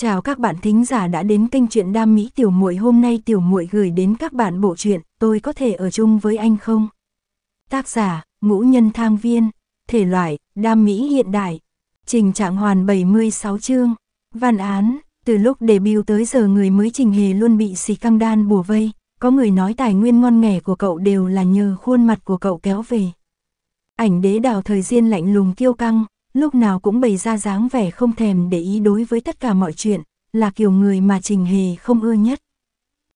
Chào các bạn thính giả đã đến kênh truyện đam mỹ tiểu muội hôm nay tiểu muội gửi đến các bạn bộ truyện tôi có thể ở chung với anh không tác giả ngũ nhân thang viên thể loại đam mỹ hiện đại trình trạng hoàn 76 chương văn án từ lúc debut tới giờ người mới trình hề luôn bị xì căng đan bùa vây có người nói tài nguyên ngon nghẻ của cậu đều là nhờ khuôn mặt của cậu kéo về ảnh đế đào thời gian lạnh lùng kiêu căng lúc nào cũng bày ra dáng vẻ không thèm để ý đối với tất cả mọi chuyện, là kiểu người mà Trình Hề không ưa nhất.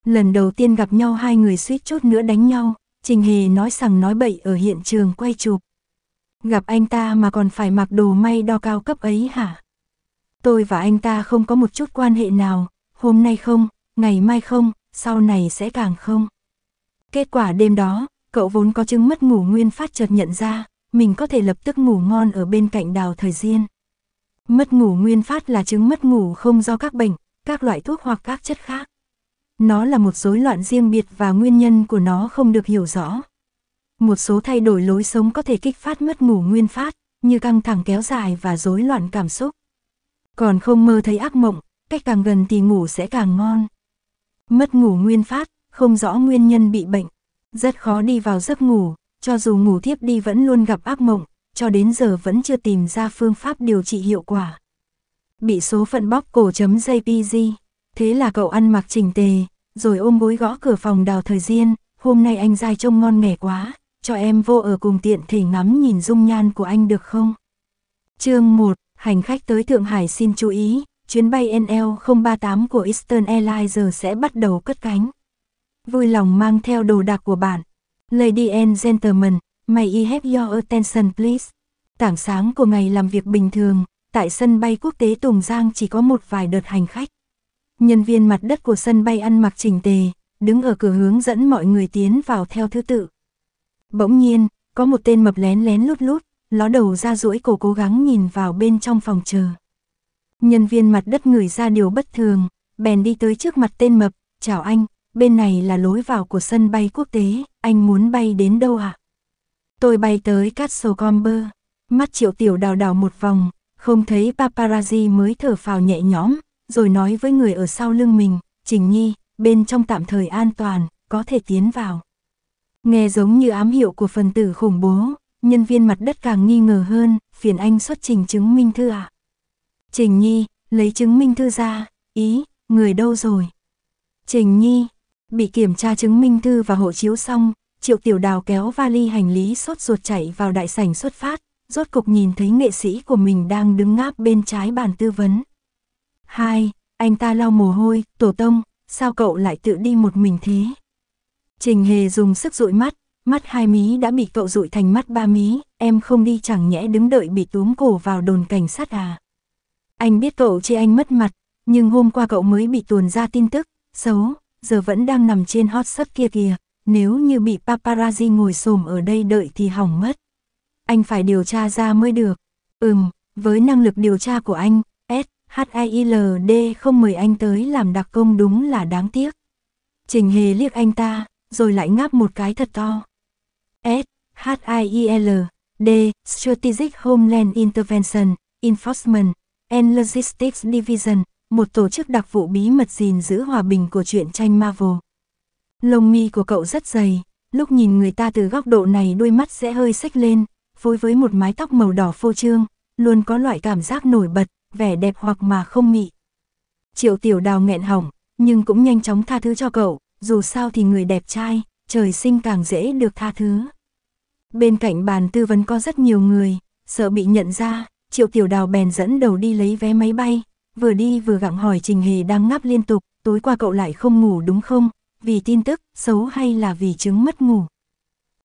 Lần đầu tiên gặp nhau hai người suýt chút nữa đánh nhau, Trình Hề nói rằng nói bậy ở hiện trường quay chụp. Gặp anh ta mà còn phải mặc đồ may đo cao cấp ấy hả? Tôi và anh ta không có một chút quan hệ nào, hôm nay không, ngày mai không, sau này sẽ càng không. Kết quả đêm đó, cậu vốn có chứng mất ngủ nguyên phát chợt nhận ra, mình có thể lập tức ngủ ngon ở bên cạnh đào thời gian Mất ngủ nguyên phát là chứng mất ngủ không do các bệnh, các loại thuốc hoặc các chất khác. Nó là một rối loạn riêng biệt và nguyên nhân của nó không được hiểu rõ. Một số thay đổi lối sống có thể kích phát mất ngủ nguyên phát, như căng thẳng kéo dài và rối loạn cảm xúc. Còn không mơ thấy ác mộng, cách càng gần thì ngủ sẽ càng ngon. Mất ngủ nguyên phát, không rõ nguyên nhân bị bệnh, rất khó đi vào giấc ngủ, cho dù ngủ thiếp đi vẫn luôn gặp ác mộng, cho đến giờ vẫn chưa tìm ra phương pháp điều trị hiệu quả. Bị số phận bóp cổ chấm JPG, thế là cậu ăn mặc chỉnh tề, rồi ôm gối gõ cửa phòng đào thời gian, hôm nay anh dai trông ngon nghẻ quá, cho em vô ở cùng tiện thể ngắm nhìn dung nhan của anh được không? Chương 1, hành khách tới Thượng Hải xin chú ý, chuyến bay NL038 của Eastern Airlines giờ sẽ bắt đầu cất cánh. Vui lòng mang theo đồ đạc của bạn, Lady and gentlemen, may I have your attention please. Tảng sáng của ngày làm việc bình thường, tại sân bay quốc tế Tùng Giang chỉ có một vài đợt hành khách. Nhân viên mặt đất của sân bay ăn mặc chỉnh tề, đứng ở cửa hướng dẫn mọi người tiến vào theo thứ tự. Bỗng nhiên, có một tên mập lén lén lút lút, ló đầu ra duỗi cổ cố gắng nhìn vào bên trong phòng chờ. Nhân viên mặt đất ngửi ra điều bất thường, bèn đi tới trước mặt tên mập, chào anh, bên này là lối vào của sân bay quốc tế, anh muốn bay đến đâu ạ? À? Tôi bay tới Castle Comber, mắt triệu tiểu đào đào một vòng, không thấy paparazzi mới thở phào nhẹ nhõm, rồi nói với người ở sau lưng mình, Trình Nhi, bên trong tạm thời an toàn, có thể tiến vào. Nghe giống như ám hiệu của phần tử khủng bố, nhân viên mặt đất càng nghi ngờ hơn, phiền anh xuất trình chứng minh thư ạ. À? Trình Nhi, lấy chứng minh thư ra, ý, người đâu rồi? Trình Nhi, Bị kiểm tra chứng minh thư và hộ chiếu xong, Triệu Tiểu Đào kéo vali hành lý sốt ruột chạy vào đại sảnh xuất phát, rốt cục nhìn thấy nghệ sĩ của mình đang đứng ngáp bên trái bàn tư vấn. Hai, anh ta lau mồ hôi, tổ tông, sao cậu lại tự đi một mình thế? Trình Hề dùng sức dụi mắt, mắt hai mí đã bị cậu dụi thành mắt ba mí, em không đi chẳng nhẽ đứng đợi bị túm cổ vào đồn cảnh sát à? Anh biết cậu chê anh mất mặt, nhưng hôm qua cậu mới bị tuồn ra tin tức, xấu, giờ vẫn đang nằm trên hot sắt kia kìa, nếu như bị paparazzi ngồi xồm ở đây đợi thì hỏng mất. Anh phải điều tra ra mới được. Ừm, với năng lực điều tra của anh, SHILD không mời anh tới làm đặc công đúng là đáng tiếc. Trình Hề liếc anh ta, rồi lại ngáp một cái thật to. SHILD, Strategic Homeland Intervention, Enforcement, and Logistics Division, một tổ chức đặc vụ bí mật gìn giữ hòa bình của truyện tranh Marvel. Lông mi của cậu rất dày, lúc nhìn người ta từ góc độ này đôi mắt sẽ hơi xếch lên, phối với một mái tóc màu đỏ phô trương, luôn có loại cảm giác nổi bật, vẻ đẹp hoặc mà không mị. Triệu tiểu đào nghẹn hỏng, nhưng cũng nhanh chóng tha thứ cho cậu, dù sao thì người đẹp trai, trời sinh càng dễ được tha thứ. Bên cạnh bàn tư vấn có rất nhiều người, sợ bị nhận ra, triệu tiểu đào bèn dẫn đầu đi lấy vé máy bay, vừa đi vừa gặng hỏi Trình Hề đang ngáp liên tục, tối qua cậu lại không ngủ đúng không? Vì tin tức, xấu hay là vì chứng mất ngủ?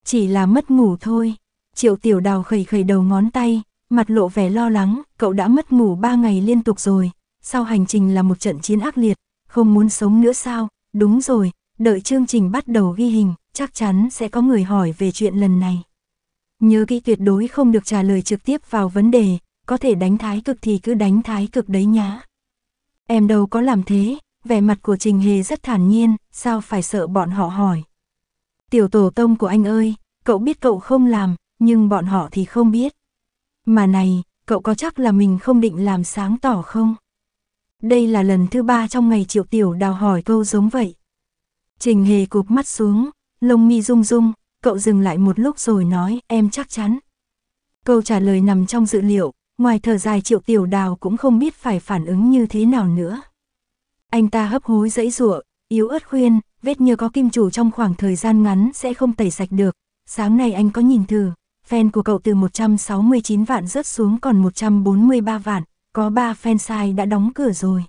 Chỉ là mất ngủ thôi. Triệu Tiểu Đào khẩy khẩy đầu ngón tay, mặt lộ vẻ lo lắng, cậu đã mất ngủ ba ngày liên tục rồi, sau hành trình là một trận chiến ác liệt, không muốn sống nữa sao? Đúng rồi, đợi chương trình bắt đầu ghi hình, chắc chắn sẽ có người hỏi về chuyện lần này. Nhớ kỹ tuyệt đối không được trả lời trực tiếp vào vấn đề, có thể đánh thái cực thì cứ đánh thái cực đấy nhá. Em đâu có làm thế, vẻ mặt của Trình Hề rất thản nhiên, sao phải sợ bọn họ hỏi. Tiểu tổ tông của anh ơi, cậu biết cậu không làm, nhưng bọn họ thì không biết. Mà này, cậu có chắc là mình không định làm sáng tỏ không? Đây là lần thứ ba trong ngày triệu tiểu đào hỏi câu giống vậy. Trình hề cụp mắt xuống, lông mi rung rung, cậu dừng lại một lúc rồi nói em chắc chắn. Câu trả lời nằm trong dự liệu, ngoài thở dài triệu tiểu đào cũng không biết phải phản ứng như thế nào nữa. Anh ta hấp hối dãy rủa yếu ớt khuyên, vết nhơ có kim chủ trong khoảng thời gian ngắn sẽ không tẩy sạch được, sáng nay anh có nhìn thử, fan của cậu từ 169 vạn rớt xuống còn 143 vạn, có 3 fan sai đã đóng cửa rồi.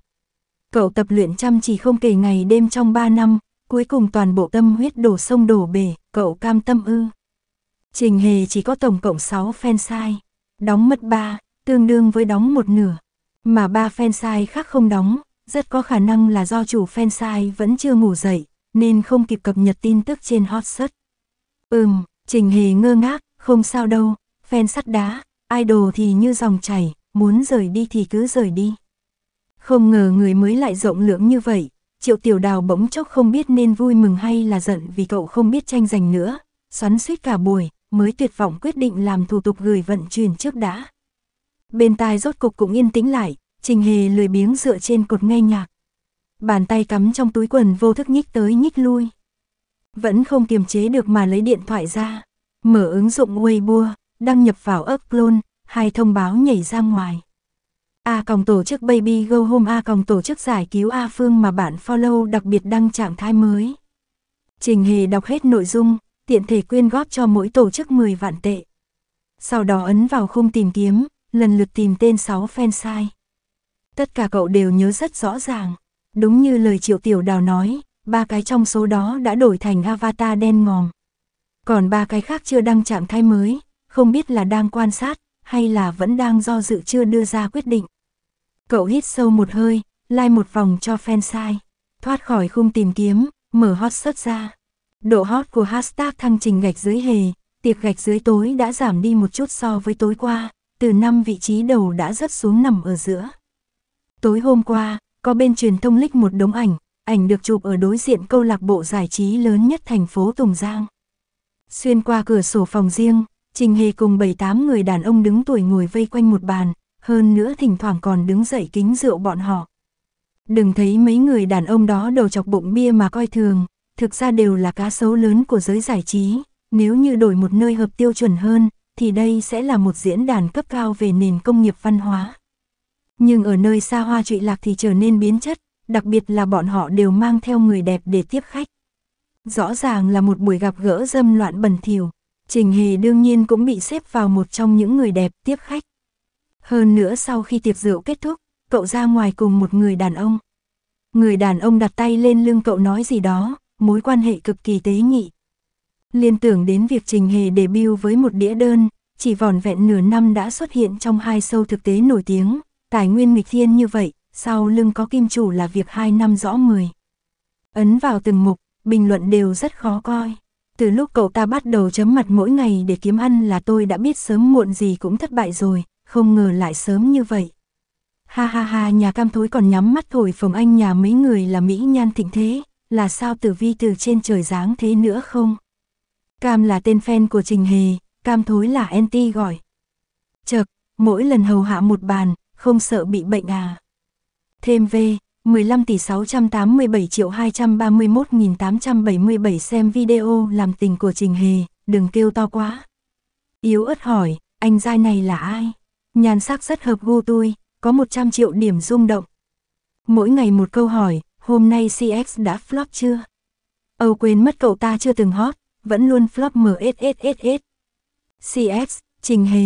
Cậu tập luyện chăm chỉ không kể ngày đêm trong 3 năm, cuối cùng toàn bộ tâm huyết đổ sông đổ bể, cậu cam tâm ư. Trình Hề chỉ có tổng cộng 6 fan sai, đóng mất 3, tương đương với đóng một nửa. Mà ba fan fansite khác không đóng, rất có khả năng là do chủ fan fansite vẫn chưa ngủ dậy, nên không kịp cập nhật tin tức trên hot search. Ừm, Trình Hề ngơ ngác, không sao đâu, fan sắt đá, idol thì như dòng chảy, muốn rời đi thì cứ rời đi. Không ngờ người mới lại rộng lượng như vậy, Triệu Tiểu Đào bỗng chốc không biết nên vui mừng hay là giận vì cậu không biết tranh giành nữa, xoắn suýt cả buổi, mới tuyệt vọng quyết định làm thủ tục gửi vận chuyển trước đã. Bên tai rốt cục cũng yên tĩnh lại, Trình Hề lười biếng dựa trên cột nghe nhạc. Bàn tay cắm trong túi quần vô thức nhích tới nhích lui. Vẫn không kiềm chế được mà lấy điện thoại ra. Mở ứng dụng Weibo, đăng nhập vào ấp clone, hai thông báo nhảy ra ngoài. A còng tổ chức Baby Go Home A còng tổ chức giải cứu A Phương mà bạn follow đặc biệt đăng trạng thái mới. Trình Hề đọc hết nội dung, tiện thể quyên góp cho mỗi tổ chức 10 vạn tệ. Sau đó ấn vào khung tìm kiếm, lần lượt tìm tên 6 fan sai. Tất cả cậu đều nhớ rất rõ ràng, đúng như lời Triệu Tiểu Đào nói, ba cái trong số đó đã đổi thành avatar đen ngòm. Còn ba cái khác chưa đăng trạng thái mới, không biết là đang quan sát, hay là vẫn đang do dự chưa đưa ra quyết định. Cậu hít sâu một hơi, lai like một vòng cho fan sai, thoát khỏi khung tìm kiếm, mở hot search ra. Độ hot của hashtag thăng trình gạch dưới hề, tiệc gạch dưới tối đã giảm đi một chút so với tối qua từ năm vị trí đầu đã rớt xuống nằm ở giữa. Tối hôm qua, có bên truyền thông lích một đống ảnh, ảnh được chụp ở đối diện câu lạc bộ giải trí lớn nhất thành phố Tùng Giang. Xuyên qua cửa sổ phòng riêng, Trình Hề cùng 7-8 người đàn ông đứng tuổi ngồi vây quanh một bàn, hơn nữa thỉnh thoảng còn đứng dậy kính rượu bọn họ. Đừng thấy mấy người đàn ông đó đầu chọc bụng bia mà coi thường, thực ra đều là cá sấu lớn của giới giải trí, nếu như đổi một nơi hợp tiêu chuẩn hơn, thì đây sẽ là một diễn đàn cấp cao về nền công nghiệp văn hóa. Nhưng ở nơi xa hoa trụy lạc thì trở nên biến chất, đặc biệt là bọn họ đều mang theo người đẹp để tiếp khách. Rõ ràng là một buổi gặp gỡ dâm loạn bẩn thỉu, Trình Hề đương nhiên cũng bị xếp vào một trong những người đẹp tiếp khách. Hơn nữa sau khi tiệc rượu kết thúc, cậu ra ngoài cùng một người đàn ông. Người đàn ông đặt tay lên lưng cậu nói gì đó, mối quan hệ cực kỳ tế nhị liên tưởng đến việc Trình Hề để bill với một đĩa đơn, chỉ vòn vẹn nửa năm đã xuất hiện trong hai show thực tế nổi tiếng, tài nguyên nghịch thiên như vậy, sau lưng có kim chủ là việc hai năm rõ mười. Ấn vào từng mục, bình luận đều rất khó coi. Từ lúc cậu ta bắt đầu chấm mặt mỗi ngày để kiếm ăn là tôi đã biết sớm muộn gì cũng thất bại rồi, không ngờ lại sớm như vậy. Ha ha ha nhà cam thối còn nhắm mắt thổi phồng anh nhà mấy người là Mỹ nhan thịnh thế, là sao tử vi từ trên trời giáng thế nữa không? Cam là tên fan của Trình Hề, cam thối là anti gọi. Chật, mỗi lần hầu hạ một bàn, không sợ bị bệnh à. Thêm V, 15 tỷ 687 triệu 231.877 xem video làm tình của Trình Hề, đừng kêu to quá. Yếu ớt hỏi, anh giai này là ai? Nhan sắc rất hợp gu tôi, có 100 triệu điểm rung động. Mỗi ngày một câu hỏi, hôm nay CX đã flop chưa? Âu quên mất cậu ta chưa từng hot vẫn luôn flop MSSSS. CS, Trình Hề,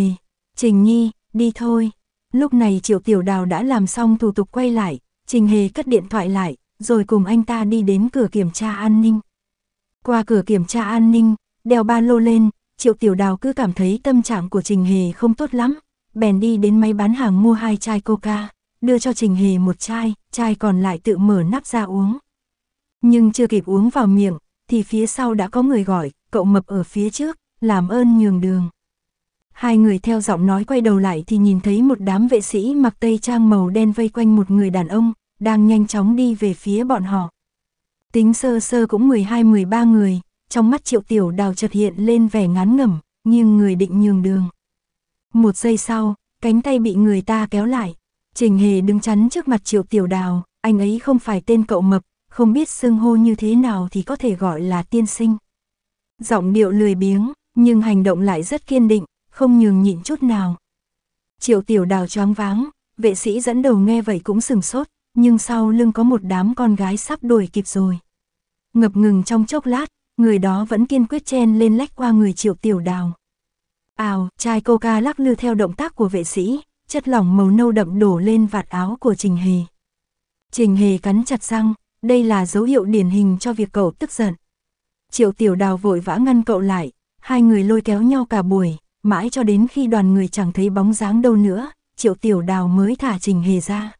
Trình Nhi, đi thôi. Lúc này Triệu Tiểu Đào đã làm xong thủ tục quay lại, Trình Hề cất điện thoại lại, rồi cùng anh ta đi đến cửa kiểm tra an ninh. Qua cửa kiểm tra an ninh, đeo ba lô lên, Triệu Tiểu Đào cứ cảm thấy tâm trạng của Trình Hề không tốt lắm, bèn đi đến máy bán hàng mua hai chai coca, đưa cho Trình Hề một chai, chai còn lại tự mở nắp ra uống. Nhưng chưa kịp uống vào miệng, thì phía sau đã có người gọi, cậu mập ở phía trước, làm ơn nhường đường. Hai người theo giọng nói quay đầu lại thì nhìn thấy một đám vệ sĩ mặc tây trang màu đen vây quanh một người đàn ông, đang nhanh chóng đi về phía bọn họ. Tính sơ sơ cũng 12-13 người, trong mắt triệu tiểu đào chợt hiện lên vẻ ngán ngẩm, nhưng người định nhường đường. Một giây sau, cánh tay bị người ta kéo lại. Trình hề đứng chắn trước mặt triệu tiểu đào, anh ấy không phải tên cậu mập, không biết xưng hô như thế nào thì có thể gọi là tiên sinh. Giọng điệu lười biếng, nhưng hành động lại rất kiên định, không nhường nhịn chút nào. Triệu tiểu đào choáng váng, vệ sĩ dẫn đầu nghe vậy cũng sừng sốt, nhưng sau lưng có một đám con gái sắp đuổi kịp rồi. Ngập ngừng trong chốc lát, người đó vẫn kiên quyết chen lên lách qua người triệu tiểu đào. Ào, chai coca lắc lư theo động tác của vệ sĩ, chất lỏng màu nâu đậm đổ lên vạt áo của Trình Hề. Trình Hề cắn chặt răng, đây là dấu hiệu điển hình cho việc cậu tức giận. Triệu tiểu đào vội vã ngăn cậu lại, hai người lôi kéo nhau cả buổi, mãi cho đến khi đoàn người chẳng thấy bóng dáng đâu nữa, triệu tiểu đào mới thả trình hề ra.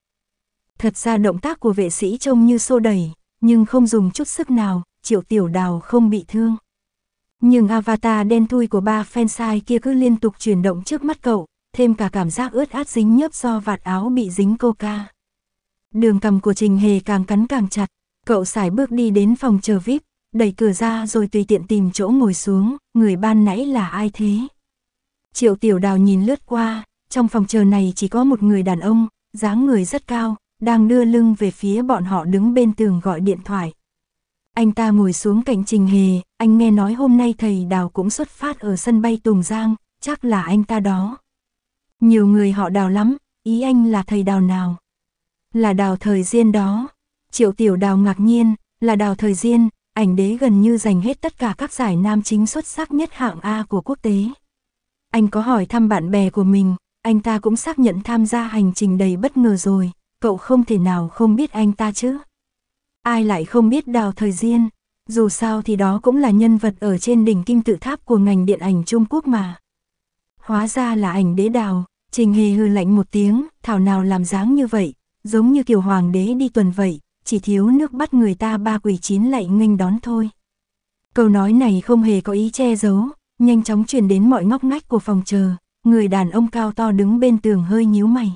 Thật ra động tác của vệ sĩ trông như xô đẩy, nhưng không dùng chút sức nào, triệu tiểu đào không bị thương. Nhưng avatar đen thui của ba sai kia cứ liên tục chuyển động trước mắt cậu, thêm cả cảm giác ướt át dính nhớp do vạt áo bị dính coca. Đường cầm của Trình Hề càng cắn càng chặt, cậu xài bước đi đến phòng chờ VIP, đẩy cửa ra rồi tùy tiện tìm chỗ ngồi xuống, người ban nãy là ai thế? Triệu Tiểu Đào nhìn lướt qua, trong phòng chờ này chỉ có một người đàn ông, dáng người rất cao, đang đưa lưng về phía bọn họ đứng bên tường gọi điện thoại. Anh ta ngồi xuống cạnh Trình Hề, anh nghe nói hôm nay thầy Đào cũng xuất phát ở sân bay Tùng Giang, chắc là anh ta đó. Nhiều người họ đào lắm, ý anh là thầy Đào nào? Là đào thời gian đó. Triệu tiểu đào ngạc nhiên, là đào thời gian ảnh đế gần như giành hết tất cả các giải nam chính xuất sắc nhất hạng A của quốc tế. Anh có hỏi thăm bạn bè của mình, anh ta cũng xác nhận tham gia hành trình đầy bất ngờ rồi, cậu không thể nào không biết anh ta chứ. Ai lại không biết đào thời gian dù sao thì đó cũng là nhân vật ở trên đỉnh kim tự tháp của ngành điện ảnh Trung Quốc mà. Hóa ra là ảnh đế đào, trình hề hư lạnh một tiếng, thảo nào làm dáng như vậy, giống như kiểu hoàng đế đi tuần vậy, chỉ thiếu nước bắt người ta ba quỷ chín lạy nghênh đón thôi. Câu nói này không hề có ý che giấu, nhanh chóng truyền đến mọi ngóc ngách của phòng chờ, người đàn ông cao to đứng bên tường hơi nhíu mày.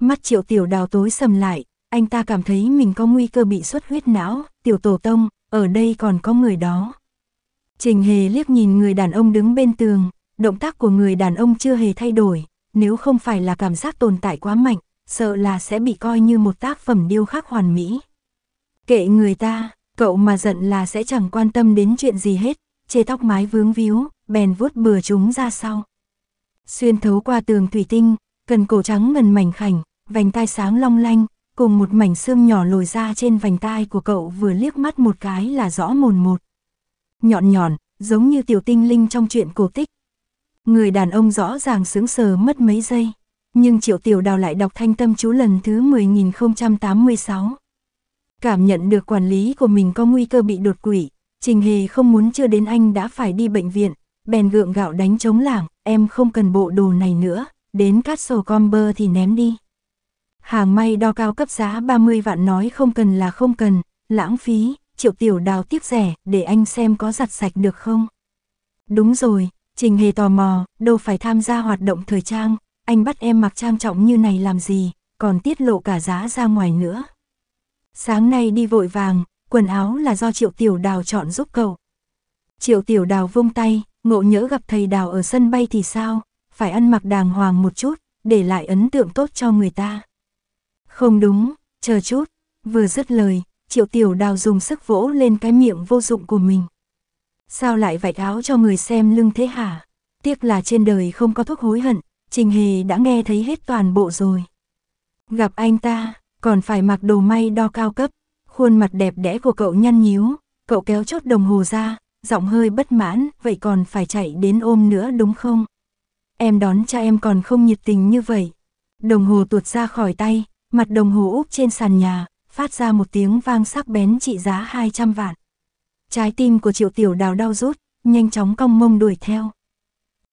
Mắt triệu tiểu đào tối sầm lại, anh ta cảm thấy mình có nguy cơ bị xuất huyết não, tiểu tổ tông, ở đây còn có người đó. Trình hề liếc nhìn người đàn ông đứng bên tường, động tác của người đàn ông chưa hề thay đổi, nếu không phải là cảm giác tồn tại quá mạnh, sợ là sẽ bị coi như một tác phẩm điêu khắc hoàn mỹ. Kệ người ta, cậu mà giận là sẽ chẳng quan tâm đến chuyện gì hết, chê tóc mái vướng víu, bèn vuốt bừa chúng ra sau. Xuyên thấu qua tường thủy tinh, cần cổ trắng ngần mảnh khảnh, vành tai sáng long lanh, cùng một mảnh xương nhỏ lồi ra trên vành tai của cậu vừa liếc mắt một cái là rõ mồn một. Nhọn nhọn, giống như tiểu tinh linh trong chuyện cổ tích. Người đàn ông rõ ràng sướng sờ mất mấy giây nhưng triệu tiểu đào lại đọc thanh tâm chú lần thứ 10.086. Cảm nhận được quản lý của mình có nguy cơ bị đột quỵ, trình hề không muốn chưa đến anh đã phải đi bệnh viện, bèn gượng gạo đánh chống lảng, em không cần bộ đồ này nữa, đến cát sổ comber thì ném đi. Hàng may đo cao cấp giá 30 vạn nói không cần là không cần, lãng phí, triệu tiểu đào tiếp rẻ, để anh xem có giặt sạch được không. Đúng rồi, Trình Hề tò mò, đâu phải tham gia hoạt động thời trang, anh bắt em mặc trang trọng như này làm gì, còn tiết lộ cả giá ra ngoài nữa. Sáng nay đi vội vàng, quần áo là do Triệu Tiểu Đào chọn giúp cậu. Triệu Tiểu Đào vung tay, ngộ nhỡ gặp thầy Đào ở sân bay thì sao, phải ăn mặc đàng hoàng một chút, để lại ấn tượng tốt cho người ta. Không đúng, chờ chút, vừa dứt lời, Triệu Tiểu Đào dùng sức vỗ lên cái miệng vô dụng của mình. Sao lại vạch áo cho người xem lưng thế hả? Tiếc là trên đời không có thuốc hối hận, Trình Hề đã nghe thấy hết toàn bộ rồi. Gặp anh ta, còn phải mặc đồ may đo cao cấp, khuôn mặt đẹp đẽ của cậu nhăn nhíu, cậu kéo chốt đồng hồ ra, giọng hơi bất mãn, vậy còn phải chạy đến ôm nữa đúng không? Em đón cha em còn không nhiệt tình như vậy. Đồng hồ tuột ra khỏi tay, mặt đồng hồ úp trên sàn nhà, phát ra một tiếng vang sắc bén trị giá 200 vạn. Trái tim của triệu tiểu đào đau rút, nhanh chóng cong mông đuổi theo.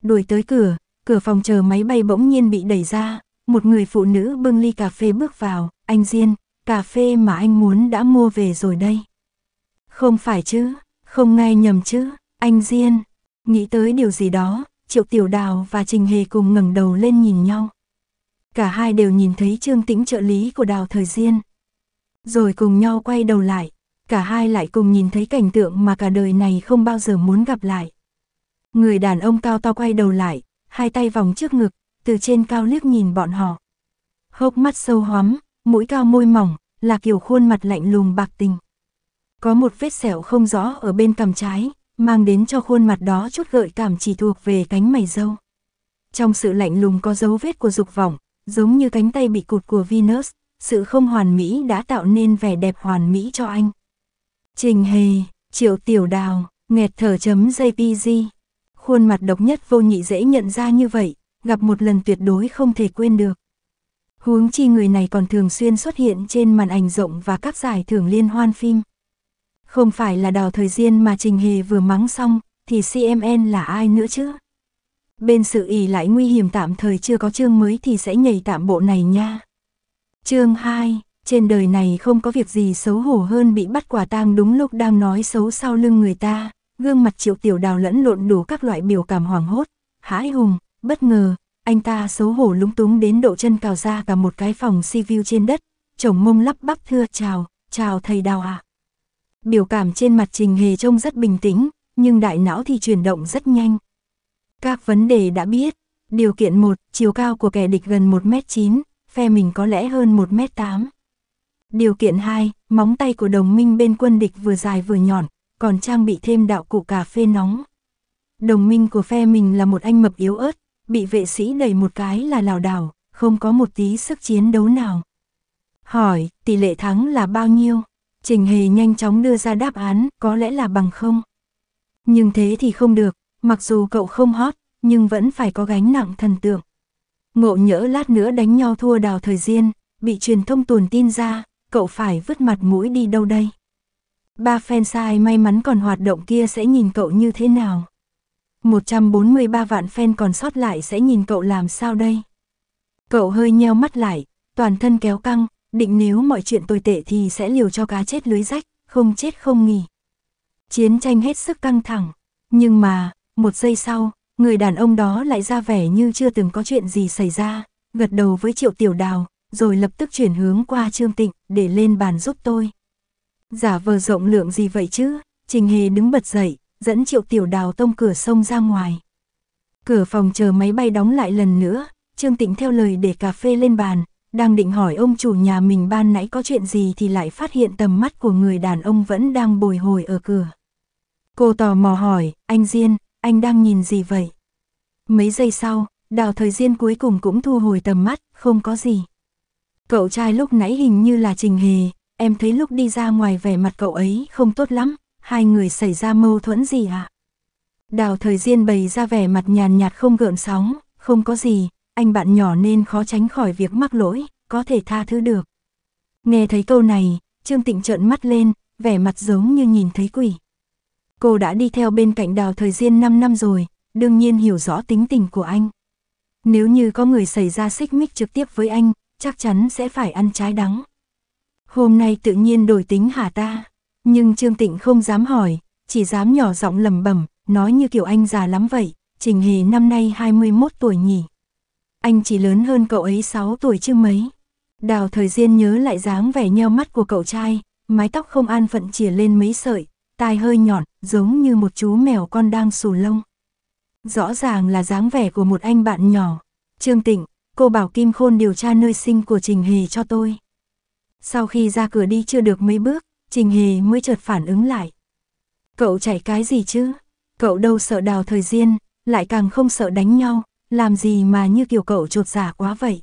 Đuổi tới cửa, cửa phòng chờ máy bay bỗng nhiên bị đẩy ra, một người phụ nữ bưng ly cà phê bước vào, anh Diên, cà phê mà anh muốn đã mua về rồi đây. Không phải chứ, không nghe nhầm chứ, anh Diên, nghĩ tới điều gì đó, Triệu Tiểu Đào và Trình Hề cùng ngẩng đầu lên nhìn nhau. Cả hai đều nhìn thấy Trương Tĩnh trợ lý của Đào Thời Diên. Rồi cùng nhau quay đầu lại, cả hai lại cùng nhìn thấy cảnh tượng mà cả đời này không bao giờ muốn gặp lại. Người đàn ông cao to quay đầu lại, hai tay vòng trước ngực, từ trên cao liếc nhìn bọn họ. Hốc mắt sâu hoắm, mũi cao môi mỏng, là kiểu khuôn mặt lạnh lùng bạc tình. Có một vết sẹo không rõ ở bên cằm trái, mang đến cho khuôn mặt đó chút gợi cảm chỉ thuộc về cánh mày dâu. Trong sự lạnh lùng có dấu vết của dục vọng, giống như cánh tay bị cụt của Venus, sự không hoàn mỹ đã tạo nên vẻ đẹp hoàn mỹ cho anh. Trình Hề, Triệu Tiểu Đào, nghẹt thở chấm JPG khuôn mặt độc nhất vô nhị dễ nhận ra như vậy, gặp một lần tuyệt đối không thể quên được. Huống chi người này còn thường xuyên xuất hiện trên màn ảnh rộng và các giải thưởng liên hoan phim. Không phải là đào thời gian mà Trình Hề vừa mắng xong, thì CMN là ai nữa chứ? Bên sự ỉ lại nguy hiểm tạm thời chưa có chương mới thì sẽ nhảy tạm bộ này nha. Chương 2, trên đời này không có việc gì xấu hổ hơn bị bắt quả tang đúng lúc đang nói xấu sau lưng người ta. Gương mặt triệu tiểu đào lẫn lộn đủ các loại biểu cảm hoảng hốt, hãi hùng, bất ngờ, anh ta xấu hổ lúng túng đến độ chân cào ra cả một cái phòng si view trên đất, chồng mông lắp bắp thưa chào, chào thầy đào À. Biểu cảm trên mặt trình hề trông rất bình tĩnh, nhưng đại não thì chuyển động rất nhanh. Các vấn đề đã biết, điều kiện 1, chiều cao của kẻ địch gần 1m9, phe mình có lẽ hơn 1m8. Điều kiện 2, móng tay của đồng minh bên quân địch vừa dài vừa nhọn, còn trang bị thêm đạo cụ cà phê nóng. Đồng minh của phe mình là một anh mập yếu ớt, bị vệ sĩ đẩy một cái là lảo đảo, không có một tí sức chiến đấu nào. Hỏi, tỷ lệ thắng là bao nhiêu? Trình Hề nhanh chóng đưa ra đáp án, có lẽ là bằng không. Nhưng thế thì không được, mặc dù cậu không hot, nhưng vẫn phải có gánh nặng thần tượng. Ngộ nhỡ lát nữa đánh nhau thua đào thời gian, bị truyền thông tuồn tin ra, cậu phải vứt mặt mũi đi đâu đây? Ba fan may mắn còn hoạt động kia sẽ nhìn cậu như thế nào? 143 vạn fan còn sót lại sẽ nhìn cậu làm sao đây? Cậu hơi nheo mắt lại, toàn thân kéo căng, định nếu mọi chuyện tồi tệ thì sẽ liều cho cá chết lưới rách, không chết không nghỉ. Chiến tranh hết sức căng thẳng, nhưng mà, một giây sau, người đàn ông đó lại ra vẻ như chưa từng có chuyện gì xảy ra, gật đầu với triệu tiểu đào, rồi lập tức chuyển hướng qua Trương Tịnh để lên bàn giúp tôi. Giả vờ rộng lượng gì vậy chứ? Trình Hề đứng bật dậy, dẫn Triệu Tiểu Đào tông cửa sông ra ngoài. Cửa phòng chờ máy bay đóng lại lần nữa, Trương Tịnh theo lời để cà phê lên bàn, đang định hỏi ông chủ nhà mình ban nãy có chuyện gì thì lại phát hiện tầm mắt của người đàn ông vẫn đang bồi hồi ở cửa. Cô tò mò hỏi, anh Diên, anh đang nhìn gì vậy? Mấy giây sau, đào thời Diên cuối cùng cũng thu hồi tầm mắt, không có gì. Cậu trai lúc nãy hình như là Trình Hề, em thấy lúc đi ra ngoài vẻ mặt cậu ấy không tốt lắm, hai người xảy ra mâu thuẫn gì ạ? À? Đào thời Diên bày ra vẻ mặt nhàn nhạt không gợn sóng, không có gì, anh bạn nhỏ nên khó tránh khỏi việc mắc lỗi, có thể tha thứ được. Nghe thấy câu này, Trương Tịnh trợn mắt lên, vẻ mặt giống như nhìn thấy quỷ. Cô đã đi theo bên cạnh đào thời Diên 5 năm rồi, đương nhiên hiểu rõ tính tình của anh. Nếu như có người xảy ra xích mích trực tiếp với anh, chắc chắn sẽ phải ăn trái đắng hôm nay tự nhiên đổi tính hả ta? Nhưng Trương Tịnh không dám hỏi, chỉ dám nhỏ giọng lầm bẩm nói như kiểu anh già lắm vậy, Trình Hề năm nay 21 tuổi nhỉ. Anh chỉ lớn hơn cậu ấy 6 tuổi chứ mấy. Đào thời gian nhớ lại dáng vẻ nheo mắt của cậu trai, mái tóc không an phận chìa lên mấy sợi, tai hơi nhọn, giống như một chú mèo con đang xù lông. Rõ ràng là dáng vẻ của một anh bạn nhỏ. Trương Tịnh, cô bảo Kim Khôn điều tra nơi sinh của Trình Hề cho tôi. Sau khi ra cửa đi chưa được mấy bước, Trình Hề mới chợt phản ứng lại. Cậu chạy cái gì chứ? Cậu đâu sợ đào thời gian, lại càng không sợ đánh nhau, làm gì mà như kiểu cậu trột giả dạ quá vậy?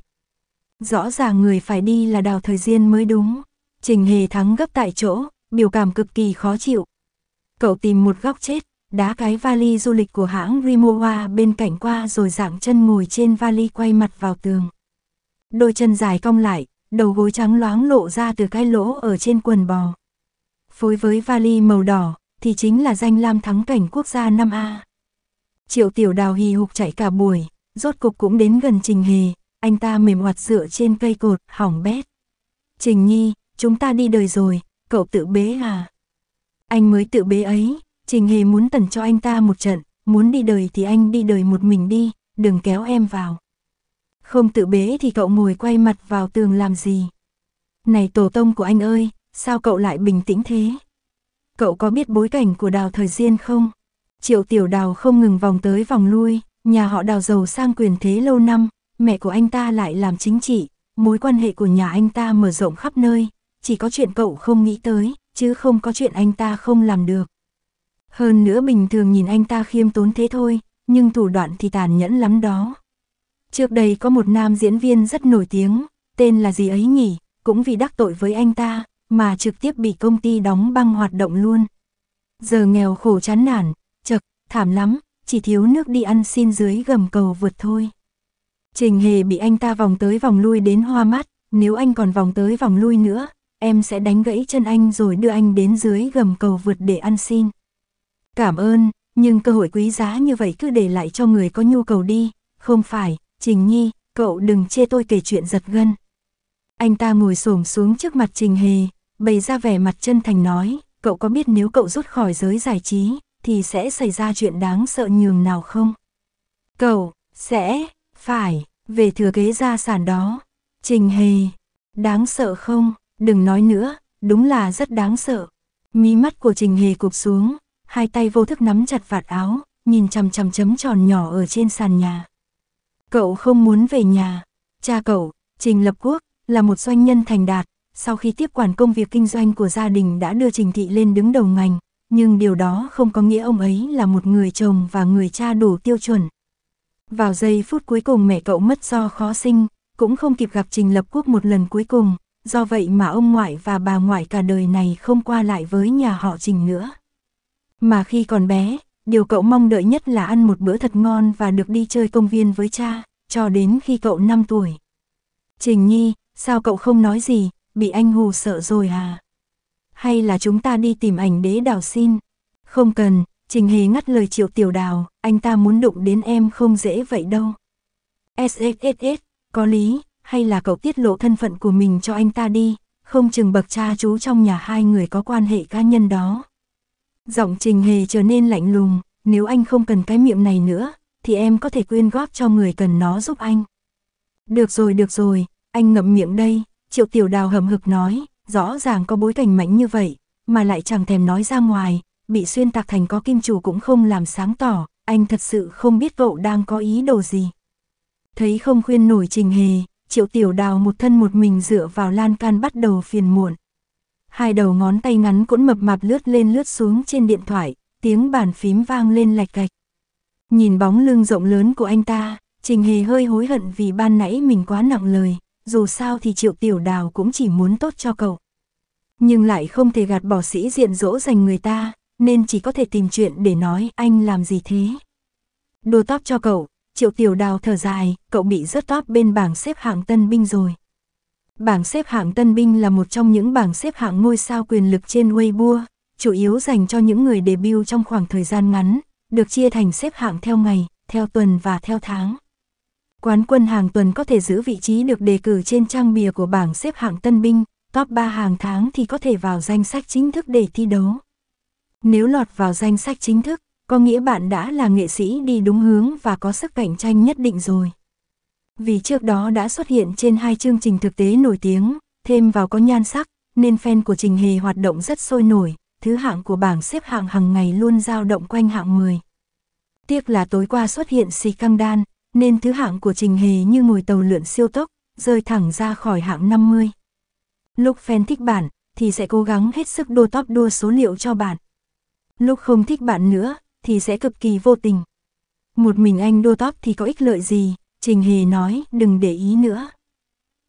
Rõ ràng người phải đi là đào thời gian mới đúng. Trình Hề thắng gấp tại chỗ, biểu cảm cực kỳ khó chịu. Cậu tìm một góc chết, đá cái vali du lịch của hãng Rimowa bên cạnh qua rồi dạng chân ngồi trên vali quay mặt vào tường. Đôi chân dài cong lại, đầu gối trắng loáng lộ ra từ cái lỗ ở trên quần bò. Phối với vali màu đỏ, thì chính là danh lam thắng cảnh quốc gia năm a Triệu tiểu đào hì hục chạy cả buổi, rốt cục cũng đến gần Trình Hề, anh ta mềm hoạt dựa trên cây cột, hỏng bét. Trình Nhi, chúng ta đi đời rồi, cậu tự bế à? Anh mới tự bế ấy, Trình Hề muốn tần cho anh ta một trận, muốn đi đời thì anh đi đời một mình đi, đừng kéo em vào. Không tự bế thì cậu ngồi quay mặt vào tường làm gì? Này tổ tông của anh ơi, sao cậu lại bình tĩnh thế? Cậu có biết bối cảnh của đào thời gian không? Triệu tiểu đào không ngừng vòng tới vòng lui, nhà họ đào giàu sang quyền thế lâu năm, mẹ của anh ta lại làm chính trị, mối quan hệ của nhà anh ta mở rộng khắp nơi, chỉ có chuyện cậu không nghĩ tới, chứ không có chuyện anh ta không làm được. Hơn nữa bình thường nhìn anh ta khiêm tốn thế thôi, nhưng thủ đoạn thì tàn nhẫn lắm đó. Trước đây có một nam diễn viên rất nổi tiếng, tên là gì ấy nhỉ, cũng vì đắc tội với anh ta, mà trực tiếp bị công ty đóng băng hoạt động luôn. Giờ nghèo khổ chán nản, chật, thảm lắm, chỉ thiếu nước đi ăn xin dưới gầm cầu vượt thôi. Trình hề bị anh ta vòng tới vòng lui đến hoa mắt, nếu anh còn vòng tới vòng lui nữa, em sẽ đánh gãy chân anh rồi đưa anh đến dưới gầm cầu vượt để ăn xin. Cảm ơn, nhưng cơ hội quý giá như vậy cứ để lại cho người có nhu cầu đi, không phải, Trình Nhi, cậu đừng chê tôi kể chuyện giật gân. Anh ta ngồi xổm xuống trước mặt Trình Hề, bày ra vẻ mặt chân thành nói, cậu có biết nếu cậu rút khỏi giới giải trí, thì sẽ xảy ra chuyện đáng sợ nhường nào không? Cậu, sẽ, phải, về thừa kế gia sản đó. Trình Hề, đáng sợ không? Đừng nói nữa, đúng là rất đáng sợ. Mí mắt của Trình Hề cụp xuống, hai tay vô thức nắm chặt vạt áo, nhìn chằm chằm chấm tròn nhỏ ở trên sàn nhà. Cậu không muốn về nhà. Cha cậu, Trình Lập Quốc, là một doanh nhân thành đạt, sau khi tiếp quản công việc kinh doanh của gia đình đã đưa Trình Thị lên đứng đầu ngành, nhưng điều đó không có nghĩa ông ấy là một người chồng và người cha đủ tiêu chuẩn. Vào giây phút cuối cùng mẹ cậu mất do khó sinh, cũng không kịp gặp Trình Lập Quốc một lần cuối cùng, do vậy mà ông ngoại và bà ngoại cả đời này không qua lại với nhà họ Trình nữa. Mà khi còn bé, Điều cậu mong đợi nhất là ăn một bữa thật ngon và được đi chơi công viên với cha, cho đến khi cậu 5 tuổi. Trình Nhi, sao cậu không nói gì, bị anh hù sợ rồi à? Hay là chúng ta đi tìm ảnh đế đào xin? Không cần, Trình Hề ngắt lời triệu tiểu đào, anh ta muốn đụng đến em không dễ vậy đâu. SSSS, có lý, hay là cậu tiết lộ thân phận của mình cho anh ta đi, không chừng bậc cha chú trong nhà hai người có quan hệ cá nhân đó. Giọng trình hề trở nên lạnh lùng, nếu anh không cần cái miệng này nữa, thì em có thể quyên góp cho người cần nó giúp anh. Được rồi, được rồi, anh ngậm miệng đây, triệu tiểu đào hầm hực nói, rõ ràng có bối cảnh mạnh như vậy, mà lại chẳng thèm nói ra ngoài, bị xuyên tạc thành có kim chủ cũng không làm sáng tỏ, anh thật sự không biết cậu đang có ý đồ gì. Thấy không khuyên nổi trình hề, triệu tiểu đào một thân một mình dựa vào lan can bắt đầu phiền muộn. Hai đầu ngón tay ngắn cũng mập mạp lướt lên lướt xuống trên điện thoại, tiếng bàn phím vang lên lạch cạch. Nhìn bóng lưng rộng lớn của anh ta, Trình Hề hơi hối hận vì ban nãy mình quá nặng lời, dù sao thì Triệu Tiểu Đào cũng chỉ muốn tốt cho cậu. Nhưng lại không thể gạt bỏ sĩ diện dỗ dành người ta, nên chỉ có thể tìm chuyện để nói anh làm gì thế. Đồ tóc cho cậu, Triệu Tiểu Đào thở dài, cậu bị rớt top bên bảng xếp hạng tân binh rồi. Bảng xếp hạng tân binh là một trong những bảng xếp hạng ngôi sao quyền lực trên Weibo, chủ yếu dành cho những người debut trong khoảng thời gian ngắn, được chia thành xếp hạng theo ngày, theo tuần và theo tháng. Quán quân hàng tuần có thể giữ vị trí được đề cử trên trang bìa của bảng xếp hạng tân binh, top 3 hàng tháng thì có thể vào danh sách chính thức để thi đấu. Nếu lọt vào danh sách chính thức, có nghĩa bạn đã là nghệ sĩ đi đúng hướng và có sức cạnh tranh nhất định rồi. Vì trước đó đã xuất hiện trên hai chương trình thực tế nổi tiếng, thêm vào có nhan sắc, nên fan của Trình Hề hoạt động rất sôi nổi, thứ hạng của bảng xếp hạng hàng ngày luôn dao động quanh hạng 10. Tiếc là tối qua xuất hiện xì căng đan, nên thứ hạng của Trình Hề như ngồi tàu lượn siêu tốc, rơi thẳng ra khỏi hạng 50. Lúc fan thích bạn, thì sẽ cố gắng hết sức đua top đua số liệu cho bạn. Lúc không thích bạn nữa, thì sẽ cực kỳ vô tình. Một mình anh đua top thì có ích lợi gì, Trình Hề nói, đừng để ý nữa.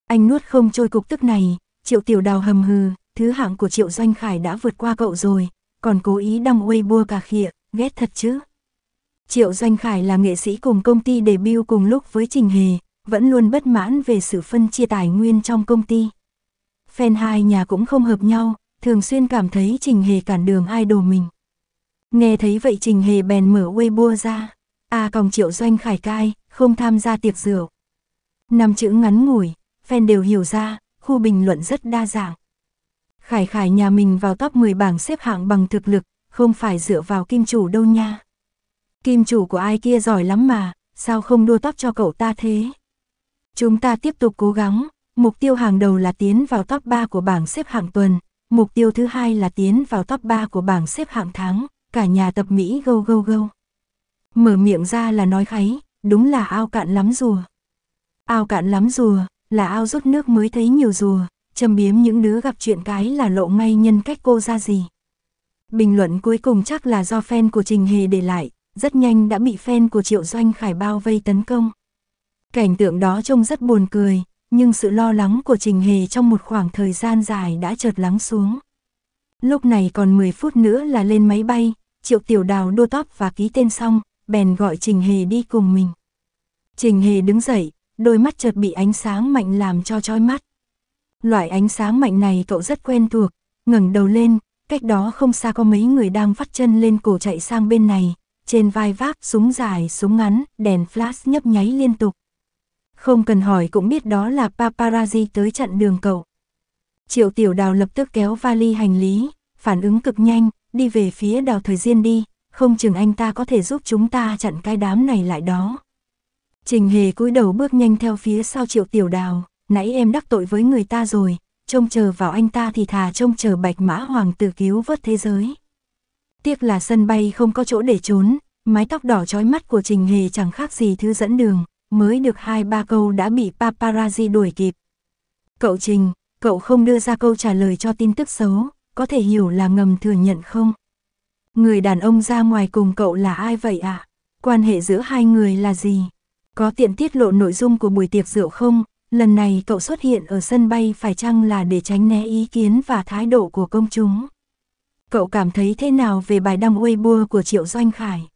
Anh nuốt không trôi cục tức này, Triệu Tiểu Đào hầm hừ, thứ hạng của Triệu Doanh Khải đã vượt qua cậu rồi, còn cố ý đăng Weibo cà khịa, ghét thật chứ. Triệu Doanh Khải là nghệ sĩ cùng công ty debut cùng lúc với Trình Hề, vẫn luôn bất mãn về sự phân chia tài nguyên trong công ty. Fan hai nhà cũng không hợp nhau, thường xuyên cảm thấy Trình Hề cản đường idol mình. Nghe thấy vậy Trình Hề bèn mở Weibo ra. À còng Triệu Doanh Khải cai, không tham gia tiệc rượu. Năm chữ ngắn ngủi, fan đều hiểu ra, khu bình luận rất đa dạng. Khải khải nhà mình vào top 10 bảng xếp hạng bằng thực lực, không phải dựa vào kim chủ đâu nha. Kim chủ của ai kia giỏi lắm mà, sao không đua top cho cậu ta thế? Chúng ta tiếp tục cố gắng, mục tiêu hàng đầu là tiến vào top 3 của bảng xếp hạng tuần, mục tiêu thứ hai là tiến vào top 3 của bảng xếp hạng tháng, cả nhà tập Mỹ gâu gâu gâu. Mở miệng ra là nói kháy, đúng là ao cạn lắm rùa. Ao cạn lắm rùa, là ao rút nước mới thấy nhiều rùa, châm biếm những đứa gặp chuyện cái là lộ ngay nhân cách cô ra gì. Bình luận cuối cùng chắc là do fan của Trình Hề để lại, rất nhanh đã bị fan của Triệu Doanh Khải bao vây tấn công. Cảnh tượng đó trông rất buồn cười, nhưng sự lo lắng của Trình Hề trong một khoảng thời gian dài đã chợt lắng xuống. Lúc này còn 10 phút nữa là lên máy bay, Triệu Tiểu Đào đua top và ký tên xong, bèn gọi Trình Hề đi cùng mình. Trình Hề đứng dậy, đôi mắt chợt bị ánh sáng mạnh làm cho chói mắt. Loại ánh sáng mạnh này cậu rất quen thuộc, ngẩng đầu lên, cách đó không xa có mấy người đang vắt chân lên cổ chạy sang bên này, trên vai vác súng dài, súng ngắn, đèn flash nhấp nháy liên tục. Không cần hỏi cũng biết đó là paparazzi tới chặn đường cậu. Triệu Tiểu Đào lập tức kéo vali hành lý, phản ứng cực nhanh, đi về phía Đào Thời gian đi, không chừng anh ta có thể giúp chúng ta chặn cái đám này lại đó. Trình hề cúi đầu bước nhanh theo phía sau triệu tiểu đào, nãy em đắc tội với người ta rồi, trông chờ vào anh ta thì thà trông chờ bạch mã hoàng tử cứu vớt thế giới. Tiếc là sân bay không có chỗ để trốn, mái tóc đỏ trói mắt của Trình Hề chẳng khác gì thứ dẫn đường, mới được hai ba câu đã bị paparazzi đuổi kịp. Cậu Trình, cậu không đưa ra câu trả lời cho tin tức xấu, có thể hiểu là ngầm thừa nhận không? Người đàn ông ra ngoài cùng cậu là ai vậy ạ? À? Quan hệ giữa hai người là gì? Có tiện tiết lộ nội dung của buổi tiệc rượu không? Lần này cậu xuất hiện ở sân bay phải chăng là để tránh né ý kiến và thái độ của công chúng? Cậu cảm thấy thế nào về bài đăng Weibo của Triệu Doanh Khải?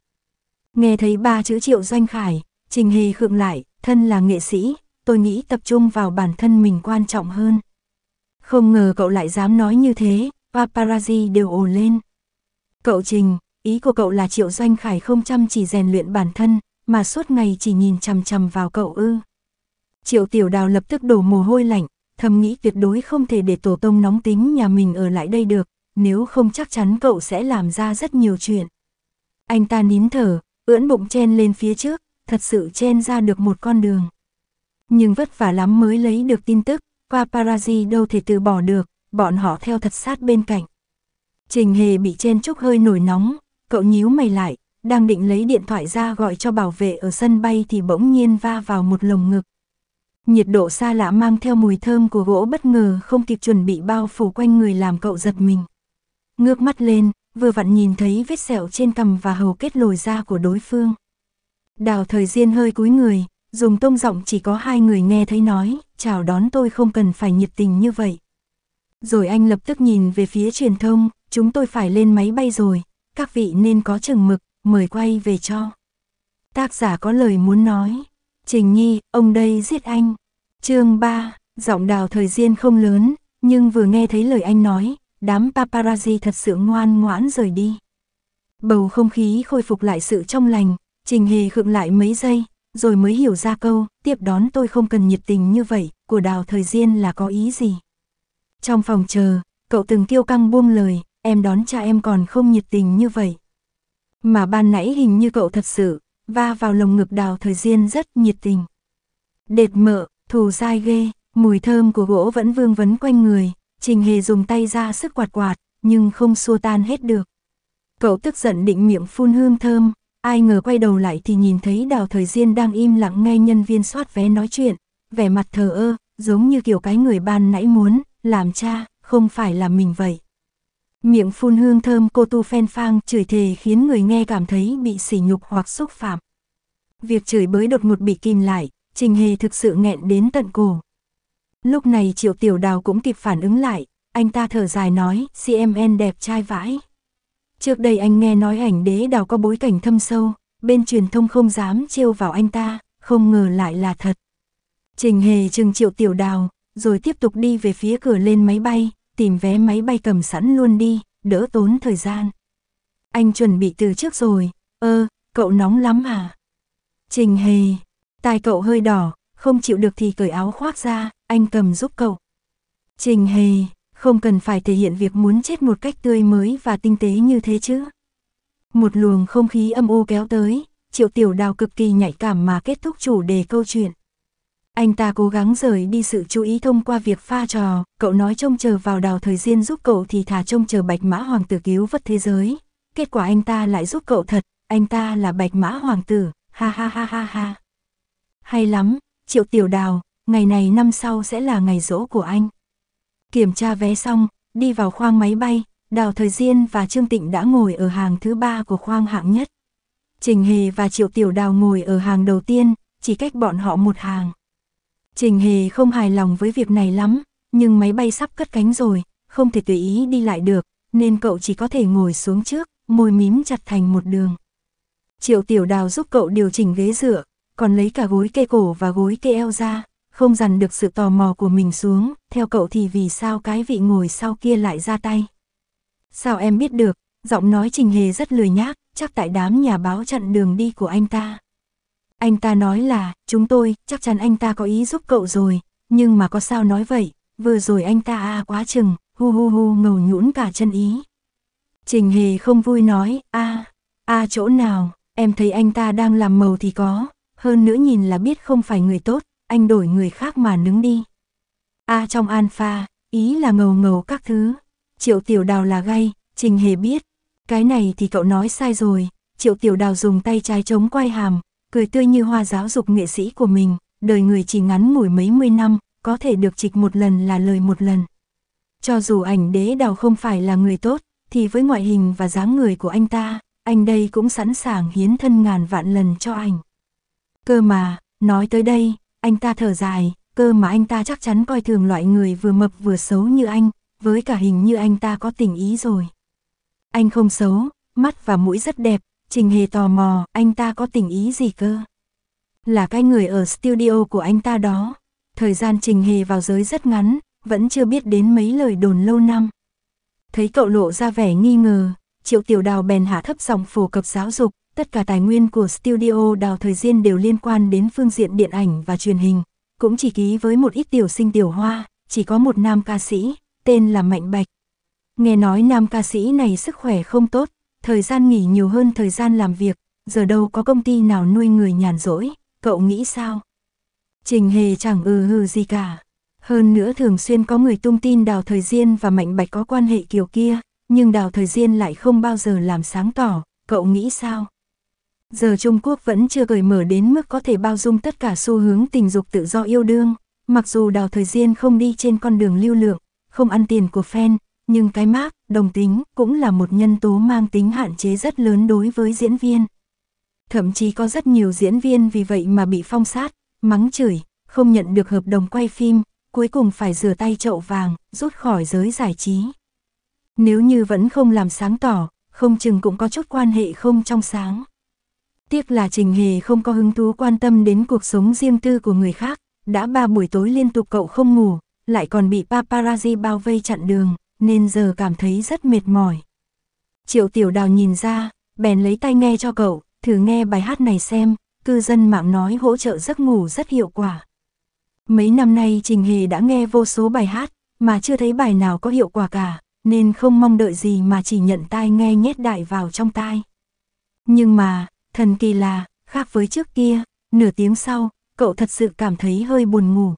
Nghe thấy ba chữ Triệu Doanh Khải, Trình Hề khượng lại, thân là nghệ sĩ, tôi nghĩ tập trung vào bản thân mình quan trọng hơn. Không ngờ cậu lại dám nói như thế, paparazzi đều ồ lên. Cậu Trình, ý của cậu là Triệu Doanh Khải không chăm chỉ rèn luyện bản thân, mà suốt ngày chỉ nhìn chằm chằm vào cậu ư. Triệu Tiểu Đào lập tức đổ mồ hôi lạnh, thầm nghĩ tuyệt đối không thể để tổ tông nóng tính nhà mình ở lại đây được, nếu không chắc chắn cậu sẽ làm ra rất nhiều chuyện. Anh ta nín thở, ưỡn bụng chen lên phía trước, thật sự chen ra được một con đường. Nhưng vất vả lắm mới lấy được tin tức, qua paraji đâu thể từ bỏ được, bọn họ theo thật sát bên cạnh. Trình Hề bị chen chúc hơi nổi nóng, cậu nhíu mày lại, đang định lấy điện thoại ra gọi cho bảo vệ ở sân bay thì bỗng nhiên va vào một lồng ngực. Nhiệt độ xa lạ mang theo mùi thơm của gỗ bất ngờ không kịp chuẩn bị bao phủ quanh người làm cậu giật mình. Ngước mắt lên, vừa vặn nhìn thấy vết sẹo trên cằm và hầu kết lồi da của đối phương. Đào thời gian hơi cúi người, dùng tông giọng chỉ có hai người nghe thấy nói, chào đón tôi không cần phải nhiệt tình như vậy. Rồi anh lập tức nhìn về phía truyền thông, chúng tôi phải lên máy bay rồi, các vị nên có chừng mực, mời quay về cho. Tác giả có lời muốn nói, Trình Nhi, ông đây giết anh. chương 3, giọng đào thời gian không lớn, nhưng vừa nghe thấy lời anh nói, đám paparazzi thật sự ngoan ngoãn rời đi. Bầu không khí khôi phục lại sự trong lành, Trình Hề khựng lại mấy giây, rồi mới hiểu ra câu, tiếp đón tôi không cần nhiệt tình như vậy, của đào thời gian là có ý gì. Trong phòng chờ, cậu từng kiêu căng buông lời, em đón cha em còn không nhiệt tình như vậy. Mà ban nãy hình như cậu thật sự, va vào lồng ngực đào thời gian rất nhiệt tình. Đệt mợ, thù dai ghê, mùi thơm của gỗ vẫn vương vấn quanh người, trình hề dùng tay ra sức quạt quạt, nhưng không xua tan hết được. Cậu tức giận định miệng phun hương thơm, ai ngờ quay đầu lại thì nhìn thấy đào thời gian đang im lặng nghe nhân viên soát vé nói chuyện, vẻ mặt thờ ơ, giống như kiểu cái người ban nãy muốn, làm cha, không phải là mình vậy. Miệng phun hương thơm cô tu phen phang chửi thề khiến người nghe cảm thấy bị sỉ nhục hoặc xúc phạm. Việc chửi bới đột ngột bị kìm lại, Trình Hề thực sự nghẹn đến tận cổ. Lúc này Triệu Tiểu Đào cũng kịp phản ứng lại, anh ta thở dài nói, CMN đẹp trai vãi. Trước đây anh nghe nói ảnh đế đào có bối cảnh thâm sâu, bên truyền thông không dám trêu vào anh ta, không ngờ lại là thật. Trình Hề chừng Triệu Tiểu Đào, rồi tiếp tục đi về phía cửa lên máy bay, tìm vé máy bay cầm sẵn luôn đi, đỡ tốn thời gian. Anh chuẩn bị từ trước rồi, ơ, ờ, cậu nóng lắm à? Trình hề, tai cậu hơi đỏ, không chịu được thì cởi áo khoác ra, anh cầm giúp cậu. Trình hề, không cần phải thể hiện việc muốn chết một cách tươi mới và tinh tế như thế chứ. Một luồng không khí âm u kéo tới, triệu tiểu đào cực kỳ nhạy cảm mà kết thúc chủ đề câu chuyện. Anh ta cố gắng rời đi sự chú ý thông qua việc pha trò, cậu nói trông chờ vào đào thời gian giúp cậu thì thả trông chờ bạch mã hoàng tử cứu vất thế giới. Kết quả anh ta lại giúp cậu thật, anh ta là bạch mã hoàng tử, ha ha ha ha ha. Hay lắm, triệu tiểu đào, ngày này năm sau sẽ là ngày rỗ của anh. Kiểm tra vé xong, đi vào khoang máy bay, Đào Thời gian và Trương Tịnh đã ngồi ở hàng thứ ba của khoang hạng nhất. Trình Hề và Triệu Tiểu Đào ngồi ở hàng đầu tiên, chỉ cách bọn họ một hàng. Trình Hề không hài lòng với việc này lắm, nhưng máy bay sắp cất cánh rồi, không thể tùy ý đi lại được, nên cậu chỉ có thể ngồi xuống trước, môi mím chặt thành một đường. Triệu Tiểu Đào giúp cậu điều chỉnh ghế dựa, còn lấy cả gối kê cổ và gối kê eo ra, không dằn được sự tò mò của mình xuống, theo cậu thì vì sao cái vị ngồi sau kia lại ra tay. Sao em biết được, giọng nói Trình Hề rất lười nhác, chắc tại đám nhà báo chặn đường đi của anh ta. Anh ta nói là, chúng tôi, chắc chắn anh ta có ý giúp cậu rồi, nhưng mà có sao nói vậy, vừa rồi anh ta a à quá chừng, hu hu hu ngầu nhũn cả chân ý. Trình hề không vui nói, a a chỗ nào, em thấy anh ta đang làm màu thì có, hơn nữa nhìn là biết không phải người tốt, anh đổi người khác mà nứng đi. a trong alpha, ý là ngầu ngầu các thứ, triệu tiểu đào là gay, trình hề biết, cái này thì cậu nói sai rồi, triệu tiểu đào dùng tay trái chống quay hàm, cười tươi như hoa giáo dục nghệ sĩ của mình, đời người chỉ ngắn ngủi mấy mươi năm, có thể được trịch một lần là lời một lần. Cho dù ảnh đế đào không phải là người tốt, thì với ngoại hình và dáng người của anh ta, anh đây cũng sẵn sàng hiến thân ngàn vạn lần cho ảnh. Cơ mà, nói tới đây, anh ta thở dài, cơ mà anh ta chắc chắn coi thường loại người vừa mập vừa xấu như anh, với cả hình như anh ta có tình ý rồi. Anh không xấu, mắt và mũi rất đẹp, Trình Hề tò mò, anh ta có tình ý gì cơ? Là cái người ở studio của anh ta đó. Thời gian Trình Hề vào giới rất ngắn, vẫn chưa biết đến mấy lời đồn lâu năm. Thấy cậu lộ ra vẻ nghi ngờ, Triệu Tiểu Đào bèn hạ thấp giọng phổ cập giáo dục, tất cả tài nguyên của studio Đào Thời gian đều liên quan đến phương diện điện ảnh và truyền hình, cũng chỉ ký với một ít tiểu sinh tiểu hoa, chỉ có một nam ca sĩ, tên là Mạnh Bạch. Nghe nói nam ca sĩ này sức khỏe không tốt, thời gian nghỉ nhiều hơn thời gian làm việc, giờ đâu có công ty nào nuôi người nhàn rỗi, cậu nghĩ sao? Trình hề chẳng ừ hừ gì cả. Hơn nữa thường xuyên có người tung tin Đào Thời Diên và Mạnh Bạch có quan hệ kiểu kia, nhưng Đào Thời Diên lại không bao giờ làm sáng tỏ, cậu nghĩ sao? Giờ Trung Quốc vẫn chưa cởi mở đến mức có thể bao dung tất cả xu hướng tình dục tự do yêu đương, mặc dù Đào Thời Diên không đi trên con đường lưu lượng, không ăn tiền của fan, nhưng cái mác, đồng tính cũng là một nhân tố mang tính hạn chế rất lớn đối với diễn viên. Thậm chí có rất nhiều diễn viên vì vậy mà bị phong sát, mắng chửi, không nhận được hợp đồng quay phim, cuối cùng phải rửa tay chậu vàng, rút khỏi giới giải trí. Nếu như vẫn không làm sáng tỏ, không chừng cũng có chút quan hệ không trong sáng. Tiếc là Trình Hề không có hứng thú quan tâm đến cuộc sống riêng tư của người khác, đã ba buổi tối liên tục cậu không ngủ, lại còn bị paparazzi bao vây chặn đường nên giờ cảm thấy rất mệt mỏi. Triệu tiểu đào nhìn ra, bèn lấy tay nghe cho cậu, thử nghe bài hát này xem, cư dân mạng nói hỗ trợ giấc ngủ rất hiệu quả. Mấy năm nay Trình Hề đã nghe vô số bài hát, mà chưa thấy bài nào có hiệu quả cả, nên không mong đợi gì mà chỉ nhận tai nghe nhét đại vào trong tai. Nhưng mà, thần kỳ là, khác với trước kia, nửa tiếng sau, cậu thật sự cảm thấy hơi buồn ngủ.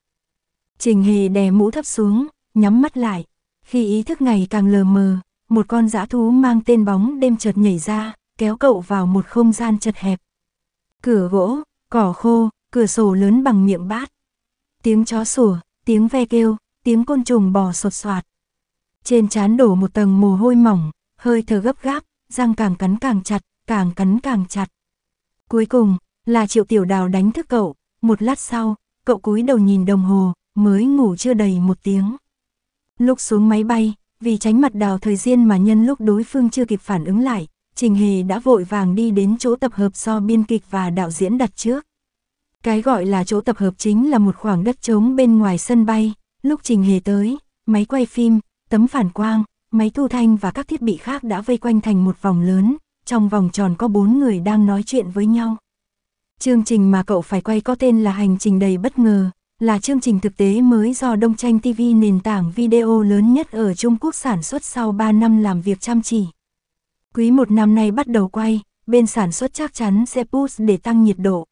Trình Hề đè mũ thấp xuống, nhắm mắt lại, khi ý thức ngày càng lờ mờ, một con dã thú mang tên bóng đêm chợt nhảy ra, kéo cậu vào một không gian chật hẹp. Cửa gỗ, cỏ khô, cửa sổ lớn bằng miệng bát. Tiếng chó sủa, tiếng ve kêu, tiếng côn trùng bò sột soạt. Trên trán đổ một tầng mồ hôi mỏng, hơi thở gấp gáp, răng càng cắn càng chặt, càng cắn càng chặt. Cuối cùng, là triệu tiểu đào đánh thức cậu, một lát sau, cậu cúi đầu nhìn đồng hồ, mới ngủ chưa đầy một tiếng. Lúc xuống máy bay, vì tránh mặt đào thời gian mà nhân lúc đối phương chưa kịp phản ứng lại, Trình Hề đã vội vàng đi đến chỗ tập hợp do biên kịch và đạo diễn đặt trước. Cái gọi là chỗ tập hợp chính là một khoảng đất trống bên ngoài sân bay, lúc Trình Hề tới, máy quay phim, tấm phản quang, máy thu thanh và các thiết bị khác đã vây quanh thành một vòng lớn, trong vòng tròn có bốn người đang nói chuyện với nhau. Chương trình mà cậu phải quay có tên là Hành trình đầy bất ngờ, là chương trình thực tế mới do Đông Tranh TV nền tảng video lớn nhất ở Trung Quốc sản xuất sau 3 năm làm việc chăm chỉ. Quý một năm nay bắt đầu quay, bên sản xuất chắc chắn sẽ push để tăng nhiệt độ.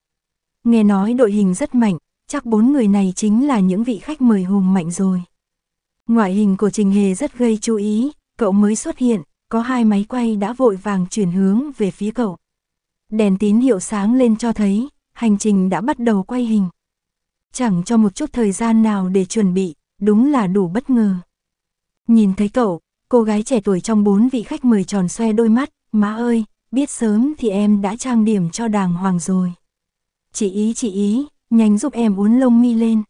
Nghe nói đội hình rất mạnh, chắc bốn người này chính là những vị khách mời hùng mạnh rồi. Ngoại hình của Trình Hề rất gây chú ý, cậu mới xuất hiện, có hai máy quay đã vội vàng chuyển hướng về phía cậu. Đèn tín hiệu sáng lên cho thấy, hành trình đã bắt đầu quay hình chẳng cho một chút thời gian nào để chuẩn bị, đúng là đủ bất ngờ. Nhìn thấy cậu, cô gái trẻ tuổi trong bốn vị khách mời tròn xoe đôi mắt, má ơi, biết sớm thì em đã trang điểm cho đàng hoàng rồi. Chị ý chị ý, nhanh giúp em uốn lông mi lên.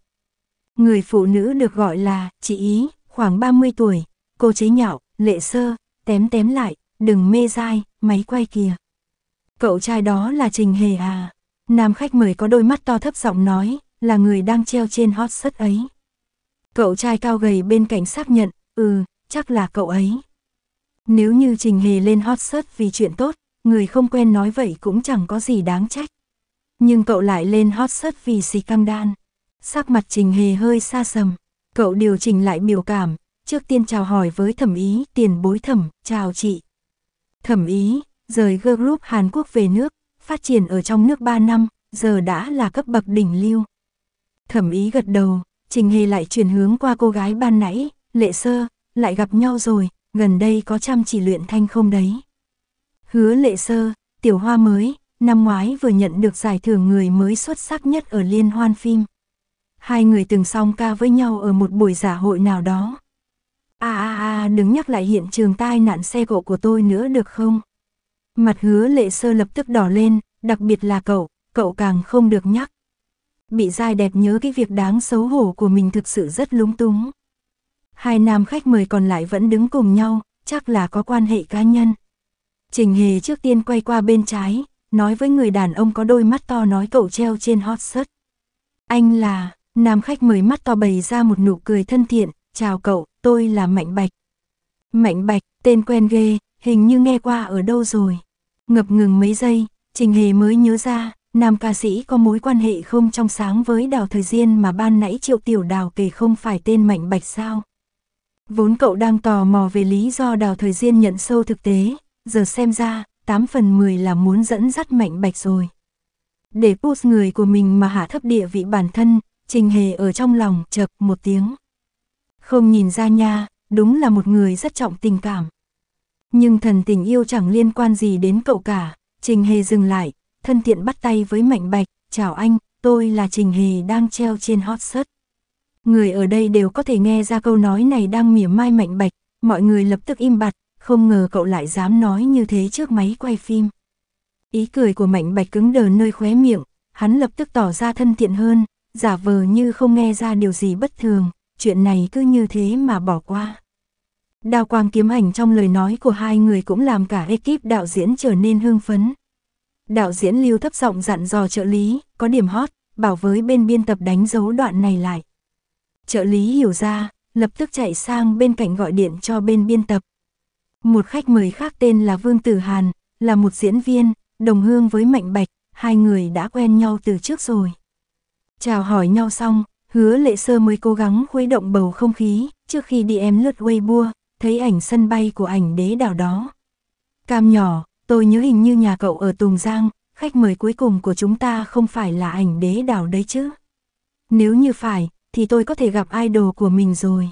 Người phụ nữ được gọi là chị ý, khoảng 30 tuổi, cô chế nhạo, lệ sơ, tém tém lại, đừng mê dai, máy quay kìa. Cậu trai đó là Trình Hề à? Nam khách mời có đôi mắt to thấp giọng nói, là người đang treo trên hot sắt ấy. Cậu trai cao gầy bên cạnh xác nhận, ừ, chắc là cậu ấy. Nếu như Trình Hề lên hot search vì chuyện tốt, người không quen nói vậy cũng chẳng có gì đáng trách. Nhưng cậu lại lên hot search vì xì căng đan. Sắc mặt Trình Hề hơi xa sầm, cậu điều chỉnh lại biểu cảm, trước tiên chào hỏi với thẩm ý tiền bối thẩm, chào chị. Thẩm ý, rời G Group Hàn Quốc về nước, phát triển ở trong nước 3 năm, giờ đã là cấp bậc đỉnh lưu. Thẩm ý gật đầu, Trình Hề lại chuyển hướng qua cô gái ban nãy, lệ sơ, lại gặp nhau rồi, gần đây có chăm chỉ luyện thanh không đấy. Hứa lệ sơ, tiểu hoa mới, năm ngoái vừa nhận được giải thưởng người mới xuất sắc nhất ở liên hoan phim. Hai người từng song ca với nhau ở một buổi giả hội nào đó. À à à đừng nhắc lại hiện trường tai nạn xe cộ của tôi nữa được không? Mặt hứa lệ sơ lập tức đỏ lên, đặc biệt là cậu, cậu càng không được nhắc bị dai đẹp nhớ cái việc đáng xấu hổ của mình thực sự rất lúng túng. Hai nam khách mời còn lại vẫn đứng cùng nhau, chắc là có quan hệ cá nhân. Trình Hề trước tiên quay qua bên trái, nói với người đàn ông có đôi mắt to nói cậu treo trên hot search. Anh là, nam khách mời mắt to bày ra một nụ cười thân thiện, chào cậu, tôi là Mạnh Bạch. Mạnh Bạch, tên quen ghê, hình như nghe qua ở đâu rồi. Ngập ngừng mấy giây, Trình Hề mới nhớ ra, Nam ca sĩ có mối quan hệ không trong sáng với đào thời Diên mà ban nãy triệu tiểu đào kể không phải tên Mạnh Bạch sao. Vốn cậu đang tò mò về lý do đào thời Diên nhận sâu thực tế, giờ xem ra, 8 phần 10 là muốn dẫn dắt Mạnh Bạch rồi. Để push người của mình mà hạ thấp địa vị bản thân, Trình Hề ở trong lòng chập một tiếng. Không nhìn ra nha, đúng là một người rất trọng tình cảm. Nhưng thần tình yêu chẳng liên quan gì đến cậu cả, Trình Hề dừng lại, thân thiện bắt tay với Mạnh Bạch, chào anh, tôi là Trình Hề đang treo trên hot search. Người ở đây đều có thể nghe ra câu nói này đang mỉa mai Mạnh Bạch, mọi người lập tức im bặt, không ngờ cậu lại dám nói như thế trước máy quay phim. Ý cười của Mạnh Bạch cứng đờ nơi khóe miệng, hắn lập tức tỏ ra thân thiện hơn, giả vờ như không nghe ra điều gì bất thường, chuyện này cứ như thế mà bỏ qua. Đào quang kiếm ảnh trong lời nói của hai người cũng làm cả ekip đạo diễn trở nên hưng phấn, Đạo diễn Lưu thấp giọng dặn dò trợ lý, có điểm hot, bảo với bên biên tập đánh dấu đoạn này lại. Trợ lý hiểu ra, lập tức chạy sang bên cạnh gọi điện cho bên biên tập. Một khách mời khác tên là Vương Tử Hàn, là một diễn viên, đồng hương với Mạnh Bạch, hai người đã quen nhau từ trước rồi. Chào hỏi nhau xong, hứa lệ sơ mới cố gắng khuấy động bầu không khí, trước khi đi em lướt Weibo, thấy ảnh sân bay của ảnh đế đảo đó. Cam nhỏ, tôi nhớ hình như nhà cậu ở Tùng Giang, khách mời cuối cùng của chúng ta không phải là ảnh đế đảo đấy chứ. Nếu như phải, thì tôi có thể gặp idol của mình rồi.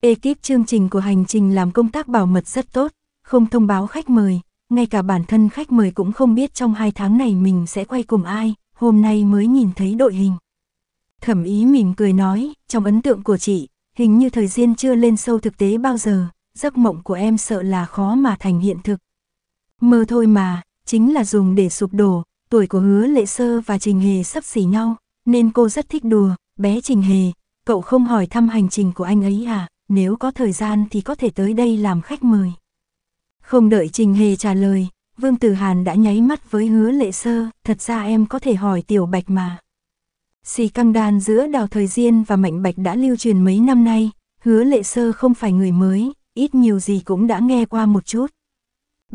Ekip chương trình của hành trình làm công tác bảo mật rất tốt, không thông báo khách mời, ngay cả bản thân khách mời cũng không biết trong hai tháng này mình sẽ quay cùng ai, hôm nay mới nhìn thấy đội hình. Thẩm ý mỉm cười nói, trong ấn tượng của chị, hình như thời gian chưa lên sâu thực tế bao giờ, giấc mộng của em sợ là khó mà thành hiện thực. Mơ thôi mà, chính là dùng để sụp đổ, tuổi của hứa lệ sơ và Trình Hề sắp xỉ nhau, nên cô rất thích đùa, bé Trình Hề, cậu không hỏi thăm hành trình của anh ấy à, nếu có thời gian thì có thể tới đây làm khách mời. Không đợi Trình Hề trả lời, Vương Tử Hàn đã nháy mắt với hứa lệ sơ, thật ra em có thể hỏi Tiểu Bạch mà. Xì căng đàn giữa Đào Thời gian và Mạnh Bạch đã lưu truyền mấy năm nay, hứa lệ sơ không phải người mới, ít nhiều gì cũng đã nghe qua một chút.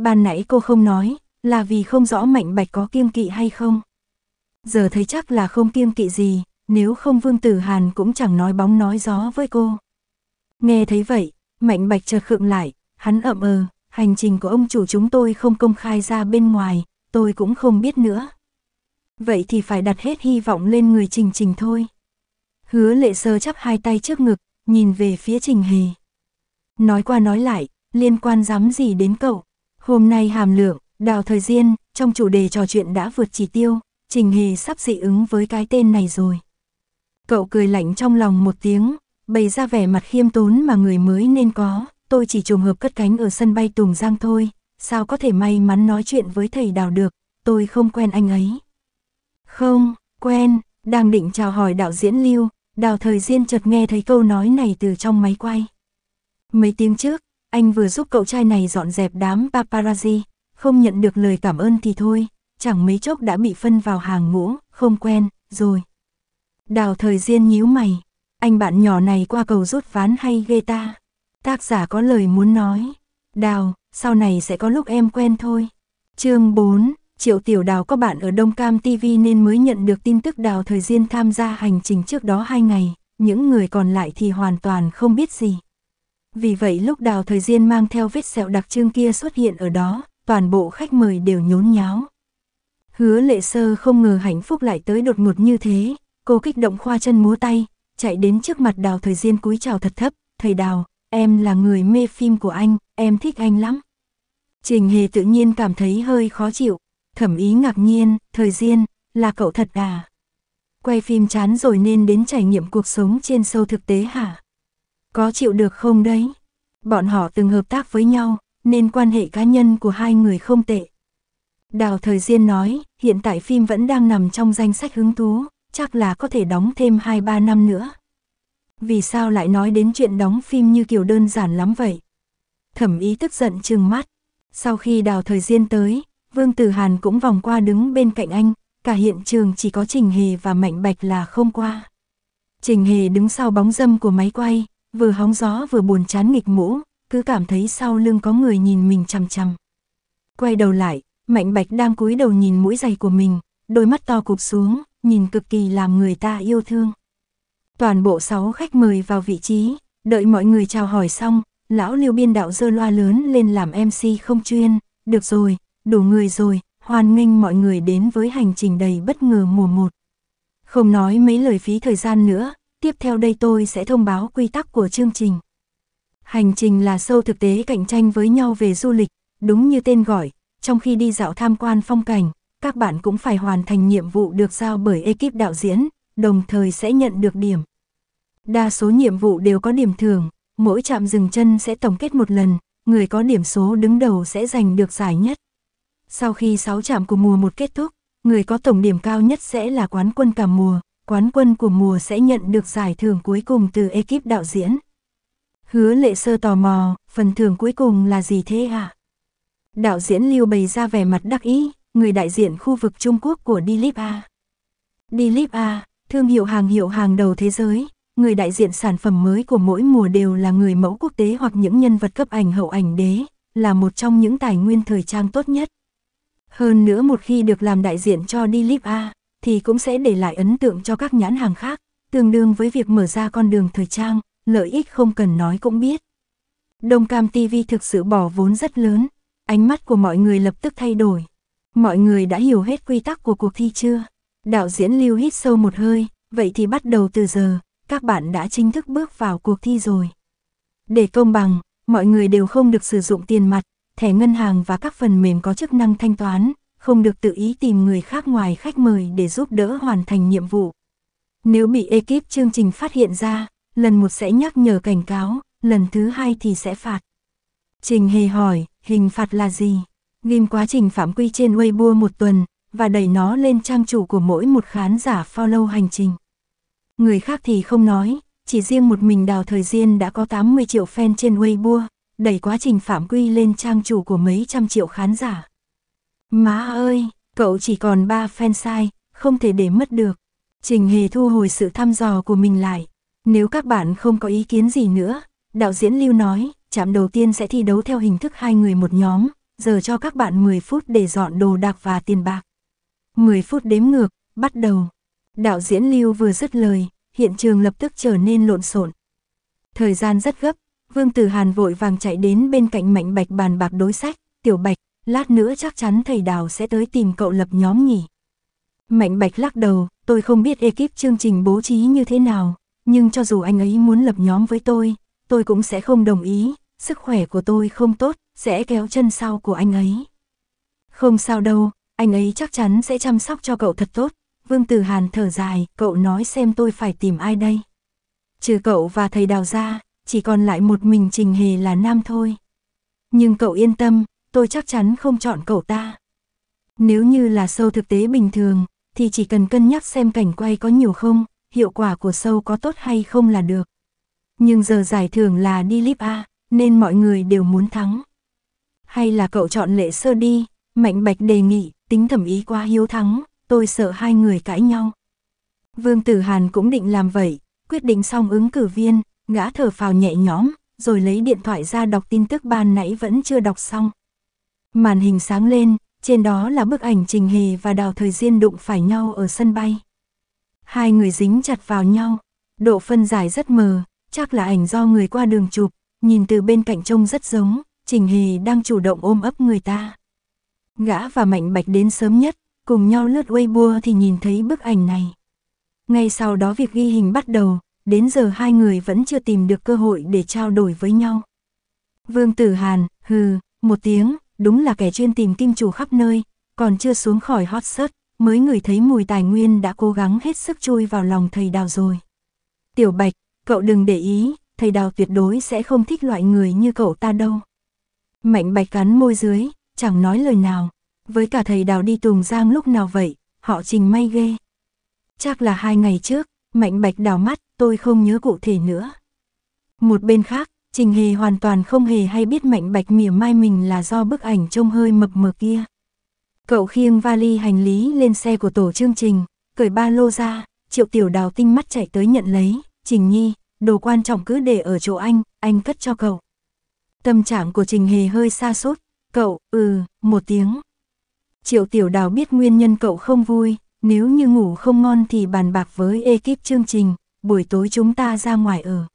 Ban nãy cô không nói, là vì không rõ Mạnh Bạch có kiêm kỵ hay không. Giờ thấy chắc là không kiêm kỵ gì, nếu không Vương Tử Hàn cũng chẳng nói bóng nói gió với cô. Nghe thấy vậy, Mạnh Bạch chợt khựng lại, hắn ậm ừ hành trình của ông chủ chúng tôi không công khai ra bên ngoài, tôi cũng không biết nữa. Vậy thì phải đặt hết hy vọng lên người Trình Trình thôi. Hứa lệ sơ chắp hai tay trước ngực, nhìn về phía Trình Hề. Nói qua nói lại, liên quan dám gì đến cậu? Hôm nay hàm lượng, đào thời gian, trong chủ đề trò chuyện đã vượt chỉ tiêu, Trình Hề sắp dị ứng với cái tên này rồi. Cậu cười lạnh trong lòng một tiếng, bày ra vẻ mặt khiêm tốn mà người mới nên có, tôi chỉ trùng hợp cất cánh ở sân bay Tùng Giang thôi, sao có thể may mắn nói chuyện với thầy đào được, tôi không quen anh ấy. Không, quen, đang định chào hỏi đạo diễn Lưu, đào thời gian chợt nghe thấy câu nói này từ trong máy quay. Mấy tiếng trước, anh vừa giúp cậu trai này dọn dẹp đám paparazzi, không nhận được lời cảm ơn thì thôi, chẳng mấy chốc đã bị phân vào hàng ngũ, không quen, rồi. Đào thời gian nhíu mày, anh bạn nhỏ này qua cầu rút ván hay ghê ta. Tác giả có lời muốn nói, đào, sau này sẽ có lúc em quen thôi. chương 4, Triệu Tiểu Đào có bạn ở Đông Cam TV nên mới nhận được tin tức đào thời gian tham gia hành trình trước đó 2 ngày, những người còn lại thì hoàn toàn không biết gì. Vì vậy lúc đào thời gian mang theo vết sẹo đặc trưng kia xuất hiện ở đó, toàn bộ khách mời đều nhốn nháo. Hứa lệ sơ không ngờ hạnh phúc lại tới đột ngột như thế, cô kích động khoa chân múa tay, chạy đến trước mặt đào thời gian cúi chào thật thấp, thầy đào, em là người mê phim của anh, em thích anh lắm. Trình hề tự nhiên cảm thấy hơi khó chịu, thẩm ý ngạc nhiên, thời gian, là cậu thật à? Quay phim chán rồi nên đến trải nghiệm cuộc sống trên sâu thực tế hả? Có chịu được không đấy? Bọn họ từng hợp tác với nhau, nên quan hệ cá nhân của hai người không tệ. Đào Thời Diên nói, hiện tại phim vẫn đang nằm trong danh sách hứng thú, chắc là có thể đóng thêm 2-3 năm nữa. Vì sao lại nói đến chuyện đóng phim như kiểu đơn giản lắm vậy? Thẩm ý tức giận trừng mắt. Sau khi Đào Thời Diên tới, Vương Tử Hàn cũng vòng qua đứng bên cạnh anh, cả hiện trường chỉ có Trình Hề và Mạnh Bạch là không qua. Trình Hề đứng sau bóng dâm của máy quay, vừa hóng gió vừa buồn chán nghịch mũ, cứ cảm thấy sau lưng có người nhìn mình chằm chằm. Quay đầu lại, Mạnh Bạch đang cúi đầu nhìn mũi giày của mình, đôi mắt to cụp xuống, nhìn cực kỳ làm người ta yêu thương. Toàn bộ sáu khách mời vào vị trí, đợi mọi người chào hỏi xong, lão Liêu biên đạo dơ loa lớn lên làm MC không chuyên, được rồi, đủ người rồi, hoan nghênh mọi người đến với hành trình đầy bất ngờ mùa một. Không nói mấy lời phí thời gian nữa, tiếp theo đây tôi sẽ thông báo quy tắc của chương trình. Hành trình là sâu thực tế cạnh tranh với nhau về du lịch, đúng như tên gọi, trong khi đi dạo tham quan phong cảnh, các bạn cũng phải hoàn thành nhiệm vụ được giao bởi ekip đạo diễn, đồng thời sẽ nhận được điểm. Đa số nhiệm vụ đều có điểm thưởng, mỗi trạm dừng chân sẽ tổng kết một lần, người có điểm số đứng đầu sẽ giành được giải nhất. Sau khi 6 trạm của mùa một kết thúc, người có tổng điểm cao nhất sẽ là quán quân cả mùa, quán quân của mùa sẽ nhận được giải thưởng cuối cùng từ ekip đạo diễn. Hứa lệ sơ tò mò, phần thưởng cuối cùng là gì thế hả? À? Đạo diễn Lưu bày ra vẻ mặt đắc ý, người đại diện khu vực Trung Quốc của Dilip A. Dilip A, thương hiệu hàng hiệu hàng đầu thế giới, người đại diện sản phẩm mới của mỗi mùa đều là người mẫu quốc tế hoặc những nhân vật cấp ảnh hậu ảnh đế, là một trong những tài nguyên thời trang tốt nhất. Hơn nữa một khi được làm đại diện cho Dilip A, thì cũng sẽ để lại ấn tượng cho các nhãn hàng khác, tương đương với việc mở ra con đường thời trang, lợi ích không cần nói cũng biết. Đông Cam TV thực sự bỏ vốn rất lớn, ánh mắt của mọi người lập tức thay đổi. Mọi người đã hiểu hết quy tắc của cuộc thi chưa? Đạo diễn Lưu hít sâu một hơi, vậy thì bắt đầu từ giờ, các bạn đã chính thức bước vào cuộc thi rồi. Để công bằng, mọi người đều không được sử dụng tiền mặt, thẻ ngân hàng và các phần mềm có chức năng thanh toán, không được tự ý tìm người khác ngoài khách mời để giúp đỡ hoàn thành nhiệm vụ. Nếu bị ekip chương trình phát hiện ra, lần một sẽ nhắc nhở cảnh cáo, lần thứ hai thì sẽ phạt. Trình Hề hỏi, hình phạt là gì? Ghim quá trình phạm quy trên Weibo một tuần, và đẩy nó lên trang chủ của mỗi một khán giả follow hành trình. Người khác thì không nói, chỉ riêng một mình Đào Thời gian đã có 80 triệu fan trên Weibo, đẩy quá trình phạm quy lên trang chủ của mấy trăm triệu khán giả. Má ơi, cậu chỉ còn ba fan sai, không thể để mất được. Trình Hề thu hồi sự thăm dò của mình lại. Nếu các bạn không có ý kiến gì nữa, đạo diễn Lưu nói, chạm đầu tiên sẽ thi đấu theo hình thức hai người một nhóm, giờ cho các bạn 10 phút để dọn đồ đạc và tiền bạc. 10 phút đếm ngược, bắt đầu. Đạo diễn Lưu vừa dứt lời, hiện trường lập tức trở nên lộn xộn. Thời gian rất gấp, Vương Tử Hàn vội vàng chạy đến bên cạnh Mạnh Bạch bàn bạc đối sách, "Tiểu Bạch, lát nữa chắc chắn thầy Đào sẽ tới tìm cậu lập nhóm nhỉ. Mạnh Bạch lắc đầu, tôi không biết ekip chương trình bố trí như thế nào, nhưng cho dù anh ấy muốn lập nhóm với tôi, tôi cũng sẽ không đồng ý, sức khỏe của tôi không tốt, sẽ kéo chân sau của anh ấy. Không sao đâu, anh ấy chắc chắn sẽ chăm sóc cho cậu thật tốt. Vương Tử Hàn thở dài, cậu nói xem tôi phải tìm ai đây. Trừ cậu và thầy đào ra, chỉ còn lại một mình Trình Hề là nam thôi. Nhưng cậu yên tâm, tôi chắc chắn không chọn cậu ta. Nếu như là sâu thực tế bình thường, thì chỉ cần cân nhắc xem cảnh quay có nhiều không, hiệu quả của sâu có tốt hay không là được. Nhưng giờ giải thưởng là đi lip A, nên mọi người đều muốn thắng. Hay là cậu chọn lệ sơ đi, Mạnh Bạch đề nghị, tính thẩm ý quá hiếu thắng, tôi sợ hai người cãi nhau. Vương Tử Hàn cũng định làm vậy, quyết định xong ứng cử viên, ngã thở phào nhẹ nhõm, rồi lấy điện thoại ra đọc tin tức ban nãy vẫn chưa đọc xong. Màn hình sáng lên, trên đó là bức ảnh Trình Hề và Đào Thời Diên đụng phải nhau ở sân bay. Hai người dính chặt vào nhau, độ phân giải rất mờ, chắc là ảnh do người qua đường chụp, nhìn từ bên cạnh trông rất giống, Trình Hề đang chủ động ôm ấp người ta. Gã và Mạnh Bạch đến sớm nhất, cùng nhau lướt Weibo thì nhìn thấy bức ảnh này. Ngay sau đó việc ghi hình bắt đầu, đến giờ hai người vẫn chưa tìm được cơ hội để trao đổi với nhau. Vương Tử Hàn, hừ, một tiếng, đúng là kẻ chuyên tìm kim chủ khắp nơi, còn chưa xuống khỏi hot search, mới người thấy mùi tài nguyên đã cố gắng hết sức chui vào lòng thầy đào rồi. Tiểu Bạch, cậu đừng để ý, thầy đào tuyệt đối sẽ không thích loại người như cậu ta đâu. Mạnh Bạch cắn môi dưới, chẳng nói lời nào, với cả thầy đào đi Tùng Giang lúc nào vậy, họ trình may ghê. Chắc là hai ngày trước, Mạnh Bạch đào mắt, tôi không nhớ cụ thể nữa. Một bên khác, Trình Hề hoàn toàn không hề hay biết Mạnh Bạch mỉa mai mình là do bức ảnh trông hơi mập mờ kia. Cậu khiêng vali hành lý lên xe của tổ chương trình, cởi ba lô ra, triệu tiểu đào tinh mắt chạy tới nhận lấy, Trình Nhi, đồ quan trọng cứ để ở chỗ anh, anh cất cho cậu. Tâm trạng của Trình Hề hơi xa sốt, cậu, ừ, một tiếng. Triệu tiểu đào biết nguyên nhân cậu không vui, nếu như ngủ không ngon thì bàn bạc với ekip chương trình, buổi tối chúng ta ra ngoài ở.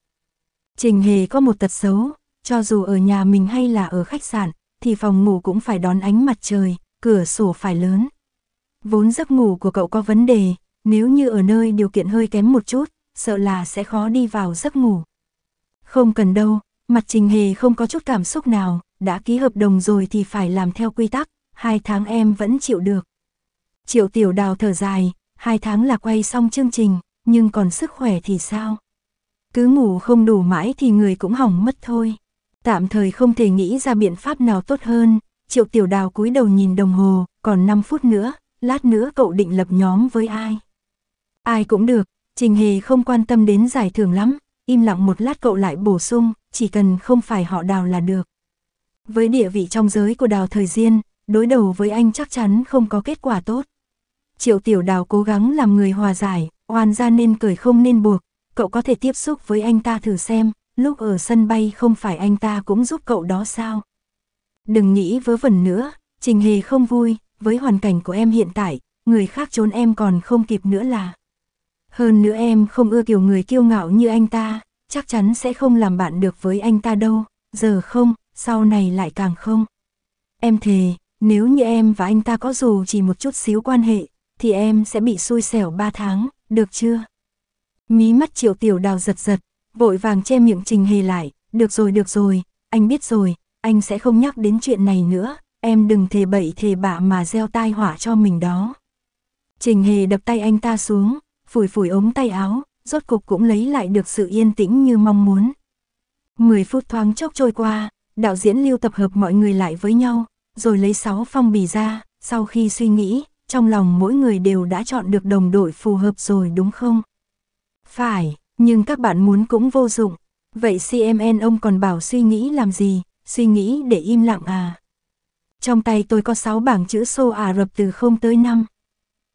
Trình Hề có một tật xấu, cho dù ở nhà mình hay là ở khách sạn, thì phòng ngủ cũng phải đón ánh mặt trời, cửa sổ phải lớn. Vốn giấc ngủ của cậu có vấn đề, nếu như ở nơi điều kiện hơi kém một chút, sợ là sẽ khó đi vào giấc ngủ. Không cần đâu, mặt Trình Hề không có chút cảm xúc nào, đã ký hợp đồng rồi thì phải làm theo quy tắc, hai tháng em vẫn chịu được. Triệu Tiểu Đào thở dài, hai tháng là quay xong chương trình, nhưng còn sức khỏe thì sao? cứ ngủ không đủ mãi thì người cũng hỏng mất thôi. Tạm thời không thể nghĩ ra biện pháp nào tốt hơn, Triệu Tiểu Đào cúi đầu nhìn đồng hồ, còn 5 phút nữa, lát nữa cậu định lập nhóm với ai? Ai cũng được, Trình Hề không quan tâm đến giải thưởng lắm, im lặng một lát cậu lại bổ sung, chỉ cần không phải họ đào là được. Với địa vị trong giới của đào thời gian đối đầu với anh chắc chắn không có kết quả tốt. Triệu Tiểu Đào cố gắng làm người hòa giải, oan ra nên cởi không nên buộc, cậu có thể tiếp xúc với anh ta thử xem, lúc ở sân bay không phải anh ta cũng giúp cậu đó sao? Đừng nghĩ vớ vẩn nữa, Trình Hề không vui, với hoàn cảnh của em hiện tại, người khác trốn em còn không kịp nữa là. Hơn nữa em không ưa kiểu người kiêu ngạo như anh ta, chắc chắn sẽ không làm bạn được với anh ta đâu, giờ không, sau này lại càng không. Em thề, nếu như em và anh ta có dù chỉ một chút xíu quan hệ, thì em sẽ bị xui xẻo 3 tháng, được chưa? Mí mắt triệu tiểu đào giật giật, vội vàng che miệng trình hề lại, được rồi được rồi, anh biết rồi, anh sẽ không nhắc đến chuyện này nữa, em đừng thề bậy thề bạ mà gieo tai họa cho mình đó. Trình hề đập tay anh ta xuống, phủi phủi ống tay áo, rốt cục cũng lấy lại được sự yên tĩnh như mong muốn. Mười phút thoáng chốc trôi qua, đạo diễn lưu tập hợp mọi người lại với nhau, rồi lấy sáu phong bì ra, sau khi suy nghĩ, trong lòng mỗi người đều đã chọn được đồng đội phù hợp rồi đúng không? Phải, nhưng các bạn muốn cũng vô dụng. Vậy CMN ông còn bảo suy nghĩ làm gì, suy nghĩ để im lặng à? Trong tay tôi có 6 bảng chữ số Ả Rập từ 0 tới 5.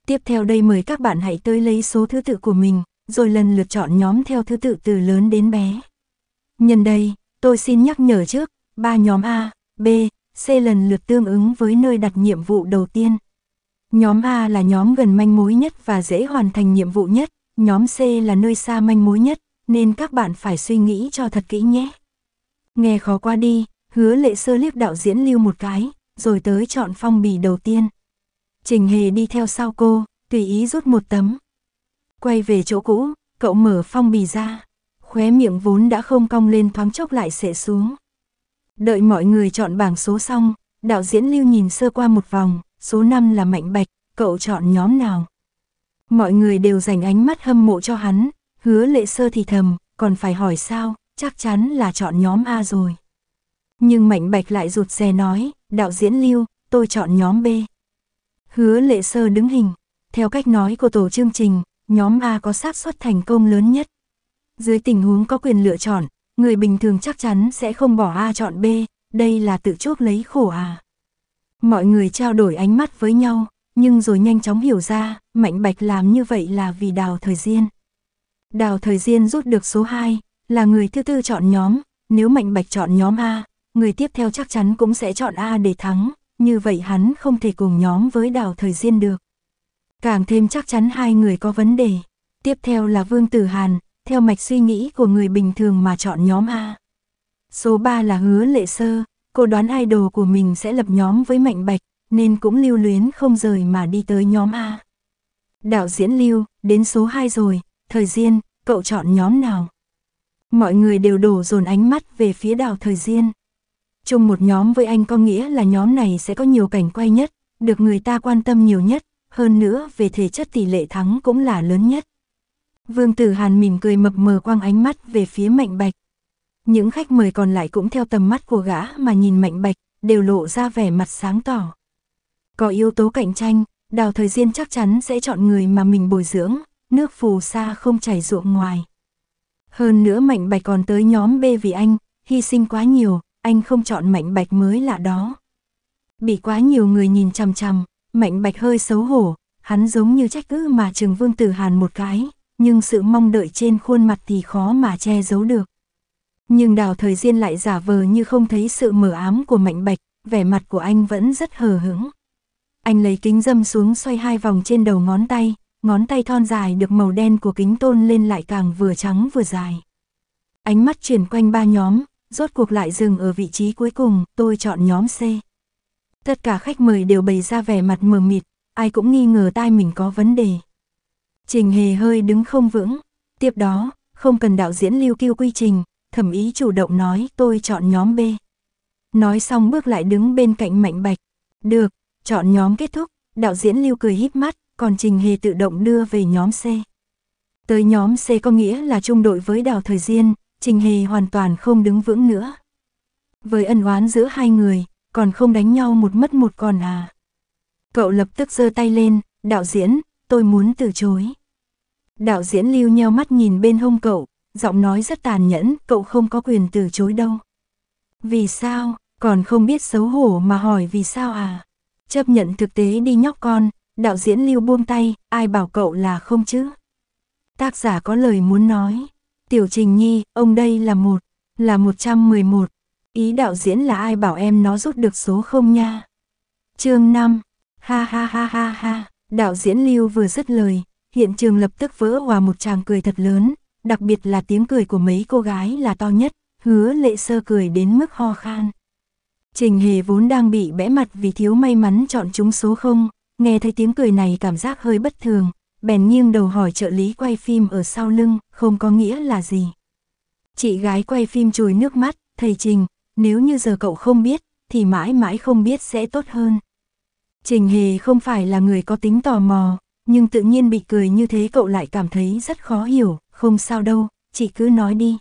Tiếp theo đây mời các bạn hãy tới lấy số thứ tự của mình, rồi lần lượt chọn nhóm theo thứ tự từ lớn đến bé. Nhân đây, tôi xin nhắc nhở trước, ba nhóm A, B, C lần lượt tương ứng với nơi đặt nhiệm vụ đầu tiên. Nhóm A là nhóm gần manh mối nhất và dễ hoàn thành nhiệm vụ nhất, Nhóm C là nơi xa manh mối nhất, nên các bạn phải suy nghĩ cho thật kỹ nhé. Nghe khó qua đi, hứa lệ sơ liếc đạo diễn lưu một cái, rồi tới chọn phong bì đầu tiên. Trình hề đi theo sau cô, tùy ý rút một tấm. Quay về chỗ cũ, cậu mở phong bì ra, khóe miệng vốn đã không cong lên thoáng chốc lại sệ xuống. Đợi mọi người chọn bảng số xong, đạo diễn lưu nhìn sơ qua một vòng, số 5 là Mạnh Bạch, cậu chọn nhóm nào? Mọi người đều dành ánh mắt hâm mộ cho hắn, hứa lệ sơ thì thầm, còn phải hỏi sao, chắc chắn là chọn nhóm A rồi. Nhưng Mạnh Bạch lại rụt rè nói, đạo diễn lưu, tôi chọn nhóm B. Hứa lệ sơ đứng hình, theo cách nói của tổ chương trình, nhóm A có xác suất thành công lớn nhất. Dưới tình huống có quyền lựa chọn, người bình thường chắc chắn sẽ không bỏ A chọn B, đây là tự chốt lấy khổ à. Mọi người trao đổi ánh mắt với nhau, nhưng rồi nhanh chóng hiểu ra, Mạnh Bạch làm như vậy là vì Đào Thời Diên. Đào Thời Diên rút được số 2, là người thứ tư chọn nhóm, nếu Mạnh Bạch chọn nhóm A, người tiếp theo chắc chắn cũng sẽ chọn A để thắng, như vậy hắn không thể cùng nhóm với Đào Thời Diên được. Càng thêm chắc chắn hai người có vấn đề. Tiếp theo là Vương Tử Hàn, theo mạch suy nghĩ của người bình thường mà chọn nhóm A. Số 3 là Hứa Lệ Sơ, cô đoán idol của mình sẽ lập nhóm với Mạnh Bạch, nên cũng lưu luyến không rời mà đi tới nhóm A. Đạo diễn lưu, đến số 2 rồi, thời gian cậu chọn nhóm nào? Mọi người đều đổ dồn ánh mắt về phía đào thời gian Chung một nhóm với anh có nghĩa là nhóm này sẽ có nhiều cảnh quay nhất, được người ta quan tâm nhiều nhất, hơn nữa về thể chất tỷ lệ thắng cũng là lớn nhất. Vương Tử Hàn mỉm cười mập mờ quang ánh mắt về phía Mạnh Bạch. Những khách mời còn lại cũng theo tầm mắt của gã mà nhìn Mạnh Bạch, đều lộ ra vẻ mặt sáng tỏ. Có yếu tố cạnh tranh, đào thời diên chắc chắn sẽ chọn người mà mình bồi dưỡng, nước phù sa không chảy ruộng ngoài. Hơn nữa Mạnh Bạch còn tới nhóm B vì anh, hy sinh quá nhiều, anh không chọn Mạnh Bạch mới là đó. Bị quá nhiều người nhìn chằm chằm, Mạnh Bạch hơi xấu hổ, hắn giống như trách cứ mà trường Vương Tử Hàn một cái, nhưng sự mong đợi trên khuôn mặt thì khó mà che giấu được. Nhưng đào thời diên lại giả vờ như không thấy sự mờ ám của Mạnh Bạch, vẻ mặt của anh vẫn rất hờ hững. Anh lấy kính dâm xuống xoay hai vòng trên đầu ngón tay, ngón tay thon dài được màu đen của kính tôn lên lại càng vừa trắng vừa dài. Ánh mắt chuyển quanh ba nhóm, rốt cuộc lại dừng ở vị trí cuối cùng, tôi chọn nhóm C. Tất cả khách mời đều bày ra vẻ mặt mờ mịt, ai cũng nghi ngờ tai mình có vấn đề. Trình hề hơi đứng không vững, tiếp đó, không cần đạo diễn lưu kiêu quy trình, thẩm ý chủ động nói tôi chọn nhóm B. Nói xong bước lại đứng bên cạnh mạnh bạch. Được, Chọn nhóm kết thúc, đạo diễn Lưu cười híp mắt, còn Trình Hề tự động đưa về nhóm C. Tới nhóm C có nghĩa là chung đội với Đào Thời Diên, Trình Hề hoàn toàn không đứng vững nữa. Với ân oán giữa hai người, còn không đánh nhau một mất một còn à. Cậu lập tức giơ tay lên, đạo diễn, tôi muốn từ chối. Đạo diễn lưu nheo mắt nhìn bên hông cậu, giọng nói rất tàn nhẫn, cậu không có quyền từ chối đâu. Vì sao, còn không biết xấu hổ mà hỏi vì sao à? Chấp nhận thực tế đi nhóc con, đạo diễn lưu buông tay, ai bảo cậu là không chứ? Tác giả có lời muốn nói. Tiểu Trình Nhi, ông đây là một, là 111. Ý đạo diễn là ai bảo em nó rút được số không nha? chương 5, ha ha ha ha ha, đạo diễn lưu vừa dứt lời, hiện trường lập tức vỡ hòa một tràng cười thật lớn, đặc biệt là tiếng cười của mấy cô gái là to nhất, hứa lệ sơ cười đến mức ho khan. Trình hề vốn đang bị bẽ mặt vì thiếu may mắn chọn chúng số không, nghe thấy tiếng cười này cảm giác hơi bất thường, bèn nghiêng đầu hỏi trợ lý quay phim ở sau lưng, không có nghĩa là gì. Chị gái quay phim chùi nước mắt, thầy Trình, nếu như giờ cậu không biết, thì mãi mãi không biết sẽ tốt hơn. Trình Hề không phải là người có tính tò mò, nhưng tự nhiên bị cười như thế cậu lại cảm thấy rất khó hiểu, không sao đâu, chị cứ nói đi.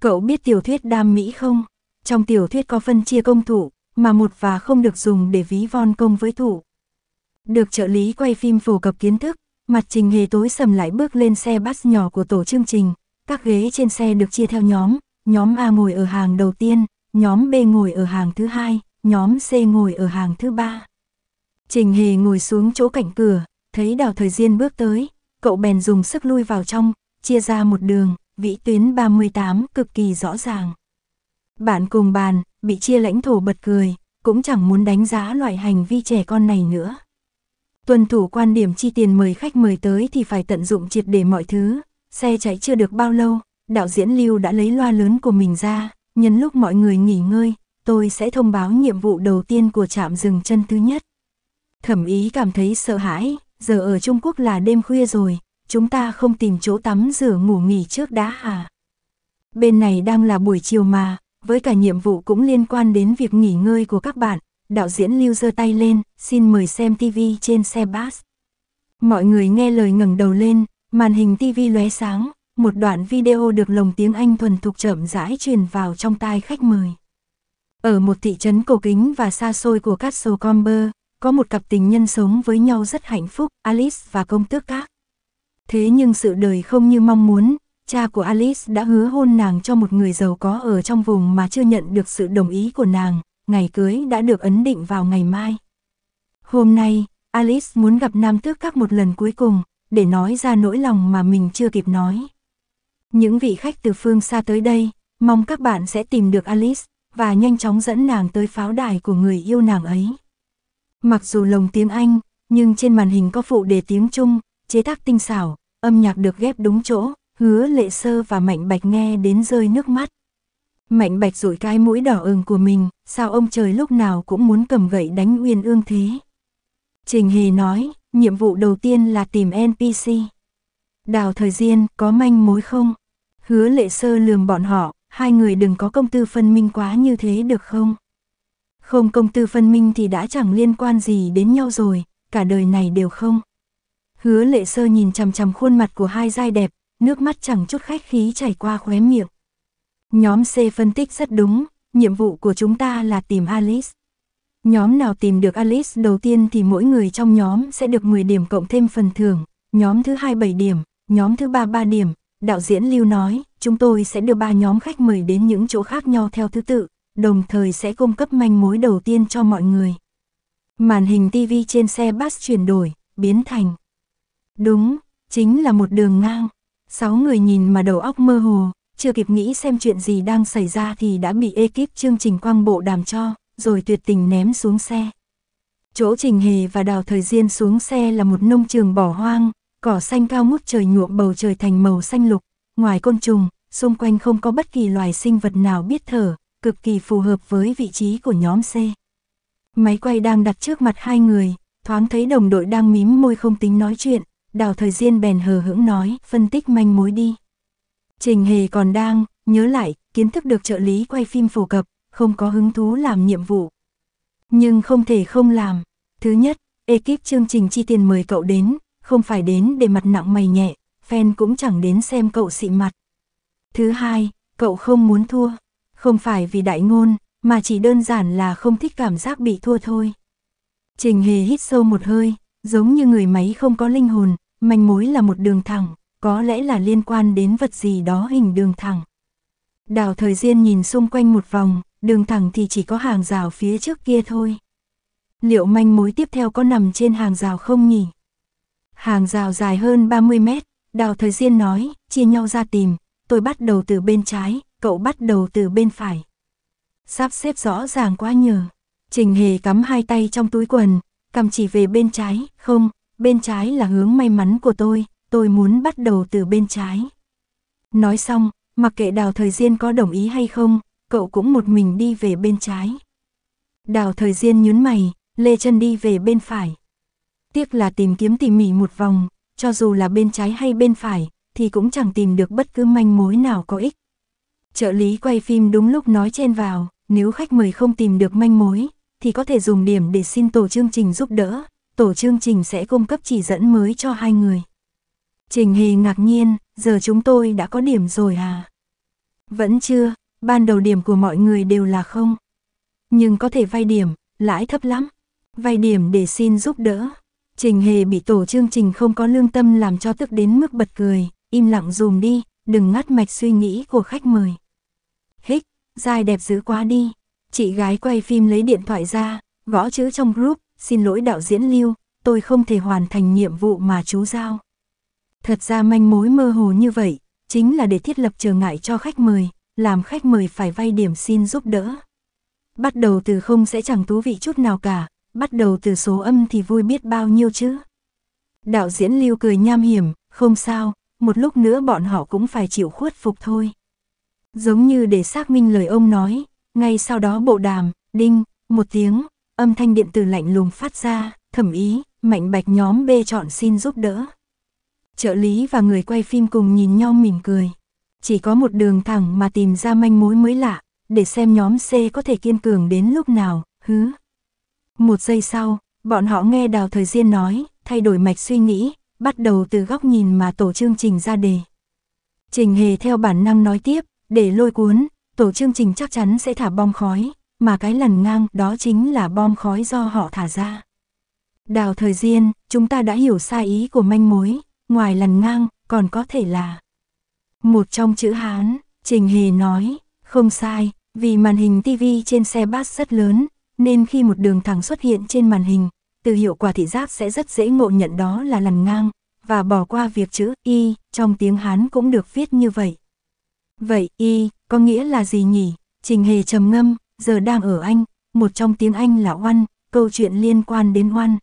Cậu biết tiểu thuyết đam mỹ không? Trong tiểu thuyết có phân chia công thủ, mà một và không được dùng để ví von công với thủ. Được trợ lý quay phim phổ cập kiến thức, mặt trình hề tối sầm lại bước lên xe bus nhỏ của tổ chương trình, các ghế trên xe được chia theo nhóm, nhóm A ngồi ở hàng đầu tiên, nhóm B ngồi ở hàng thứ hai, nhóm C ngồi ở hàng thứ ba. Trình hề ngồi xuống chỗ cạnh cửa, thấy đào thời gian bước tới, cậu bèn dùng sức lui vào trong, chia ra một đường, vĩ tuyến 38 cực kỳ rõ ràng. Bạn cùng bàn, bị chia lãnh thổ bật cười, cũng chẳng muốn đánh giá loại hành vi trẻ con này nữa. Tuân thủ quan điểm chi tiền mời khách mời tới thì phải tận dụng triệt để mọi thứ, xe chạy chưa được bao lâu, đạo diễn Lưu đã lấy loa lớn của mình ra, nhân lúc mọi người nghỉ ngơi, tôi sẽ thông báo nhiệm vụ đầu tiên của trạm dừng chân thứ nhất. Thẩm ý cảm thấy sợ hãi, giờ ở Trung Quốc là đêm khuya rồi, chúng ta không tìm chỗ tắm rửa ngủ nghỉ trước đã à. Bên này đang là buổi chiều mà, với cả nhiệm vụ cũng liên quan đến việc nghỉ ngơi của các bạn. Đạo diễn Lưu giơ tay lên, xin mời xem TV trên xe bus. Mọi người nghe lời ngẩng đầu lên, màn hình TV lóe sáng, một đoạn video được lồng tiếng Anh thuần thục chậm rãi truyền vào trong tai khách mời. Ở một thị trấn cổ kính và xa xôi của Castle Comber, có một cặp tình nhân sống với nhau rất hạnh phúc, Alice và công tước các. Thế nhưng sự đời không như mong muốn, cha của Alice đã hứa hôn nàng cho một người giàu có ở trong vùng mà chưa nhận được sự đồng ý của nàng, ngày cưới đã được ấn định vào ngày mai. Hôm nay, Alice muốn gặp nam tước các một lần cuối cùng, để nói ra nỗi lòng mà mình chưa kịp nói. Những vị khách từ phương xa tới đây, mong các bạn sẽ tìm được Alice và nhanh chóng dẫn nàng tới pháo đài của người yêu nàng ấy. Mặc dù lồng tiếng Anh, nhưng trên màn hình có phụ đề tiếng Trung, chế tác tinh xảo, âm nhạc được ghép đúng chỗ, Hứa lệ sơ và mạnh bạch nghe đến rơi nước mắt. Mạnh bạch rụi cái mũi đỏ ửng của mình, sao ông trời lúc nào cũng muốn cầm gậy đánh uyên ương thế. Trình Hề nói, nhiệm vụ đầu tiên là tìm NPC. Đào thời gian có manh mối không? Hứa lệ sơ lườm bọn họ, hai người đừng có công tư phân minh quá như thế được không? Không công tư phân minh thì đã chẳng liên quan gì đến nhau rồi, cả đời này đều không. Hứa lệ sơ nhìn chằm chằm khuôn mặt của hai giai đẹp, nước mắt chẳng chút khách khí chảy qua khóe miệng. Nhóm C phân tích rất đúng, nhiệm vụ của chúng ta là tìm Alice. Nhóm nào tìm được Alice đầu tiên thì mỗi người trong nhóm sẽ được 10 điểm cộng thêm phần thưởng, nhóm thứ hai 7 điểm, nhóm thứ ba 3 điểm. Đạo diễn Lưu nói, chúng tôi sẽ đưa ba nhóm khách mời đến những chỗ khác nhau theo thứ tự, đồng thời sẽ cung cấp manh mối đầu tiên cho mọi người. Màn hình TV trên xe bus chuyển đổi, biến thành. Đúng, chính là một đường ngang. Sáu người nhìn mà đầu óc mơ hồ, chưa kịp nghĩ xem chuyện gì đang xảy ra thì đã bị ekip chương trình quang bộ đàm cho, rồi tuyệt tình ném xuống xe. Chỗ Trình Hề và Đào Thời gian xuống xe là một nông trường bỏ hoang, cỏ xanh cao mút trời nhuộm bầu trời thành màu xanh lục, ngoài côn trùng, xung quanh không có bất kỳ loài sinh vật nào biết thở, cực kỳ phù hợp với vị trí của nhóm C. Máy quay đang đặt trước mặt hai người, thoáng thấy đồng đội đang mím môi không tính nói chuyện, đào thời gian bèn hờ hững nói, phân tích manh mối đi. Trình hề còn đang, nhớ lại, kiến thức được trợ lý quay phim phổ cập, không có hứng thú làm nhiệm vụ. Nhưng không thể không làm. Thứ nhất, ekip chương trình chi tiền mời cậu đến, không phải đến để mặt nặng mày nhẹ, fan cũng chẳng đến xem cậu xị mặt. Thứ hai, cậu không muốn thua, không phải vì đại ngôn, mà chỉ đơn giản là không thích cảm giác bị thua thôi. Trình Hề hít sâu một hơi, giống như người máy không có linh hồn, Manh mối là một đường thẳng, có lẽ là liên quan đến vật gì đó hình đường thẳng. Đào thời gian nhìn xung quanh một vòng, đường thẳng thì chỉ có hàng rào phía trước kia thôi. Liệu manh mối tiếp theo có nằm trên hàng rào không nhỉ? Hàng rào dài hơn 30 mét, đào thời gian nói, chia nhau ra tìm, tôi bắt đầu từ bên trái, cậu bắt đầu từ bên phải. Sắp xếp rõ ràng quá nhờ. Trình hề cắm hai tay trong túi quần, cầm chỉ về bên trái, không, bên trái là hướng may mắn của tôi, tôi muốn bắt đầu từ bên trái. Nói xong, mặc kệ đào thời Diên có đồng ý hay không, cậu cũng một mình đi về bên trái. Đào thời Diên nhún mày, lê chân đi về bên phải. Tiếc là tìm kiếm tỉ mỉ một vòng, cho dù là bên trái hay bên phải, thì cũng chẳng tìm được bất cứ manh mối nào có ích. Trợ lý quay phim đúng lúc nói chen vào, nếu khách mời không tìm được manh mối, thì có thể dùng điểm để xin tổ chương trình giúp đỡ, tổ chương trình sẽ cung cấp chỉ dẫn mới cho hai người. Trình Hề ngạc nhiên, giờ chúng tôi đã có điểm rồi à? Vẫn chưa, ban đầu điểm của mọi người đều là không. Nhưng có thể vay điểm, lãi thấp lắm. Vay điểm để xin giúp đỡ. Trình Hề bị tổ chương trình không có lương tâm làm cho tức đến mức bật cười, im lặng dùm đi, đừng ngắt mạch suy nghĩ của khách mời. Hích, dài đẹp dữ quá đi. Chị gái quay phim lấy điện thoại ra, gõ chữ trong group, xin lỗi đạo diễn Lưu, tôi không thể hoàn thành nhiệm vụ mà chú giao. Thật ra manh mối mơ hồ như vậy, chính là để thiết lập trở ngại cho khách mời, làm khách mời phải vay điểm xin giúp đỡ. Bắt đầu từ không sẽ chẳng thú vị chút nào cả, bắt đầu từ số âm thì vui biết bao nhiêu chứ. Đạo diễn Lưu cười nham hiểm, không sao, một lúc nữa bọn họ cũng phải chịu khuất phục thôi. Giống như để xác minh lời ông nói, ngay sau đó bộ đàm, đinh, một tiếng, âm thanh điện tử lạnh lùng phát ra, thẩm ý, mạnh bạch nhóm B chọn xin giúp đỡ. Trợ lý và người quay phim cùng nhìn nhau mỉm cười. Chỉ có một đường thẳng mà tìm ra manh mối mới lạ, để xem nhóm C có thể kiên cường đến lúc nào, hứ. Một giây sau, bọn họ nghe Đào Thời Diên nói, thay đổi mạch suy nghĩ, bắt đầu từ góc nhìn mà tổ chương trình ra đề. Trình Hề theo bản năng nói tiếp, để lôi cuốn, tổ chương trình chắc chắn sẽ thả bom khói, mà cái lằn ngang đó chính là bom khói do họ thả ra. Đào thời gian, chúng ta đã hiểu sai ý của manh mối, ngoài lằn ngang, còn có thể là một trong chữ Hán, Trình Hề nói, không sai, vì màn hình TV trên xe bát rất lớn, nên khi một đường thẳng xuất hiện trên màn hình, từ hiệu quả thị giác sẽ rất dễ ngộ nhận đó là lằn ngang, và bỏ qua việc chữ Y trong tiếng Hán cũng được viết như vậy. Vậy Y có nghĩa là gì nhỉ? Trình Hề trầm ngâm, giờ đang ở Anh, một trong tiếng Anh là oan, câu chuyện liên quan đến oan.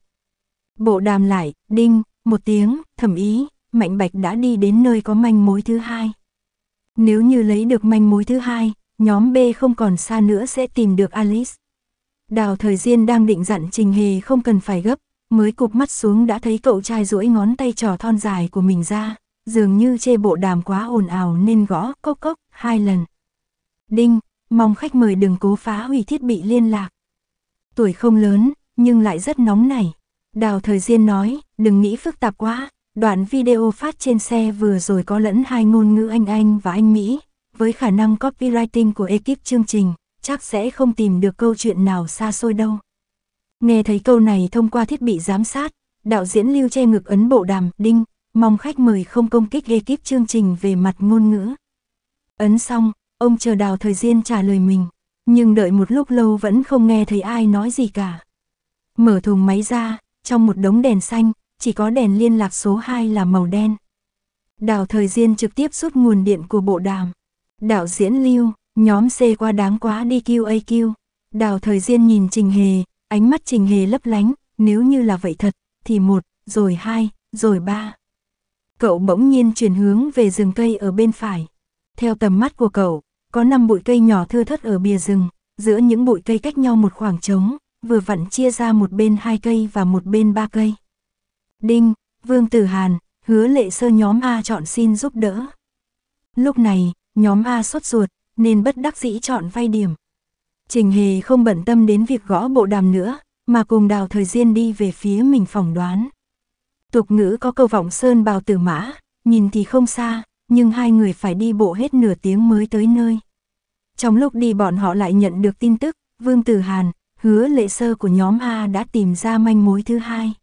Bộ đàm lại, đinh, một tiếng, thẩm ý, Mạnh Bạch đã đi đến nơi có manh mối thứ hai. Nếu như lấy được manh mối thứ hai, nhóm B không còn xa nữa sẽ tìm được Alice. Đào thời gian đang định dặn Trình Hề không cần phải gấp, mới cụp mắt xuống đã thấy cậu trai duỗi ngón tay trò thon dài của mình ra, dường như chê bộ đàm quá ồn ào nên gõ cốc cốc hai lần. Đinh, mong khách mời đừng cố phá hủy thiết bị liên lạc. Tuổi không lớn, nhưng lại rất nóng nảy Đào Thời Diên nói, đừng nghĩ phức tạp quá, đoạn video phát trên xe vừa rồi có lẫn hai ngôn ngữ Anh Anh và Anh Mỹ, với khả năng copywriting của ekip chương trình, chắc sẽ không tìm được câu chuyện nào xa xôi đâu. Nghe thấy câu này thông qua thiết bị giám sát, đạo diễn Lưu che ngực ấn bộ đàm, đinh, mong khách mời không công kích ekip chương trình về mặt ngôn ngữ. Ấn xong, Ông chờ đào thời gian trả lời mình, nhưng đợi một lúc lâu vẫn không nghe thấy ai nói gì cả. Mở thùng máy ra, trong một đống đèn xanh, chỉ có đèn liên lạc số 2 là màu đen. Đào thời gian trực tiếp rút nguồn điện của bộ đàm. Đạo diễn lưu, nhóm C qua đáng quá đi QAQ. Đào thời gian nhìn Trình Hề, ánh mắt Trình Hề lấp lánh, nếu như là vậy thật, thì một, rồi hai, rồi ba. Cậu bỗng nhiên chuyển hướng về rừng cây ở bên phải. Theo tầm mắt của cậu, có năm bụi cây nhỏ thưa thớt ở bìa rừng, giữa những bụi cây cách nhau một khoảng trống, vừa vặn chia ra một bên hai cây và một bên ba cây. Đinh, Vương Tử Hàn, hứa lệ sơ nhóm A chọn xin giúp đỡ. Lúc này, nhóm A sốt ruột, nên bất đắc dĩ chọn vay điểm. Trình Hề không bận tâm đến việc gõ bộ đàm nữa, mà cùng đào thời gian đi về phía mình phỏng đoán. Tục ngữ có câu vọng sơn bào tử mã, nhìn thì không xa, nhưng hai người phải đi bộ hết nửa tiếng mới tới nơi. Trong lúc đi bọn họ lại nhận được tin tức, Vương Tử Hàn, hứa lệ sơ của nhóm A đã tìm ra manh mối thứ hai.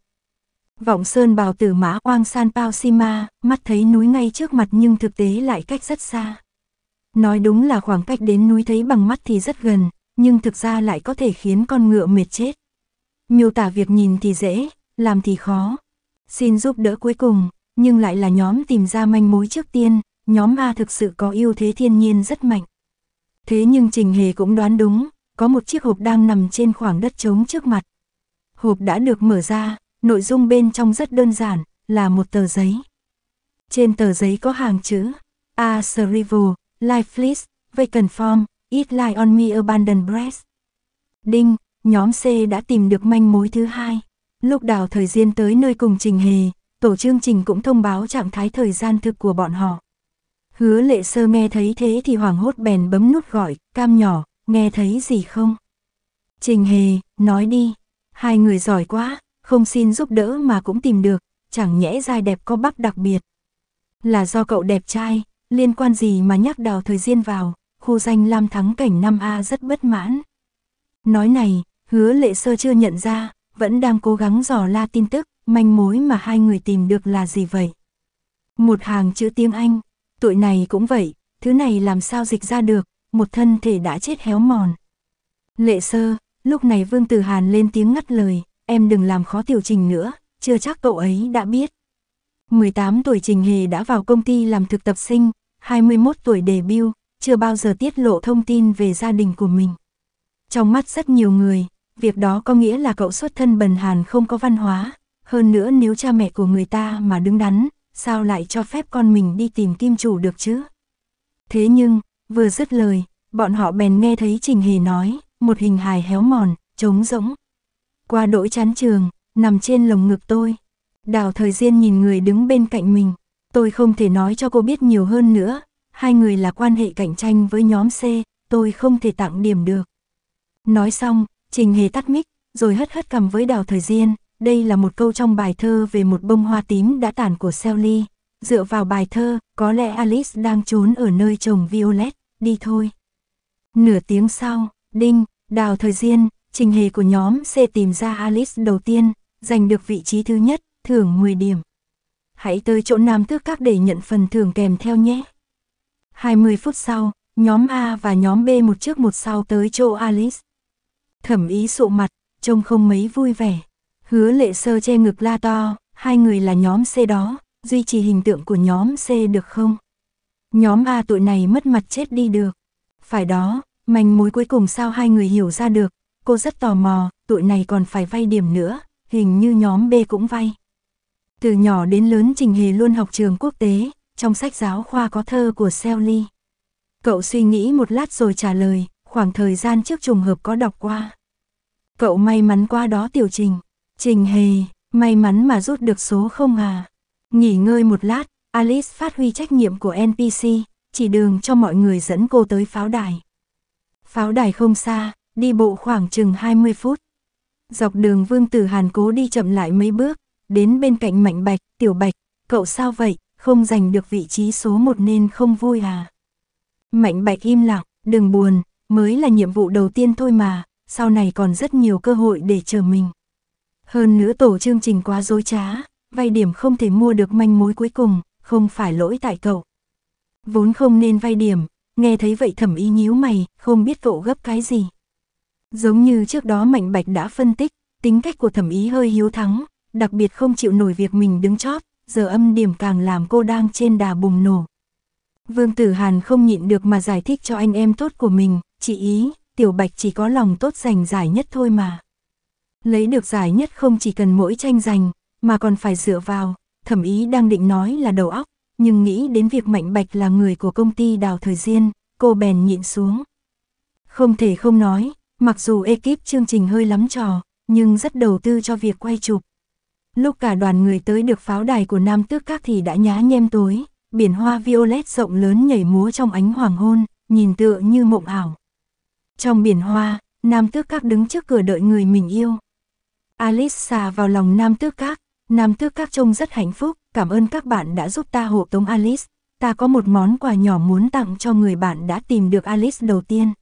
Vọng Sơn bào tử mã oang san pao sima, mắt thấy núi ngay trước mặt nhưng thực tế lại cách rất xa. Nói đúng là khoảng cách đến núi thấy bằng mắt thì rất gần, nhưng thực ra lại có thể khiến con ngựa mệt chết. Miêu tả việc nhìn thì dễ, làm thì khó. Xin giúp đỡ cuối cùng, nhưng lại là nhóm tìm ra manh mối trước tiên, nhóm A thực sự có ưu thế thiên nhiên rất mạnh. Thế nhưng Trình Hề cũng đoán đúng, có một chiếc hộp đang nằm trên khoảng đất trống trước mặt. Hộp đã được mở ra, nội dung bên trong rất đơn giản, là một tờ giấy. Trên tờ giấy có hàng chữ A survival life list Vacant Form, It Lie On Me Abandoned Breast. Đinh, nhóm C đã tìm được manh mối thứ hai. Lúc đào thời gian tới nơi cùng Trình Hề, tổ chương trình cũng thông báo trạng thái thời gian thực của bọn họ. Hứa lệ sơ nghe thấy thế thì hoảng hốt bèn bấm nút gọi, cam nhỏ, nghe thấy gì không? Trình hề, nói đi, hai người giỏi quá, không xin giúp đỡ mà cũng tìm được, chẳng nhẽ dai đẹp có bắp đặc biệt. Là do cậu đẹp trai, liên quan gì mà nhắc đào thời gian vào, khu danh Lam Thắng Cảnh 5A rất bất mãn. Nói này, hứa lệ sơ chưa nhận ra, vẫn đang cố gắng dò la tin tức, manh mối mà hai người tìm được là gì vậy? Một hàng chữ tiếng Anh, tụi này cũng vậy, thứ này làm sao dịch ra được, một thân thể đã chết héo mòn. Lệ sơ, lúc này Vương Tử Hàn lên tiếng ngắt lời, em đừng làm khó tiểu trình nữa, chưa chắc cậu ấy đã biết. 18 tuổi Trình Hề đã vào công ty làm thực tập sinh, 21 tuổi debut, chưa bao giờ tiết lộ thông tin về gia đình của mình. Trong mắt rất nhiều người, việc đó có nghĩa là cậu xuất thân bần hàn không có văn hóa, hơn nữa nếu cha mẹ của người ta mà đứng đắn, sao lại cho phép con mình đi tìm kim chủ được chứ? Thế nhưng, vừa dứt lời, bọn họ bèn nghe thấy Trình Hề nói, một hình hài héo mòn, trống rỗng. Qua đỗi chán trường, nằm trên lồng ngực tôi. Đào thời gian nhìn người đứng bên cạnh mình. Tôi không thể nói cho cô biết nhiều hơn nữa. Hai người là quan hệ cạnh tranh với nhóm C, tôi không thể tặng điểm được. Nói xong, Trình Hề tắt mic, rồi hất hất cầm với đào thời gian, đây là một câu trong bài thơ về một bông hoa tím đã tàn của Sally. Dựa vào bài thơ, có lẽ Alice đang trốn ở nơi trồng Violet, đi thôi. Nửa tiếng sau, Đinh, Đào Thời Diên, trình hề của nhóm C tìm ra Alice đầu tiên, giành được vị trí thứ nhất, thưởng 10 điểm. Hãy tới chỗ Nam Tước Các để nhận phần thưởng kèm theo nhé. 20 phút sau, nhóm A và nhóm B một trước một sau tới chỗ Alice. Thẩm ý sụ mặt, trông không mấy vui vẻ. Hứa lệ sơ che ngực la to, hai người là nhóm C đó, duy trì hình tượng của nhóm C được không? Nhóm A tụi này mất mặt chết đi được. Phải đó, manh mối cuối cùng sao hai người hiểu ra được, cô rất tò mò, tụi này còn phải vay điểm nữa, hình như nhóm B cũng vay. Từ nhỏ đến lớn Trình Hề luôn học trường quốc tế, trong sách giáo khoa có thơ của Selly. Cậu suy nghĩ một lát rồi trả lời, khoảng thời gian trước trùng hợp có đọc qua. Cậu may mắn qua đó tiểu trình. Trình hề, may mắn mà rút được số không à. Nghỉ ngơi một lát, Alice phát huy trách nhiệm của NPC, chỉ đường cho mọi người dẫn cô tới pháo đài. Pháo đài không xa, đi bộ khoảng chừng 20 phút. Dọc đường Vương Tử Hàn cố đi chậm lại mấy bước, đến bên cạnh Mạnh Bạch, Tiểu Bạch, cậu sao vậy, không giành được vị trí số một nên không vui à. Mạnh Bạch im lặng, đừng buồn, mới là nhiệm vụ đầu tiên thôi mà, sau này còn rất nhiều cơ hội để chờ mình. Hơn nữa tổ chương trình quá dối trá, vay điểm không thể mua được manh mối cuối cùng, không phải lỗi tại cậu. Vốn không nên vay điểm, nghe thấy vậy thẩm y nhíu mày, không biết cậu gấp cái gì. Giống như trước đó Mạnh Bạch đã phân tích, tính cách của thẩm ý hơi hiếu thắng, đặc biệt không chịu nổi việc mình đứng chót giờ âm điểm càng làm cô đang trên đà bùng nổ. Vương Tử Hàn không nhịn được mà giải thích cho anh em tốt của mình, chị ý, Tiểu Bạch chỉ có lòng tốt giành giải nhất thôi mà. Lấy được giải nhất không chỉ cần mỗi tranh giành, mà còn phải dựa vào, thẩm ý đang định nói là đầu óc, nhưng nghĩ đến việc Mạnh Bạch là người của công ty đào thời gian, cô bèn nhịn xuống. Không thể không nói, mặc dù ekip chương trình hơi lắm trò, nhưng rất đầu tư cho việc quay chụp. Lúc cả đoàn người tới được pháo đài của Nam Tước Các thì đã nhá nhem tối, biển hoa violet rộng lớn nhảy múa trong ánh hoàng hôn, nhìn tựa như mộng ảo. Trong biển hoa, Nam Tước Các đứng trước cửa đợi người mình yêu, Alice xà vào lòng Nam Tước Các. Nam Tước Các trông rất hạnh phúc, cảm ơn các bạn đã giúp ta hộ tống Alice. Ta có một món quà nhỏ muốn tặng cho người bạn đã tìm được Alice đầu tiên.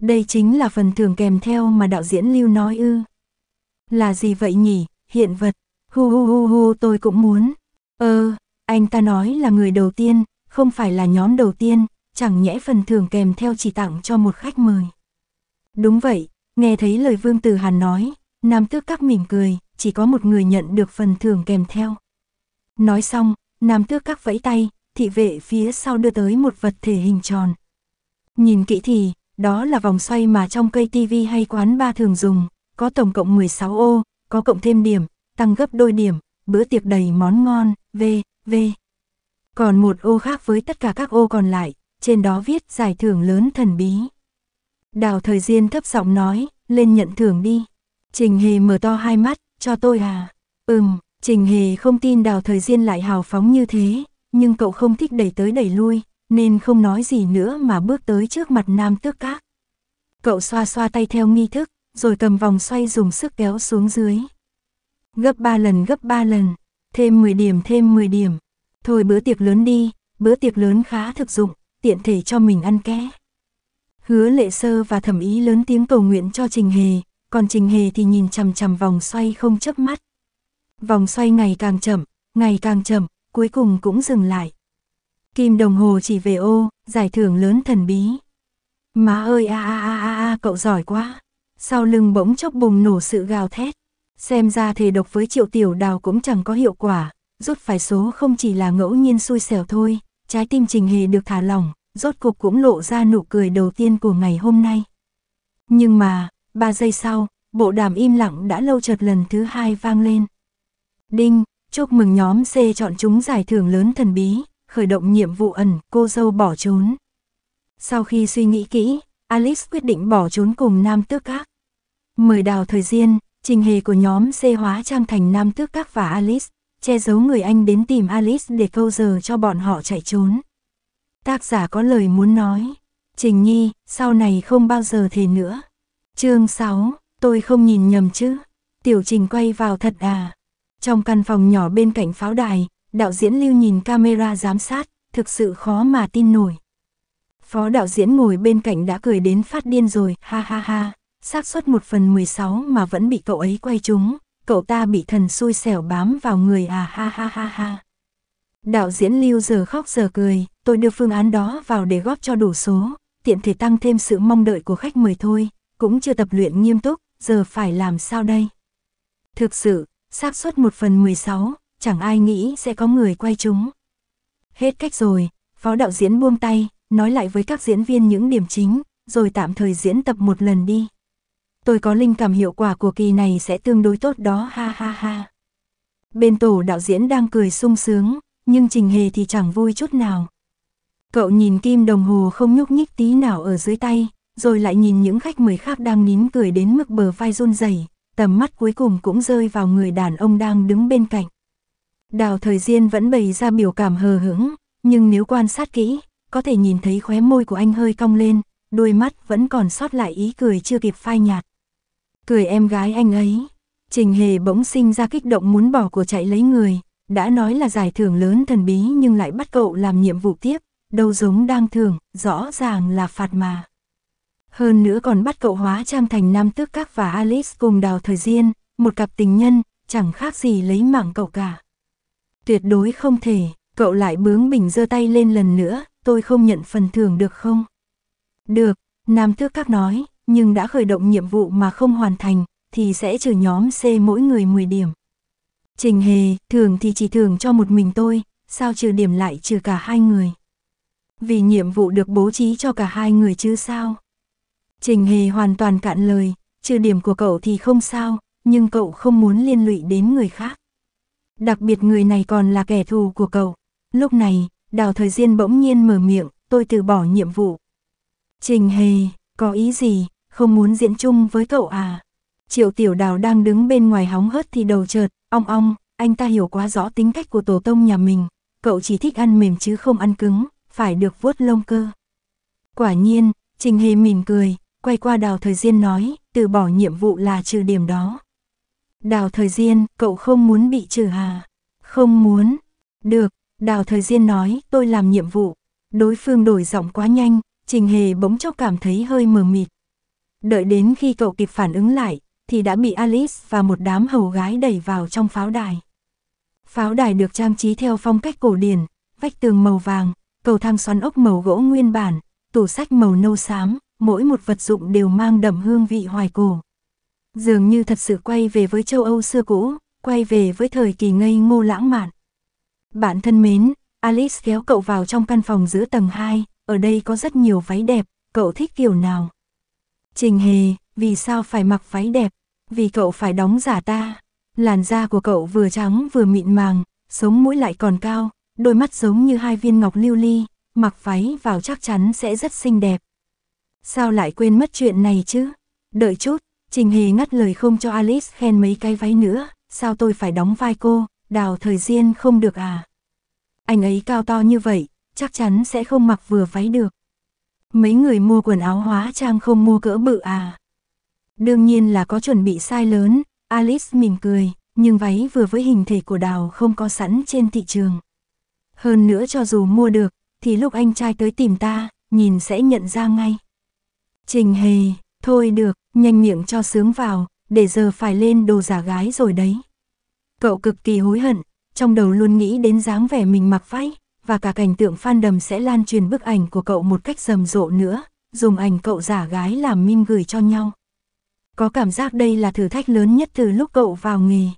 Đây chính là phần thưởng kèm theo mà đạo diễn Lưu nói ư. Là gì vậy nhỉ, hiện vật, hu hu hu hu tôi cũng muốn. Ơ, ờ, anh ta nói là người đầu tiên, không phải là nhóm đầu tiên, chẳng nhẽ phần thưởng kèm theo chỉ tặng cho một khách mời. Đúng vậy, nghe thấy lời Vương Từ Hàn nói, Nam tước các mỉm cười, chỉ có một người nhận được phần thưởng kèm theo. Nói xong, nam tước các vẫy tay, thị vệ phía sau đưa tới một vật thể hình tròn. Nhìn kỹ thì, đó là vòng xoay mà trong cây TV hay quán ba thường dùng, có tổng cộng 16 ô, có cộng thêm điểm, tăng gấp đôi điểm, bữa tiệc đầy món ngon, v, v. Còn một ô khác với tất cả các ô còn lại, trên đó viết giải thưởng lớn thần bí. Đào thời gian thấp giọng nói, lên nhận thưởng đi. Trình Hề mở to hai mắt, cho tôi à? Ừm, Trình Hề không tin Đào Thời gian lại hào phóng như thế, nhưng cậu không thích đẩy tới đẩy lui, nên không nói gì nữa mà bước tới trước mặt nam tước các. Cậu xoa xoa tay theo nghi thức, rồi cầm vòng xoay dùng sức kéo xuống dưới. Gấp ba lần gấp ba lần, thêm 10 điểm thêm 10 điểm. Thôi bữa tiệc lớn đi, bữa tiệc lớn khá thực dụng, tiện thể cho mình ăn ké. Hứa lệ sơ và thẩm ý lớn tiếng cầu nguyện cho Trình Hề, còn Trình Hề thì nhìn chằm chằm vòng xoay không chớp mắt. Vòng xoay ngày càng chậm, ngày càng chậm, cuối cùng cũng dừng lại. Kim đồng hồ chỉ về ô, giải thưởng lớn thần bí. Má ơi a a a a a cậu giỏi quá. Sau lưng bỗng chốc bùng nổ sự gào thét. Xem ra thề độc với triệu tiểu đào cũng chẳng có hiệu quả. Rút phải số không chỉ là ngẫu nhiên xui xẻo thôi. Trái tim trình hề được thả lỏng, rốt cục cũng lộ ra nụ cười đầu tiên của ngày hôm nay. Nhưng mà, Ba giây sau, bộ đàm im lặng đã lâu chợt lần thứ hai vang lên. Đinh, chúc mừng nhóm C chọn chúng giải thưởng lớn thần bí, khởi động nhiệm vụ ẩn, cô dâu bỏ trốn. Sau khi suy nghĩ kỹ, Alice quyết định bỏ trốn cùng Nam Tước Các. Mời đào thời gian, trình hề của nhóm C hóa trang thành Nam Tước Các và Alice, che giấu người anh đến tìm Alice để câu giờ cho bọn họ chạy trốn. Tác giả có lời muốn nói, Trình Nhi, sau này không bao giờ thề nữa chương 6, tôi không nhìn nhầm chứ. Tiểu trình quay vào thật à. Trong căn phòng nhỏ bên cạnh pháo đài, đạo diễn lưu nhìn camera giám sát, thực sự khó mà tin nổi. Phó đạo diễn ngồi bên cạnh đã cười đến phát điên rồi, ha ha ha, xác suất một phần 16 mà vẫn bị cậu ấy quay trúng, cậu ta bị thần xui xẻo bám vào người à ha ha ha ha. Đạo diễn lưu giờ khóc giờ cười, tôi đưa phương án đó vào để góp cho đủ số, tiện thể tăng thêm sự mong đợi của khách mời thôi, cũng chưa tập luyện nghiêm túc, giờ phải làm sao đây? Thực sự, xác suất 1 phần 16, chẳng ai nghĩ sẽ có người quay chúng. Hết cách rồi, phó đạo diễn buông tay, nói lại với các diễn viên những điểm chính, rồi tạm thời diễn tập một lần đi. Tôi có linh cảm hiệu quả của kỳ này sẽ tương đối tốt đó ha ha ha. Bên tổ đạo diễn đang cười sung sướng, nhưng Trình Hề thì chẳng vui chút nào. Cậu nhìn kim đồng hồ không nhúc nhích tí nào ở dưới tay, rồi lại nhìn những khách mời khác đang nín cười đến mức bờ vai run rẩy, tầm mắt cuối cùng cũng rơi vào người đàn ông đang đứng bên cạnh. Đào thời Diên vẫn bày ra biểu cảm hờ hững, nhưng nếu quan sát kỹ, có thể nhìn thấy khóe môi của anh hơi cong lên, đôi mắt vẫn còn sót lại ý cười chưa kịp phai nhạt. Cười em gái anh ấy, Trình Hề bỗng sinh ra kích động muốn bỏ của chạy lấy người, đã nói là giải thưởng lớn thần bí nhưng lại bắt cậu làm nhiệm vụ tiếp, đâu giống đang thưởng, rõ ràng là phạt mà hơn nữa còn bắt cậu hóa trang thành Nam Tước Các và Alice cùng đào thời gian, một cặp tình nhân, chẳng khác gì lấy mạng cậu cả. Tuyệt đối không thể, cậu lại bướng bỉnh giơ tay lên lần nữa, tôi không nhận phần thưởng được không? Được, Nam Tước Các nói, nhưng đã khởi động nhiệm vụ mà không hoàn thành, thì sẽ trừ nhóm C mỗi người 10 điểm. Trình Hề, thường thì chỉ thường cho một mình tôi, sao trừ điểm lại trừ cả hai người? Vì nhiệm vụ được bố trí cho cả hai người chứ sao? Trình Hề hoàn toàn cạn lời, trừ điểm của cậu thì không sao, nhưng cậu không muốn liên lụy đến người khác. Đặc biệt người này còn là kẻ thù của cậu. Lúc này, đào thời Diên bỗng nhiên mở miệng, tôi từ bỏ nhiệm vụ. Trình Hề, có ý gì, không muốn diễn chung với cậu à? Triệu tiểu đào đang đứng bên ngoài hóng hớt thì đầu chợt, ong ong, anh ta hiểu quá rõ tính cách của tổ tông nhà mình, cậu chỉ thích ăn mềm chứ không ăn cứng, phải được vuốt lông cơ. Quả nhiên, Trình Hề mỉm cười, quay qua đào thời Diên nói, từ bỏ nhiệm vụ là trừ điểm đó. Đào thời Diên, cậu không muốn bị trừ hà? Không muốn. Được, đào thời Diên nói, tôi làm nhiệm vụ. Đối phương đổi giọng quá nhanh, trình hề bỗng chốc cảm thấy hơi mờ mịt. Đợi đến khi cậu kịp phản ứng lại, thì đã bị Alice và một đám hầu gái đẩy vào trong pháo đài. Pháo đài được trang trí theo phong cách cổ điển, vách tường màu vàng, cầu thang xoắn ốc màu gỗ nguyên bản, tủ sách màu nâu xám, mỗi một vật dụng đều mang đậm hương vị hoài cổ. Dường như thật sự quay về với châu Âu xưa cũ, quay về với thời kỳ ngây ngô lãng mạn. Bạn thân mến, Alice kéo cậu vào trong căn phòng giữa tầng 2, ở đây có rất nhiều váy đẹp, cậu thích kiểu nào? Trình Hề, vì sao phải mặc váy đẹp? Vì cậu phải đóng giả ta. Làn da của cậu vừa trắng vừa mịn màng, sống mũi lại còn cao, đôi mắt giống như hai viên ngọc lưu ly, mặc váy vào chắc chắn sẽ rất xinh đẹp, sao lại quên mất chuyện này chứ? Đợi chút, Trình Hề ngắt lời không cho Alice khen mấy cái váy nữa, sao tôi phải đóng vai cô, đào thời gian không được à? Anh ấy cao to như vậy, chắc chắn sẽ không mặc vừa váy được. Mấy người mua quần áo hóa trang không mua cỡ bự à? Đương nhiên là có chuẩn bị sai lớn, Alice mỉm cười, nhưng váy vừa với hình thể của đào không có sẵn trên thị trường. Hơn nữa cho dù mua được, thì lúc anh trai tới tìm ta, nhìn sẽ nhận ra ngay. Trình hề, thôi được, nhanh miệng cho sướng vào, để giờ phải lên đồ giả gái rồi đấy. Cậu cực kỳ hối hận, trong đầu luôn nghĩ đến dáng vẻ mình mặc váy, và cả cảnh tượng fan đầm sẽ lan truyền bức ảnh của cậu một cách rầm rộ nữa, dùng ảnh cậu giả gái làm minh gửi cho nhau. Có cảm giác đây là thử thách lớn nhất từ lúc cậu vào nghề.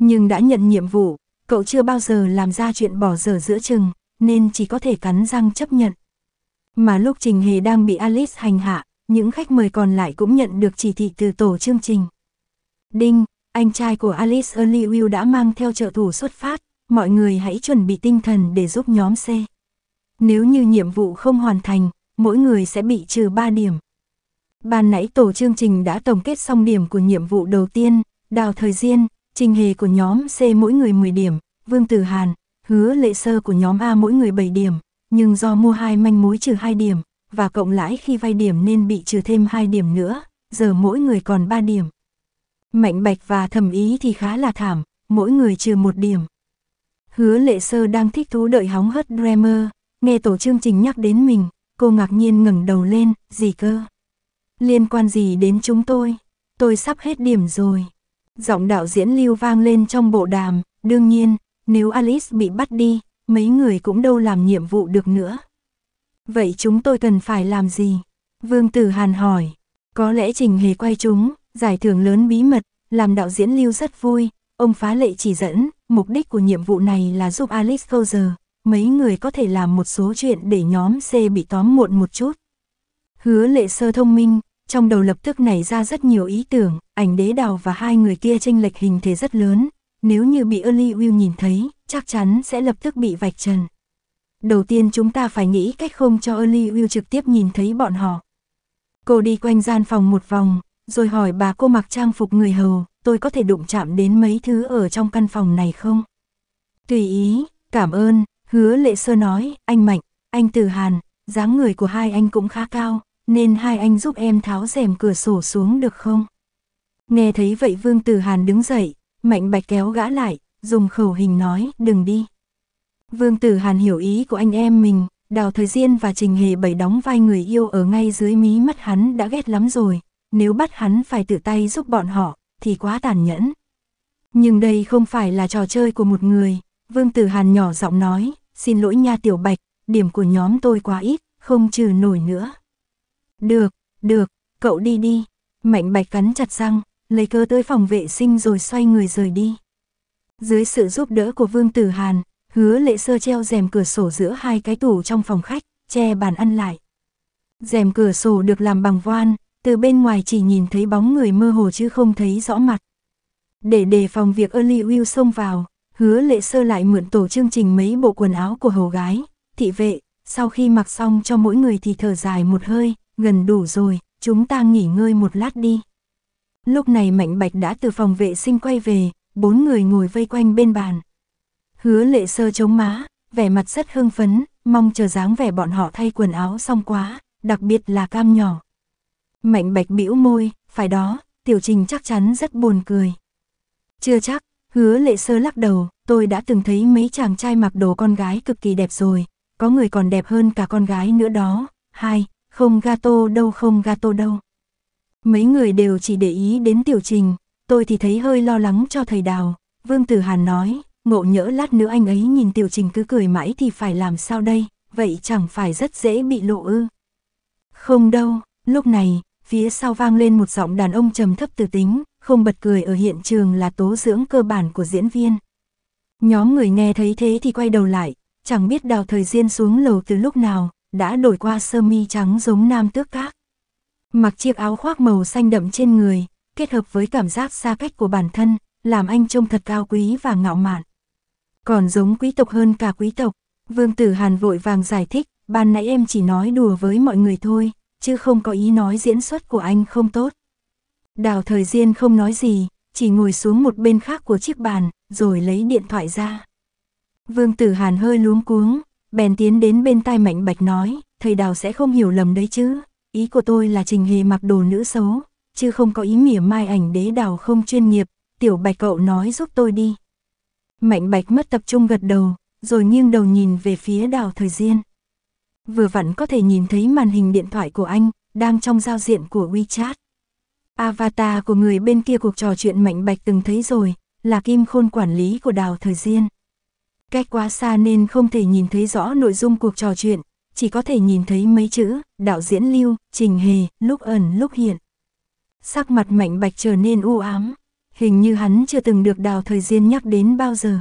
Nhưng đã nhận nhiệm vụ, cậu chưa bao giờ làm ra chuyện bỏ giờ giữa chừng, nên chỉ có thể cắn răng chấp nhận. Mà lúc Trình Hề đang bị Alice hành hạ, những khách mời còn lại cũng nhận được chỉ thị từ tổ chương trình. Đinh, anh trai của Alice Early Will đã mang theo trợ thủ xuất phát, mọi người hãy chuẩn bị tinh thần để giúp nhóm C. Nếu như nhiệm vụ không hoàn thành, mỗi người sẽ bị trừ 3 điểm. Ban nãy tổ chương trình đã tổng kết xong điểm của nhiệm vụ đầu tiên, đào thời gian, trình hề của nhóm C mỗi người 10 điểm, Vương Tử Hàn, hứa lệ sơ của nhóm A mỗi người 7 điểm, nhưng do mua hai manh mối trừ 2 điểm, và cộng lãi khi vay điểm nên bị trừ thêm 2 điểm nữa, giờ mỗi người còn 3 điểm. Mạnh Bạch và Thẩm Ý thì khá là thảm, mỗi người trừ một điểm. Hứa Lệ Sơ đang thích thú đợi hóng hớt Dreamer, nghe tổ chương trình nhắc đến mình, cô ngạc nhiên ngẩng đầu lên, gì cơ? Liên quan gì đến chúng tôi? Tôi sắp hết điểm rồi. Giọng đạo diễn lưu vang lên trong bộ đàm, đương nhiên, nếu Alice bị bắt đi, mấy người cũng đâu làm nhiệm vụ được nữa. Vậy chúng tôi cần phải làm gì? Vương Tử Hàn hỏi. Có lẽ Trình Hề quay chúng, giải thưởng lớn bí mật, làm đạo diễn Lưu rất vui, ông phá lệ chỉ dẫn, mục đích của nhiệm vụ này là giúp Alex Cozer, mấy người có thể làm một số chuyện để nhóm C bị tóm muộn một chút. Hứa lệ sơ thông minh, trong đầu lập tức nảy ra rất nhiều ý tưởng, ảnh đế đào và hai người kia tranh lệch hình thế rất lớn, nếu như bị Early Will nhìn thấy, chắc chắn sẽ lập tức bị vạch trần. Đầu tiên chúng ta phải nghĩ cách không cho Early Will trực tiếp nhìn thấy bọn họ. Cô đi quanh gian phòng một vòng, rồi hỏi bà cô mặc trang phục người hầu, tôi có thể đụng chạm đến mấy thứ ở trong căn phòng này không? Tùy ý, cảm ơn, hứa lệ sơ nói, anh Mạnh, anh Từ Hàn, dáng người của hai anh cũng khá cao, nên hai anh giúp em tháo rèm cửa sổ xuống được không? Nghe thấy vậy Vương Từ Hàn đứng dậy, Mạnh Bạch kéo gã lại, dùng khẩu hình nói, đừng đi. Vương Tử Hàn hiểu ý của anh em mình, Đào Thời Diên và Trình Hề Bảy đóng vai người yêu ở ngay dưới mí mắt hắn đã ghét lắm rồi, nếu bắt hắn phải tự tay giúp bọn họ, thì quá tàn nhẫn. Nhưng đây không phải là trò chơi của một người, Vương Tử Hàn nhỏ giọng nói, xin lỗi nha Tiểu Bạch, điểm của nhóm tôi quá ít, không trừ nổi nữa. Được, được, cậu đi đi, Mạnh Bạch cắn chặt răng, lấy cơ tới phòng vệ sinh rồi xoay người rời đi. Dưới sự giúp đỡ của Vương Tử Hàn, hứa lệ sơ treo rèm cửa sổ giữa hai cái tủ trong phòng khách, che bàn ăn lại. Rèm cửa sổ được làm bằng voan, từ bên ngoài chỉ nhìn thấy bóng người mơ hồ chứ không thấy rõ mặt. Để đề phòng việc Early Will xông vào, hứa lệ sơ lại mượn tổ chương trình mấy bộ quần áo của hầu gái, thị vệ, sau khi mặc xong cho mỗi người thì thở dài một hơi, gần đủ rồi, chúng ta nghỉ ngơi một lát đi. Lúc này Mạnh Bạch đã từ phòng vệ sinh quay về, bốn người ngồi vây quanh bên bàn. Hứa lệ sơ chống má, vẻ mặt rất hưng phấn, mong chờ dáng vẻ bọn họ thay quần áo xong quá, đặc biệt là cam nhỏ. Mạnh bạch bĩu môi, phải đó, tiểu trình chắc chắn rất buồn cười. Chưa chắc, hứa lệ sơ lắc đầu, tôi đã từng thấy mấy chàng trai mặc đồ con gái cực kỳ đẹp rồi, có người còn đẹp hơn cả con gái nữa đó. Hai, không gato đâu không gato đâu. Mấy người đều chỉ để ý đến tiểu trình, Tôi thì thấy hơi lo lắng cho thầy Đào, Vương Tử Hàn nói, ngộ nhỡ lát nữa anh ấy nhìn tiểu trình cứ cười mãi thì phải làm sao đây, vậy chẳng phải rất dễ bị lộ ư. Không đâu, lúc này, phía sau vang lên một giọng đàn ông trầm thấp từ tính, không bật cười ở hiện trường là tố dưỡng cơ bản của diễn viên. Nhóm người nghe thấy thế thì quay đầu lại, chẳng biết đào thời gian xuống lầu từ lúc nào, đã đổi qua sơ mi trắng giống nam tước các. Mặc chiếc áo khoác màu xanh đậm trên người, kết hợp với cảm giác xa cách của bản thân, làm anh trông thật cao quý và ngạo mạn. Còn giống quý tộc hơn cả quý tộc, Vương Tử Hàn vội vàng giải thích, ban nãy em chỉ nói đùa với mọi người thôi, chứ không có ý nói diễn xuất của anh không tốt. Đào thời gian không nói gì, chỉ ngồi xuống một bên khác của chiếc bàn, rồi lấy điện thoại ra. Vương Tử Hàn hơi luống cuống, bèn tiến đến bên tai Mạnh Bạch nói, thầy Đào sẽ không hiểu lầm đấy chứ, ý của tôi là Trình Hề mặc đồ nữ xấu, chứ không có ý mỉa mai ảnh đế đào không chuyên nghiệp, tiểu bạch cậu nói giúp tôi đi. Mạnh bạch mất tập trung gật đầu, rồi nghiêng đầu nhìn về phía đào thời gian Vừa vặn có thể nhìn thấy màn hình điện thoại của anh, đang trong giao diện của WeChat. Avatar của người bên kia cuộc trò chuyện mạnh bạch từng thấy rồi, là kim khôn quản lý của đào thời gian Cách quá xa nên không thể nhìn thấy rõ nội dung cuộc trò chuyện, chỉ có thể nhìn thấy mấy chữ, đạo diễn lưu, trình hề, lúc ẩn lúc hiện sắc mặt mạnh bạch trở nên u ám, hình như hắn chưa từng được đào thời gian nhắc đến bao giờ.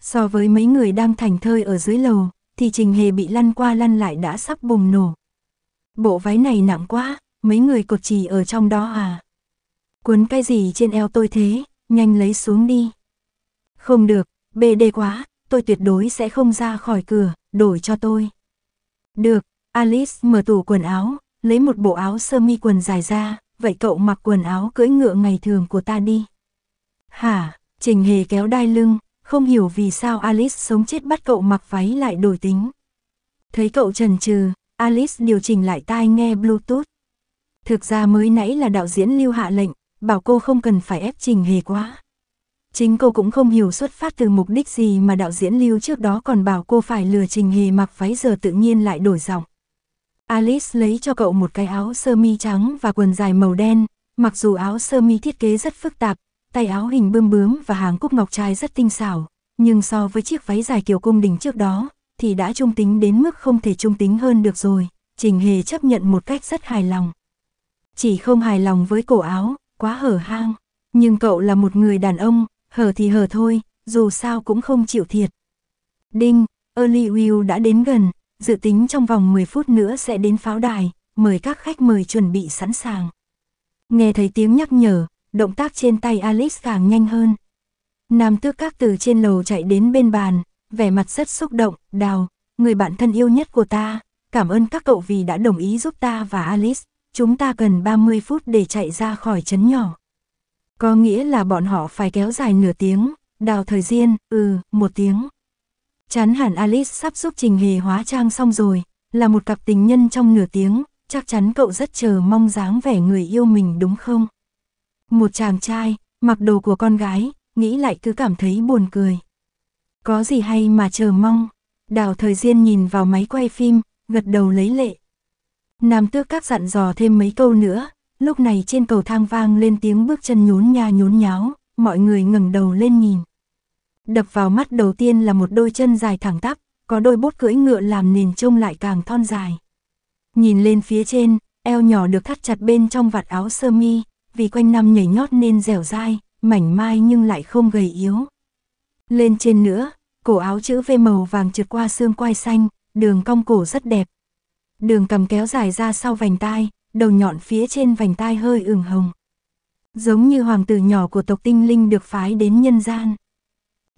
So với mấy người đang thành thơi ở dưới lầu, thì trình hề bị lăn qua lăn lại đã sắp bùng nổ. Bộ váy này nặng quá, mấy người cột trì ở trong đó à. Cuốn cái gì trên eo tôi thế, nhanh lấy xuống đi. Không được, bê đê quá, tôi tuyệt đối sẽ không ra khỏi cửa, đổi cho tôi. Được, Alice mở tủ quần áo, lấy một bộ áo sơ mi quần dài ra vậy cậu mặc quần áo cưỡi ngựa ngày thường của ta đi. Hả, Trình Hề kéo đai lưng, không hiểu vì sao Alice sống chết bắt cậu mặc váy lại đổi tính. Thấy cậu trần trừ, Alice điều chỉnh lại tai nghe Bluetooth. Thực ra mới nãy là đạo diễn lưu hạ lệnh, bảo cô không cần phải ép Trình Hề quá. Chính cô cũng không hiểu xuất phát từ mục đích gì mà đạo diễn lưu trước đó còn bảo cô phải lừa Trình Hề mặc váy giờ tự nhiên lại đổi giọng. Alice lấy cho cậu một cái áo sơ mi trắng và quần dài màu đen, mặc dù áo sơ mi thiết kế rất phức tạp, tay áo hình bươm bướm và hàng cúc ngọc trai rất tinh xảo, nhưng so với chiếc váy dài kiểu cung đình trước đó, thì đã trung tính đến mức không thể trung tính hơn được rồi, Trình Hề chấp nhận một cách rất hài lòng. Chỉ không hài lòng với cổ áo, quá hở hang, nhưng cậu là một người đàn ông, hở thì hở thôi, dù sao cũng không chịu thiệt. Đinh, Early Will đã đến gần, dự tính trong vòng 10 phút nữa sẽ đến pháo đài, mời các khách mời chuẩn bị sẵn sàng. Nghe thấy tiếng nhắc nhở, động tác trên tay Alice càng nhanh hơn. Nam tước các từ trên lầu chạy đến bên bàn, vẻ mặt rất xúc động, đào, người bạn thân yêu nhất của ta, cảm ơn các cậu vì đã đồng ý giúp ta và Alice, chúng ta cần 30 phút để chạy ra khỏi trấn nhỏ. Có nghĩa là bọn họ phải kéo dài nửa tiếng, đào thời gian, ừ, một tiếng chắn hẳn Alice sắp giúp Trình Hề hóa trang xong rồi, là một cặp tình nhân trong nửa tiếng, chắc chắn cậu rất chờ mong dáng vẻ người yêu mình đúng không? Một chàng trai, mặc đồ của con gái, nghĩ lại cứ cảm thấy buồn cười. Có gì hay mà chờ mong? Đào thời gian nhìn vào máy quay phim, gật đầu lấy lệ. Nam tước các dặn dò thêm mấy câu nữa, lúc này trên cầu thang vang lên tiếng bước chân nhốn nha nhốn nháo, mọi người ngẩng đầu lên nhìn. Đập vào mắt đầu tiên là một đôi chân dài thẳng tắp, có đôi bốt cưỡi ngựa làm nền trông lại càng thon dài. Nhìn lên phía trên, eo nhỏ được thắt chặt bên trong vạt áo sơ mi, vì quanh năm nhảy nhót nên dẻo dai, mảnh mai nhưng lại không gầy yếu. Lên trên nữa, cổ áo chữ V màu vàng trượt qua xương quai xanh, đường cong cổ rất đẹp. Đường cầm kéo dài ra sau vành tai, đầu nhọn phía trên vành tai hơi ửng hồng. Giống như hoàng tử nhỏ của tộc tinh linh được phái đến nhân gian.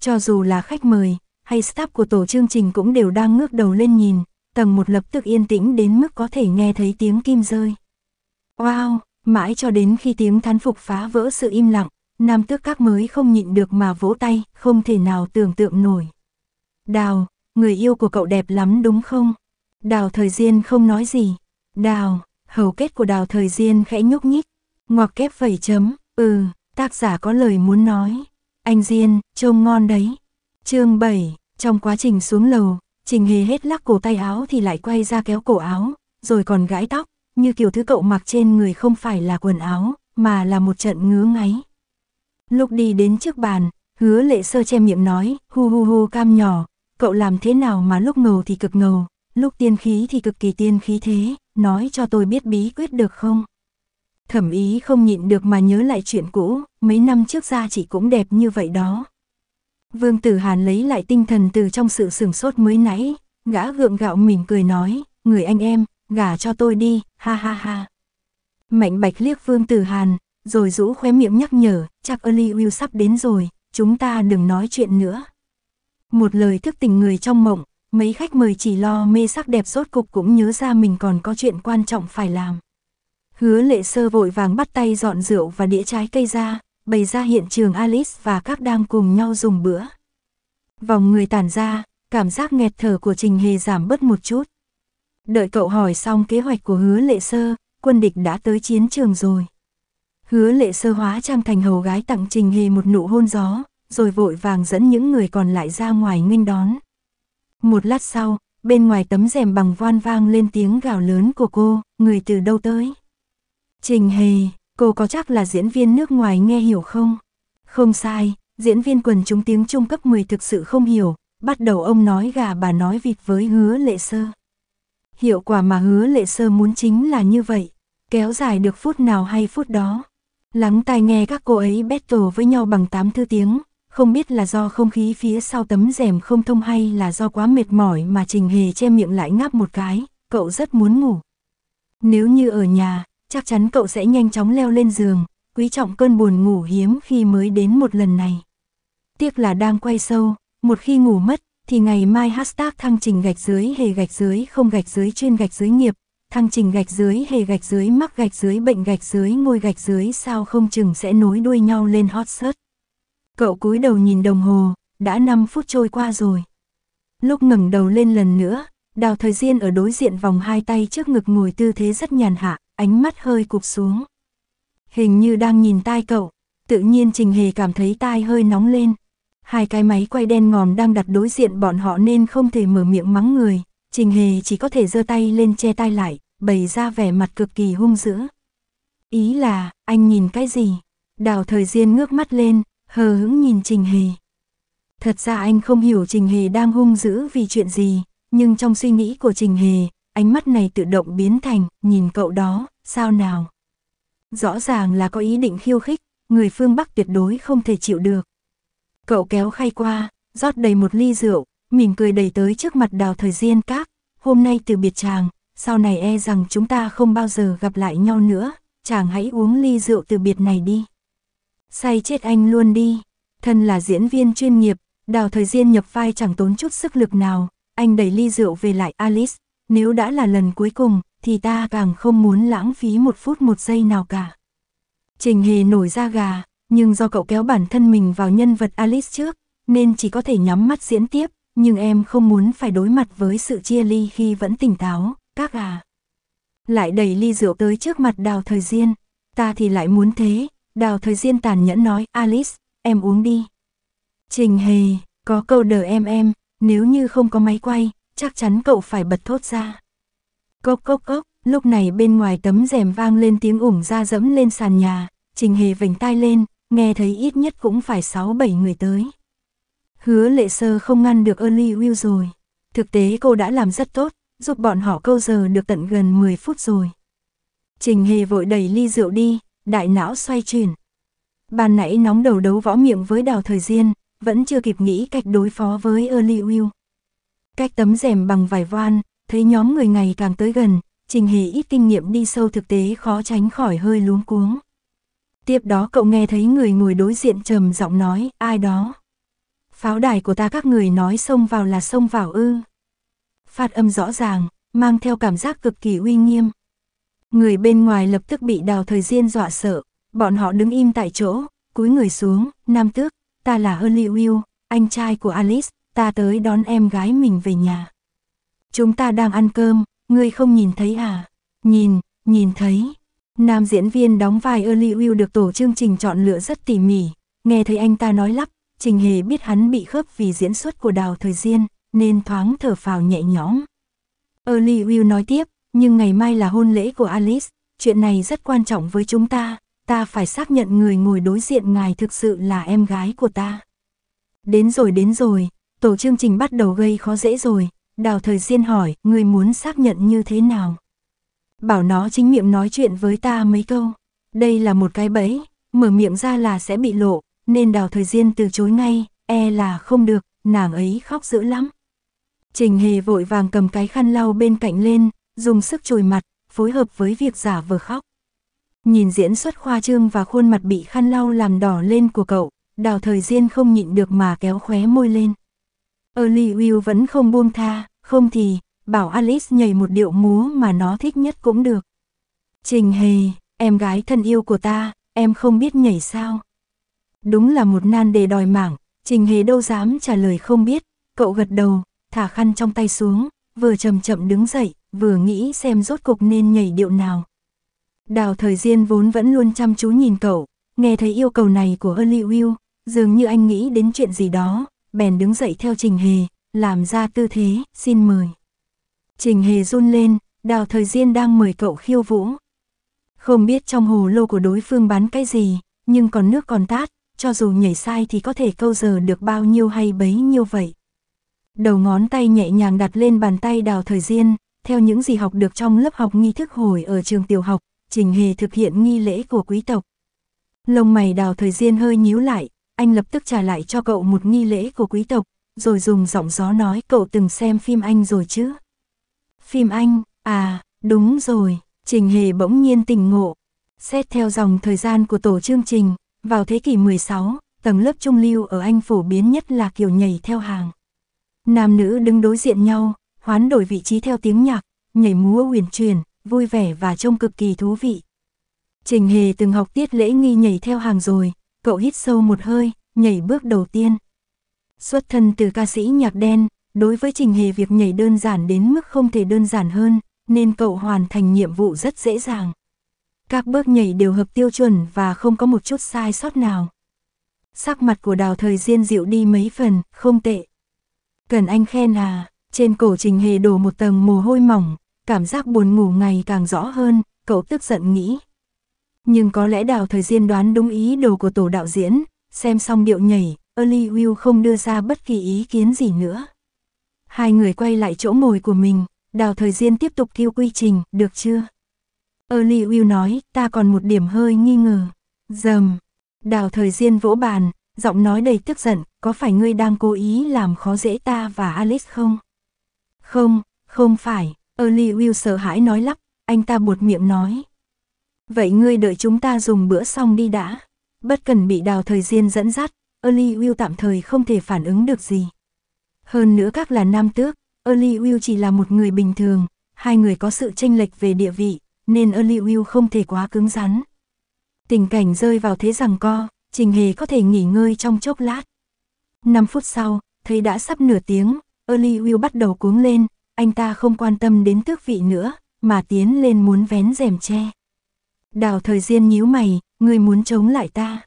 Cho dù là khách mời, hay staff của tổ chương trình cũng đều đang ngước đầu lên nhìn, tầng một lập tức yên tĩnh đến mức có thể nghe thấy tiếng kim rơi. Wow, mãi cho đến khi tiếng thán phục phá vỡ sự im lặng, nam tước các mới không nhịn được mà vỗ tay, không thể nào tưởng tượng nổi. Đào, người yêu của cậu đẹp lắm đúng không? Đào thời Gian không nói gì. Đào, hầu kết của đào thời Gian khẽ nhúc nhích. Ngoặc kép vẩy chấm, ừ, tác giả có lời muốn nói. Anh Diên, trông ngon đấy. chương 7, trong quá trình xuống lầu, Trình Hề hết lắc cổ tay áo thì lại quay ra kéo cổ áo, rồi còn gãi tóc, như kiểu thứ cậu mặc trên người không phải là quần áo, mà là một trận ngứa ngáy. Lúc đi đến trước bàn, hứa lệ sơ che miệng nói, hu hu hu cam nhỏ, cậu làm thế nào mà lúc ngầu thì cực ngầu, lúc tiên khí thì cực kỳ tiên khí thế, nói cho tôi biết bí quyết được không? Thẩm ý không nhịn được mà nhớ lại chuyện cũ, mấy năm trước ra chị cũng đẹp như vậy đó. Vương Tử Hàn lấy lại tinh thần từ trong sự sửng sốt mới nãy, gã gượng gạo mỉm cười nói, người anh em, gả cho tôi đi, ha ha ha. Mạnh bạch liếc Vương Tử Hàn, rồi rũ khóe miệng nhắc nhở, chắc Early Will sắp đến rồi, chúng ta đừng nói chuyện nữa. Một lời thức tỉnh người trong mộng, mấy khách mời chỉ lo mê sắc đẹp sốt cục cũng nhớ ra mình còn có chuyện quan trọng phải làm. Hứa lệ sơ vội vàng bắt tay dọn rượu và đĩa trái cây ra, bày ra hiện trường Alice và các đang cùng nhau dùng bữa. Vòng người tản ra, cảm giác nghẹt thở của Trình Hề giảm bớt một chút. Đợi cậu hỏi xong kế hoạch của hứa lệ sơ, quân địch đã tới chiến trường rồi. Hứa lệ sơ hóa trang thành hầu gái tặng Trình Hề một nụ hôn gió, rồi vội vàng dẫn những người còn lại ra ngoài nghênh đón. Một lát sau, bên ngoài tấm rèm bằng voan vang lên tiếng gào lớn của cô, người từ đâu tới. Trình Hề, cô có chắc là diễn viên nước ngoài nghe hiểu không? Không sai, diễn viên quần chúng tiếng Trung cấp 10 thực sự không hiểu, bắt đầu ông nói gà bà nói vịt với hứa lệ sơ. Hiệu quả mà hứa lệ sơ muốn chính là như vậy, kéo dài được phút nào hay phút đó. Lắng tai nghe các cô ấy battle với nhau bằng tám thư tiếng, không biết là do không khí phía sau tấm rèm không thông hay là do quá mệt mỏi mà Trình Hề che miệng lại ngáp một cái, cậu rất muốn ngủ. Nếu như ở nhà, chắc chắn cậu sẽ nhanh chóng leo lên giường, quý trọng cơn buồn ngủ hiếm khi mới đến một lần này. Tiếc là đang quay sâu, một khi ngủ mất, thì ngày mai hashtag thăng trình gạch dưới hề gạch dưới không gạch dưới chuyên gạch dưới nghiệp, thăng trình gạch dưới hề gạch dưới mắc gạch dưới bệnh gạch dưới ngôi gạch dưới sao không chừng sẽ nối đuôi nhau lên hot search. Cậu cúi đầu nhìn đồng hồ, đã 5 phút trôi qua rồi. Lúc ngẩng đầu lên lần nữa, Đào Thời Diên ở đối diện vòng hai tay trước ngực ngồi tư thế rất nhàn hạ, ánh mắt hơi cụp xuống. Hình như đang nhìn tai cậu, tự nhiên Trình Hề cảm thấy tai hơi nóng lên. Hai cái máy quay đen ngòm đang đặt đối diện bọn họ nên không thể mở miệng mắng người, Trình Hề chỉ có thể giơ tay lên che tai lại, bày ra vẻ mặt cực kỳ hung dữ. Ý là, anh nhìn cái gì? Đào thời gian ngước mắt lên, hờ hững nhìn Trình Hề. Thật ra anh không hiểu Trình Hề đang hung dữ vì chuyện gì, nhưng trong suy nghĩ của Trình Hề, ánh mắt này tự động biến thành, nhìn cậu đó, sao nào. Rõ ràng là có ý định khiêu khích, người phương Bắc tuyệt đối không thể chịu được. Cậu kéo khay qua, rót đầy một ly rượu, mỉm cười đầy tới trước mặt đào thời gian các, hôm nay từ biệt chàng, sau này e rằng chúng ta không bao giờ gặp lại nhau nữa, chàng hãy uống ly rượu từ biệt này đi. Say chết anh luôn đi, thân là diễn viên chuyên nghiệp, đào thời gian nhập vai chẳng tốn chút sức lực nào, anh đẩy ly rượu về lại Alice, nếu đã là lần cuối cùng, thì ta càng không muốn lãng phí một phút một giây nào cả. Trình hề nổi da gà, nhưng do cậu kéo bản thân mình vào nhân vật Alice trước, nên chỉ có thể nhắm mắt diễn tiếp, nhưng em không muốn phải đối mặt với sự chia ly khi vẫn tỉnh táo, các gà. Lại đẩy ly rượu tới trước mặt đào thời diên, ta thì lại muốn thế, đào thời diên tàn nhẫn nói, Alice, em uống đi. Trình hề, có câu đờ em em, nếu như không có máy quay, chắc chắn cậu phải bật thốt ra. Cốc cốc cốc, lúc này bên ngoài tấm rèm vang lên tiếng ủng ra dẫm lên sàn nhà, trình hề vành tai lên, nghe thấy ít nhất cũng phải 6-7 người tới. Hứa lệ sơ không ngăn được Early Will rồi. Thực tế cô đã làm rất tốt, giúp bọn họ câu giờ được tận gần 10 phút rồi. Trình hề vội đẩy ly rượu đi, đại não xoay chuyển. Bàn nãy nóng đầu đấu võ miệng với đào thời gian, vẫn chưa kịp nghĩ cách đối phó với Early Will. Cách tấm rèm bằng vải van thấy nhóm người ngày càng tới gần, trình hề ít kinh nghiệm đi sâu thực tế khó tránh khỏi hơi luống cuống. Tiếp đó cậu nghe thấy người ngồi đối diện trầm giọng nói, ai đó. Pháo đài của ta các người nói xông vào là xông vào ư. Phát âm rõ ràng, mang theo cảm giác cực kỳ uy nghiêm. Người bên ngoài lập tức bị đào thời gian dọa sợ, bọn họ đứng im tại chỗ, cúi người xuống, nam tước, ta là Hurley Will, anh trai của Alice, ta tới đón em gái mình về nhà. Chúng ta đang ăn cơm, ngươi không nhìn thấy à? Nhìn, nhìn thấy. Nam diễn viên đóng vai Early Will được tổ chương trình chọn lựa rất tỉ mỉ, nghe thấy anh ta nói lắp, Trình Hề biết hắn bị khớp vì diễn xuất của Đào Thời gian, nên thoáng thở phào nhẹ nhõm. Early Will nói tiếp, nhưng ngày mai là hôn lễ của Alice, chuyện này rất quan trọng với chúng ta, ta phải xác nhận người ngồi đối diện ngài thực sự là em gái của ta. Đến rồi đến rồi, tổ chương trình bắt đầu gây khó dễ rồi, đào thời Diên hỏi, người muốn xác nhận như thế nào? Bảo nó chính miệng nói chuyện với ta mấy câu, đây là một cái bẫy, mở miệng ra là sẽ bị lộ, nên đào thời Diên từ chối ngay, e là không được, nàng ấy khóc dữ lắm. Trình hề vội vàng cầm cái khăn lau bên cạnh lên, dùng sức chùi mặt, phối hợp với việc giả vờ khóc. Nhìn diễn xuất khoa trương và khuôn mặt bị khăn lau làm đỏ lên của cậu, đào thời Diên không nhịn được mà kéo khóe môi lên. Early Will vẫn không buông tha, không thì, bảo Alice nhảy một điệu múa mà nó thích nhất cũng được. Trình hề, em gái thân yêu của ta, em không biết nhảy sao. Đúng là một nan đề đòi mảng, trình hề đâu dám trả lời không biết, cậu gật đầu, thả khăn trong tay xuống, vừa chậm chậm đứng dậy, vừa nghĩ xem rốt cục nên nhảy điệu nào. Đào thời Diên vốn vẫn luôn chăm chú nhìn cậu, nghe thấy yêu cầu này của Early Will, dường như anh nghĩ đến chuyện gì đó, bèn đứng dậy theo Trình Hề, làm ra tư thế, xin mời. Trình Hề run lên, đào thời Diên đang mời cậu khiêu vũ. Không biết trong hồ lô của đối phương bán cái gì, nhưng còn nước còn tát, cho dù nhảy sai thì có thể câu giờ được bao nhiêu hay bấy nhiêu vậy. Đầu ngón tay nhẹ nhàng đặt lên bàn tay đào thời Diên, theo những gì học được trong lớp học nghi thức hồi ở trường tiểu học, Trình Hề thực hiện nghi lễ của quý tộc. Lông mày đào thời Diên hơi nhíu lại, anh lập tức trả lại cho cậu một nghi lễ của quý tộc, rồi dùng giọng gió nói cậu từng xem phim Anh rồi chứ? Phim Anh, à, đúng rồi, Trình Hề bỗng nhiên tỉnh ngộ. Xét theo dòng thời gian của tổ chương trình, vào thế kỷ 16, tầng lớp trung lưu ở Anh phổ biến nhất là kiểu nhảy theo hàng. Nam nữ đứng đối diện nhau, hoán đổi vị trí theo tiếng nhạc, nhảy múa uyển chuyển, vui vẻ và trông cực kỳ thú vị. Trình Hề từng học tiết lễ nghi nhảy theo hàng rồi, cậu hít sâu một hơi, nhảy bước đầu tiên. Xuất thân từ ca sĩ nhạc đen, đối với trình hề việc nhảy đơn giản đến mức không thể đơn giản hơn, nên cậu hoàn thành nhiệm vụ rất dễ dàng. Các bước nhảy đều hợp tiêu chuẩn và không có một chút sai sót nào. Sắc mặt của đào thời diên dịu đi mấy phần, không tệ. Cần anh khen à, trên cổ trình hề đổ một tầng mồ hôi mỏng, cảm giác buồn ngủ ngày càng rõ hơn, cậu tức giận nghĩ nhưng có lẽ đào thời gian đoán đúng ý đồ của tổ đạo diễn, xem xong điệu nhảy, Early Will không đưa ra bất kỳ ý kiến gì nữa. Hai người quay lại chỗ ngồi của mình, đào thời gian tiếp tục theo quy trình, được chưa? Early Will nói, ta còn một điểm hơi nghi ngờ. Dầm, đào thời gian vỗ bàn, giọng nói đầy tức giận, có phải ngươi đang cố ý làm khó dễ ta và alice không? Không, không phải, Early Will sợ hãi nói lắp, anh ta buột miệng nói. Vậy ngươi đợi chúng ta dùng bữa xong đi đã. Bất cần bị đào thời gian dẫn dắt, Early Will tạm thời không thể phản ứng được gì. Hơn nữa các là nam tước, Early Will chỉ là một người bình thường, hai người có sự tranh lệch về địa vị, nên Early Will không thể quá cứng rắn. Tình cảnh rơi vào thế rằng co, Trình Hề có thể nghỉ ngơi trong chốc lát. Năm phút sau, thấy đã sắp nửa tiếng, Early Will bắt đầu cuống lên, anh ta không quan tâm đến tước vị nữa, mà tiến lên muốn vén rèm che. Đào thời gian nhíu mày, ngươi muốn chống lại ta.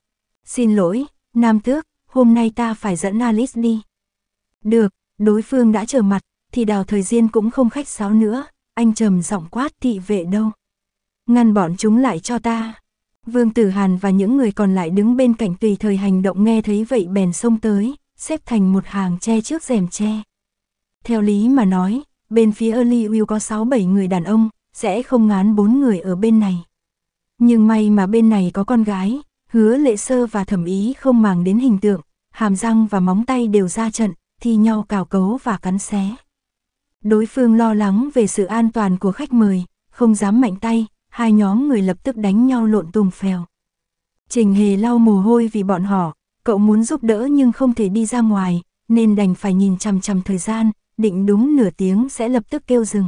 Xin lỗi, Nam Tước, hôm nay ta phải dẫn Alice đi. Được, đối phương đã trở mặt, thì đào thời gian cũng không khách sáo nữa, anh trầm giọng quát thị vệ đâu. Ngăn bọn chúng lại cho ta. Vương Tử Hàn và những người còn lại đứng bên cạnh tùy thời hành động nghe thấy vậy bèn xông tới, xếp thành một hàng che trước rèm che. Theo lý mà nói, bên phía Early Will có 6-7 người đàn ông, sẽ không ngán bốn người ở bên này. Nhưng may mà bên này có con gái, hứa lệ sơ và thẩm ý không màng đến hình tượng, hàm răng và móng tay đều ra trận, thi nhau cào cấu và cắn xé. Đối phương lo lắng về sự an toàn của khách mời, không dám mạnh tay, hai nhóm người lập tức đánh nhau lộn tung phèo. Trình hề lau mồ hôi vì bọn họ, cậu muốn giúp đỡ nhưng không thể đi ra ngoài, nên đành phải nhìn chằm chằm thời gian, định đúng nửa tiếng sẽ lập tức kêu dừng.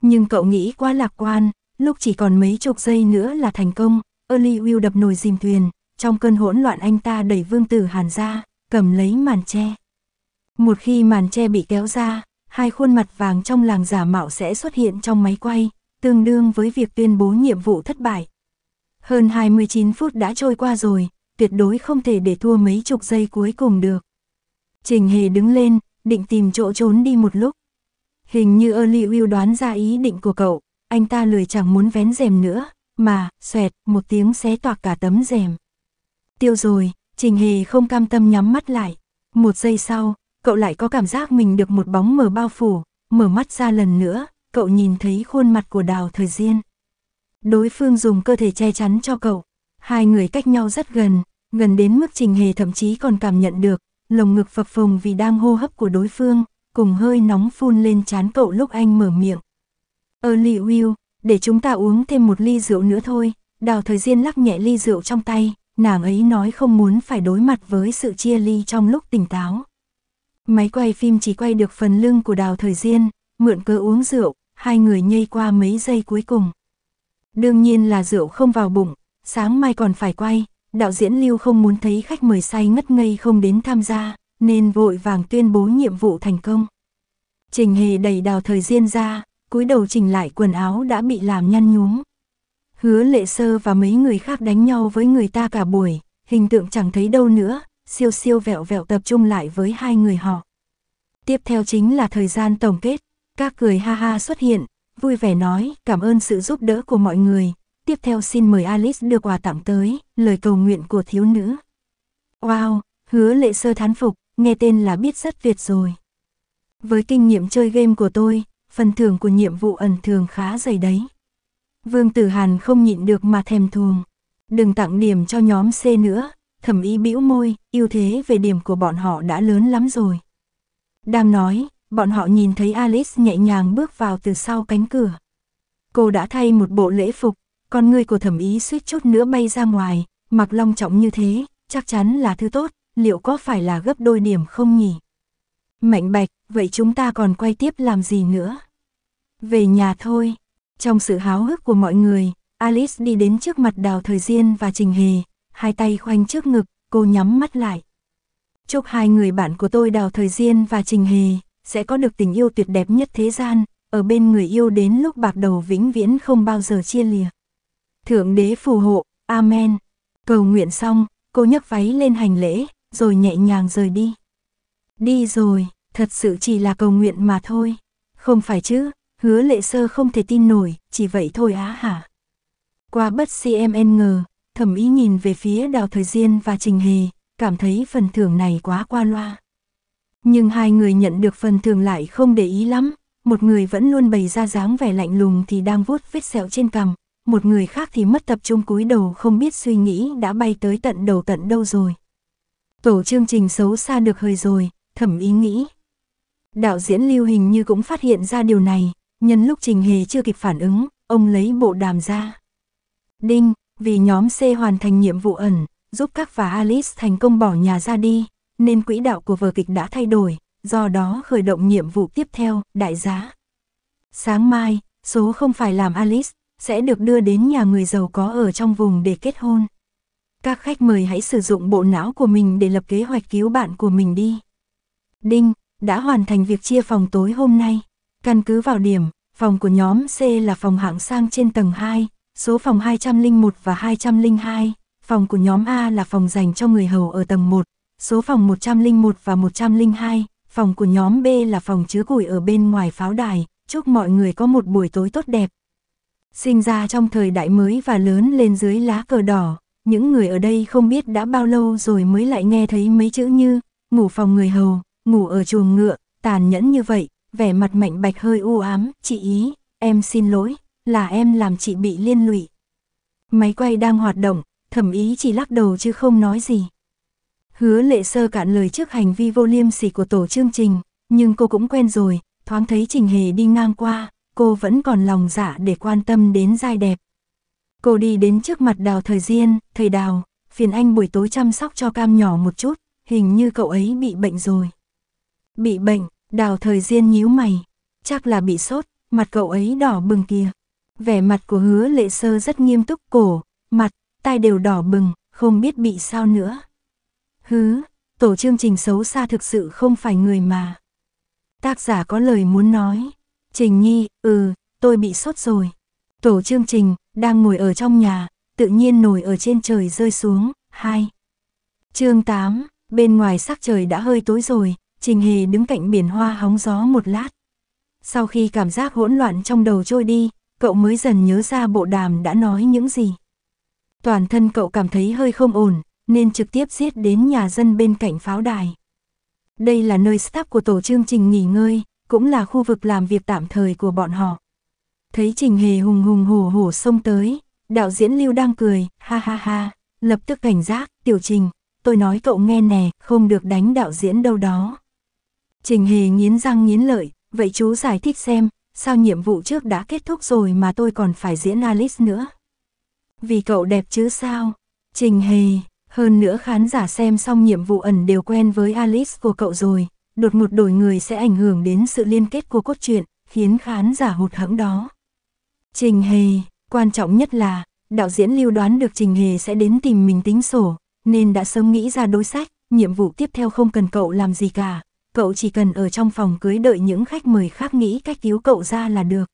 Nhưng cậu nghĩ quá lạc quan, Lúc chỉ còn mấy chục giây nữa là thành công, Early Will đập nồi dìm thuyền, trong cơn hỗn loạn anh ta đẩy Vương Tử Hàn ra, cầm lấy màn che. Một khi màn che bị kéo ra, hai khuôn mặt vàng trong làng giả mạo sẽ xuất hiện trong máy quay, tương đương với việc tuyên bố nhiệm vụ thất bại. Hơn 29 phút đã trôi qua rồi, tuyệt đối không thể để thua mấy chục giây cuối cùng được. Trình Hề đứng lên, định tìm chỗ trốn đi một lúc. Hình như Early Will đoán ra ý định của cậu, anh ta lười chẳng muốn vén rèm nữa, mà, xoẹt, một tiếng xé toạc cả tấm rèm. Tiêu rồi, Trình Hề không cam tâm nhắm mắt lại. Một giây sau, cậu lại có cảm giác mình được một bóng mờ bao phủ, mở mắt ra lần nữa, cậu nhìn thấy khuôn mặt của đào thời Diên. Đối phương dùng cơ thể che chắn cho cậu, hai người cách nhau rất gần, gần đến mức Trình Hề thậm chí còn cảm nhận được, lồng ngực phập phồng vì đang hô hấp của đối phương, cùng hơi nóng phun lên chán cậu lúc anh mở miệng. Early Will, để chúng ta uống thêm một ly rượu nữa thôi, đào thời Diên lắc nhẹ ly rượu trong tay, nàng ấy nói không muốn phải đối mặt với sự chia ly trong lúc tỉnh táo. Máy quay phim chỉ quay được phần lưng của đào thời Diên. mượn cớ uống rượu, hai người nhây qua mấy giây cuối cùng. Đương nhiên là rượu không vào bụng, sáng mai còn phải quay, đạo diễn Lưu không muốn thấy khách mời say ngất ngây không đến tham gia, nên vội vàng tuyên bố nhiệm vụ thành công. Trình hề đẩy đào thời Diên ra, cúi đầu chỉnh lại quần áo đã bị làm nhăn nhúm. Hứa lệ sơ và mấy người khác đánh nhau với người ta cả buổi, hình tượng chẳng thấy đâu nữa, siêu siêu vẹo vẹo tập trung lại với hai người họ. Tiếp theo chính là thời gian tổng kết, các cười ha ha xuất hiện, vui vẻ nói cảm ơn sự giúp đỡ của mọi người. Tiếp theo xin mời Alice đưa quà tặng tới, lời cầu nguyện của thiếu nữ. Wow, hứa lệ sơ thán phục, nghe tên là biết rất Việt rồi. Với kinh nghiệm chơi game của tôi, phần thưởng của nhiệm vụ ẩn thường khá dày đấy. Vương Tử Hàn không nhịn được mà thèm thuồng. Đừng tặng điểm cho nhóm C nữa, thẩm ý bĩu môi, ưu thế về điểm của bọn họ đã lớn lắm rồi. Đang nói, bọn họ nhìn thấy Alice nhẹ nhàng bước vào từ sau cánh cửa. Cô đã thay một bộ lễ phục, con người của thẩm ý suýt chút nữa bay ra ngoài, mặc long trọng như thế, chắc chắn là thứ tốt, liệu có phải là gấp đôi điểm không nhỉ? Mạnh bạch, vậy chúng ta còn quay tiếp làm gì nữa? Về nhà thôi. Trong sự háo hức của mọi người, Alice đi đến trước mặt Đào Thời Diên và Trình Hề, hai tay khoanh trước ngực, cô nhắm mắt lại. Chúc hai người bạn của tôi Đào Thời Diên và Trình Hề sẽ có được tình yêu tuyệt đẹp nhất thế gian, ở bên người yêu đến lúc bạc đầu vĩnh viễn không bao giờ chia lìa. Thượng đế phù hộ, Amen. Cầu nguyện xong, cô nhấc váy lên hành lễ, rồi nhẹ nhàng rời đi. Đi rồi, thật sự chỉ là cầu nguyện mà thôi. Không phải chứ, Hứa lệ sơ không thể tin nổi, chỉ vậy thôi á hả. Qua bất CMN ngờ, thẩm ý nhìn về phía đào thời gian và trình hề, cảm thấy phần thưởng này quá qua loa. Nhưng hai người nhận được phần thưởng lại không để ý lắm, một người vẫn luôn bày ra dáng vẻ lạnh lùng thì đang vuốt vết sẹo trên cằm, một người khác thì mất tập trung cúi đầu không biết suy nghĩ đã bay tới tận đầu tận đâu rồi. Tổ chương trình xấu xa được hơi rồi, thẩm ý nghĩ. Đạo diễn lưu hình như cũng phát hiện ra điều này, Nhân lúc Trình Hề chưa kịp phản ứng, ông lấy bộ đàm ra. Đinh, vì nhóm C hoàn thành nhiệm vụ ẩn, giúp các và Alice thành công bỏ nhà ra đi, nên quỹ đạo của vở kịch đã thay đổi, do đó khởi động nhiệm vụ tiếp theo, đại giá. Sáng mai, số không phải làm Alice, sẽ được đưa đến nhà người giàu có ở trong vùng để kết hôn. Các khách mời hãy sử dụng bộ não của mình để lập kế hoạch cứu bạn của mình đi. Đinh, đã hoàn thành việc chia phòng tối hôm nay. Căn cứ vào điểm, Phòng của nhóm C là phòng hạng sang trên tầng 2, số phòng 201 và 202. Phòng của nhóm A là phòng dành cho người hầu ở tầng 1, số phòng 101 và 102. Phòng của nhóm B là phòng chứa củi ở bên ngoài pháo đài. Chúc mọi người có một buổi tối tốt đẹp. Sinh ra trong thời đại mới và lớn lên dưới lá cờ đỏ, những người ở đây không biết đã bao lâu rồi mới lại nghe thấy mấy chữ như ngủ phòng người hầu, ngủ ở chuồng ngựa, tàn nhẫn như vậy, vẻ mặt mạnh bạch hơi u ám, chị ý, em xin lỗi, là em làm chị bị liên lụy. Máy quay đang hoạt động, thẩm ý chỉ lắc đầu chứ không nói gì. Hứa lệ sơ cạn lời trước hành vi vô liêm sỉ của tổ chương trình, nhưng cô cũng quen rồi, thoáng thấy trình hề đi ngang qua, cô vẫn còn lòng dạ để quan tâm đến giai đẹp. Cô đi đến trước mặt đào thời diên, thầy đào, phiền anh buổi tối chăm sóc cho cam nhỏ một chút, hình như cậu ấy bị bệnh rồi. Bị bệnh, Đào thời Diên nhíu mày, chắc là bị sốt, mặt cậu ấy đỏ bừng kìa. Vẻ mặt của hứa lệ sơ rất nghiêm túc cổ, mặt, tai đều đỏ bừng, không biết bị sao nữa. Hứ, tổ chương trình xấu xa thực sự không phải người mà. Tác giả có lời muốn nói. Trình Nhi, ừ, tôi bị sốt rồi. Tổ chương trình, đang ngồi ở trong nhà, tự nhiên nổi ở trên trời rơi xuống, hai. chương 8, bên ngoài sắc trời đã hơi tối rồi, Trình Hề đứng cạnh biển hoa hóng gió một lát. Sau khi cảm giác hỗn loạn trong đầu trôi đi, cậu mới dần nhớ ra bộ đàm đã nói những gì. Toàn thân cậu cảm thấy hơi không ổn, nên trực tiếp giết đến nhà dân bên cạnh pháo đài. Đây là nơi staff của tổ chương trình nghỉ ngơi, cũng là khu vực làm việc tạm thời của bọn họ. Thấy Trình Hề hùng hùng hổ hổ xông tới, đạo diễn Lưu đang cười, ha ha ha, lập tức cảnh giác, tiểu trình, tôi nói cậu nghe nè, không được đánh đạo diễn đâu đó. Trình Hề nghiến răng nghiến lợi, vậy chú giải thích xem, sao nhiệm vụ trước đã kết thúc rồi mà tôi còn phải diễn Alice nữa. Vì cậu đẹp chứ sao? Trình Hề, hơn nữa khán giả xem xong nhiệm vụ ẩn đều quen với Alice của cậu rồi, đột ngột đổi người sẽ ảnh hưởng đến sự liên kết của cốt truyện, khiến khán giả hụt hẫng đó. Trình Hề, quan trọng nhất là, đạo diễn lưu đoán được Trình Hề sẽ đến tìm mình tính sổ, nên đã sớm nghĩ ra đối sách, nhiệm vụ tiếp theo không cần cậu làm gì cả, cậu chỉ cần ở trong phòng cưới đợi những khách mời khác nghĩ cách cứu cậu ra là được.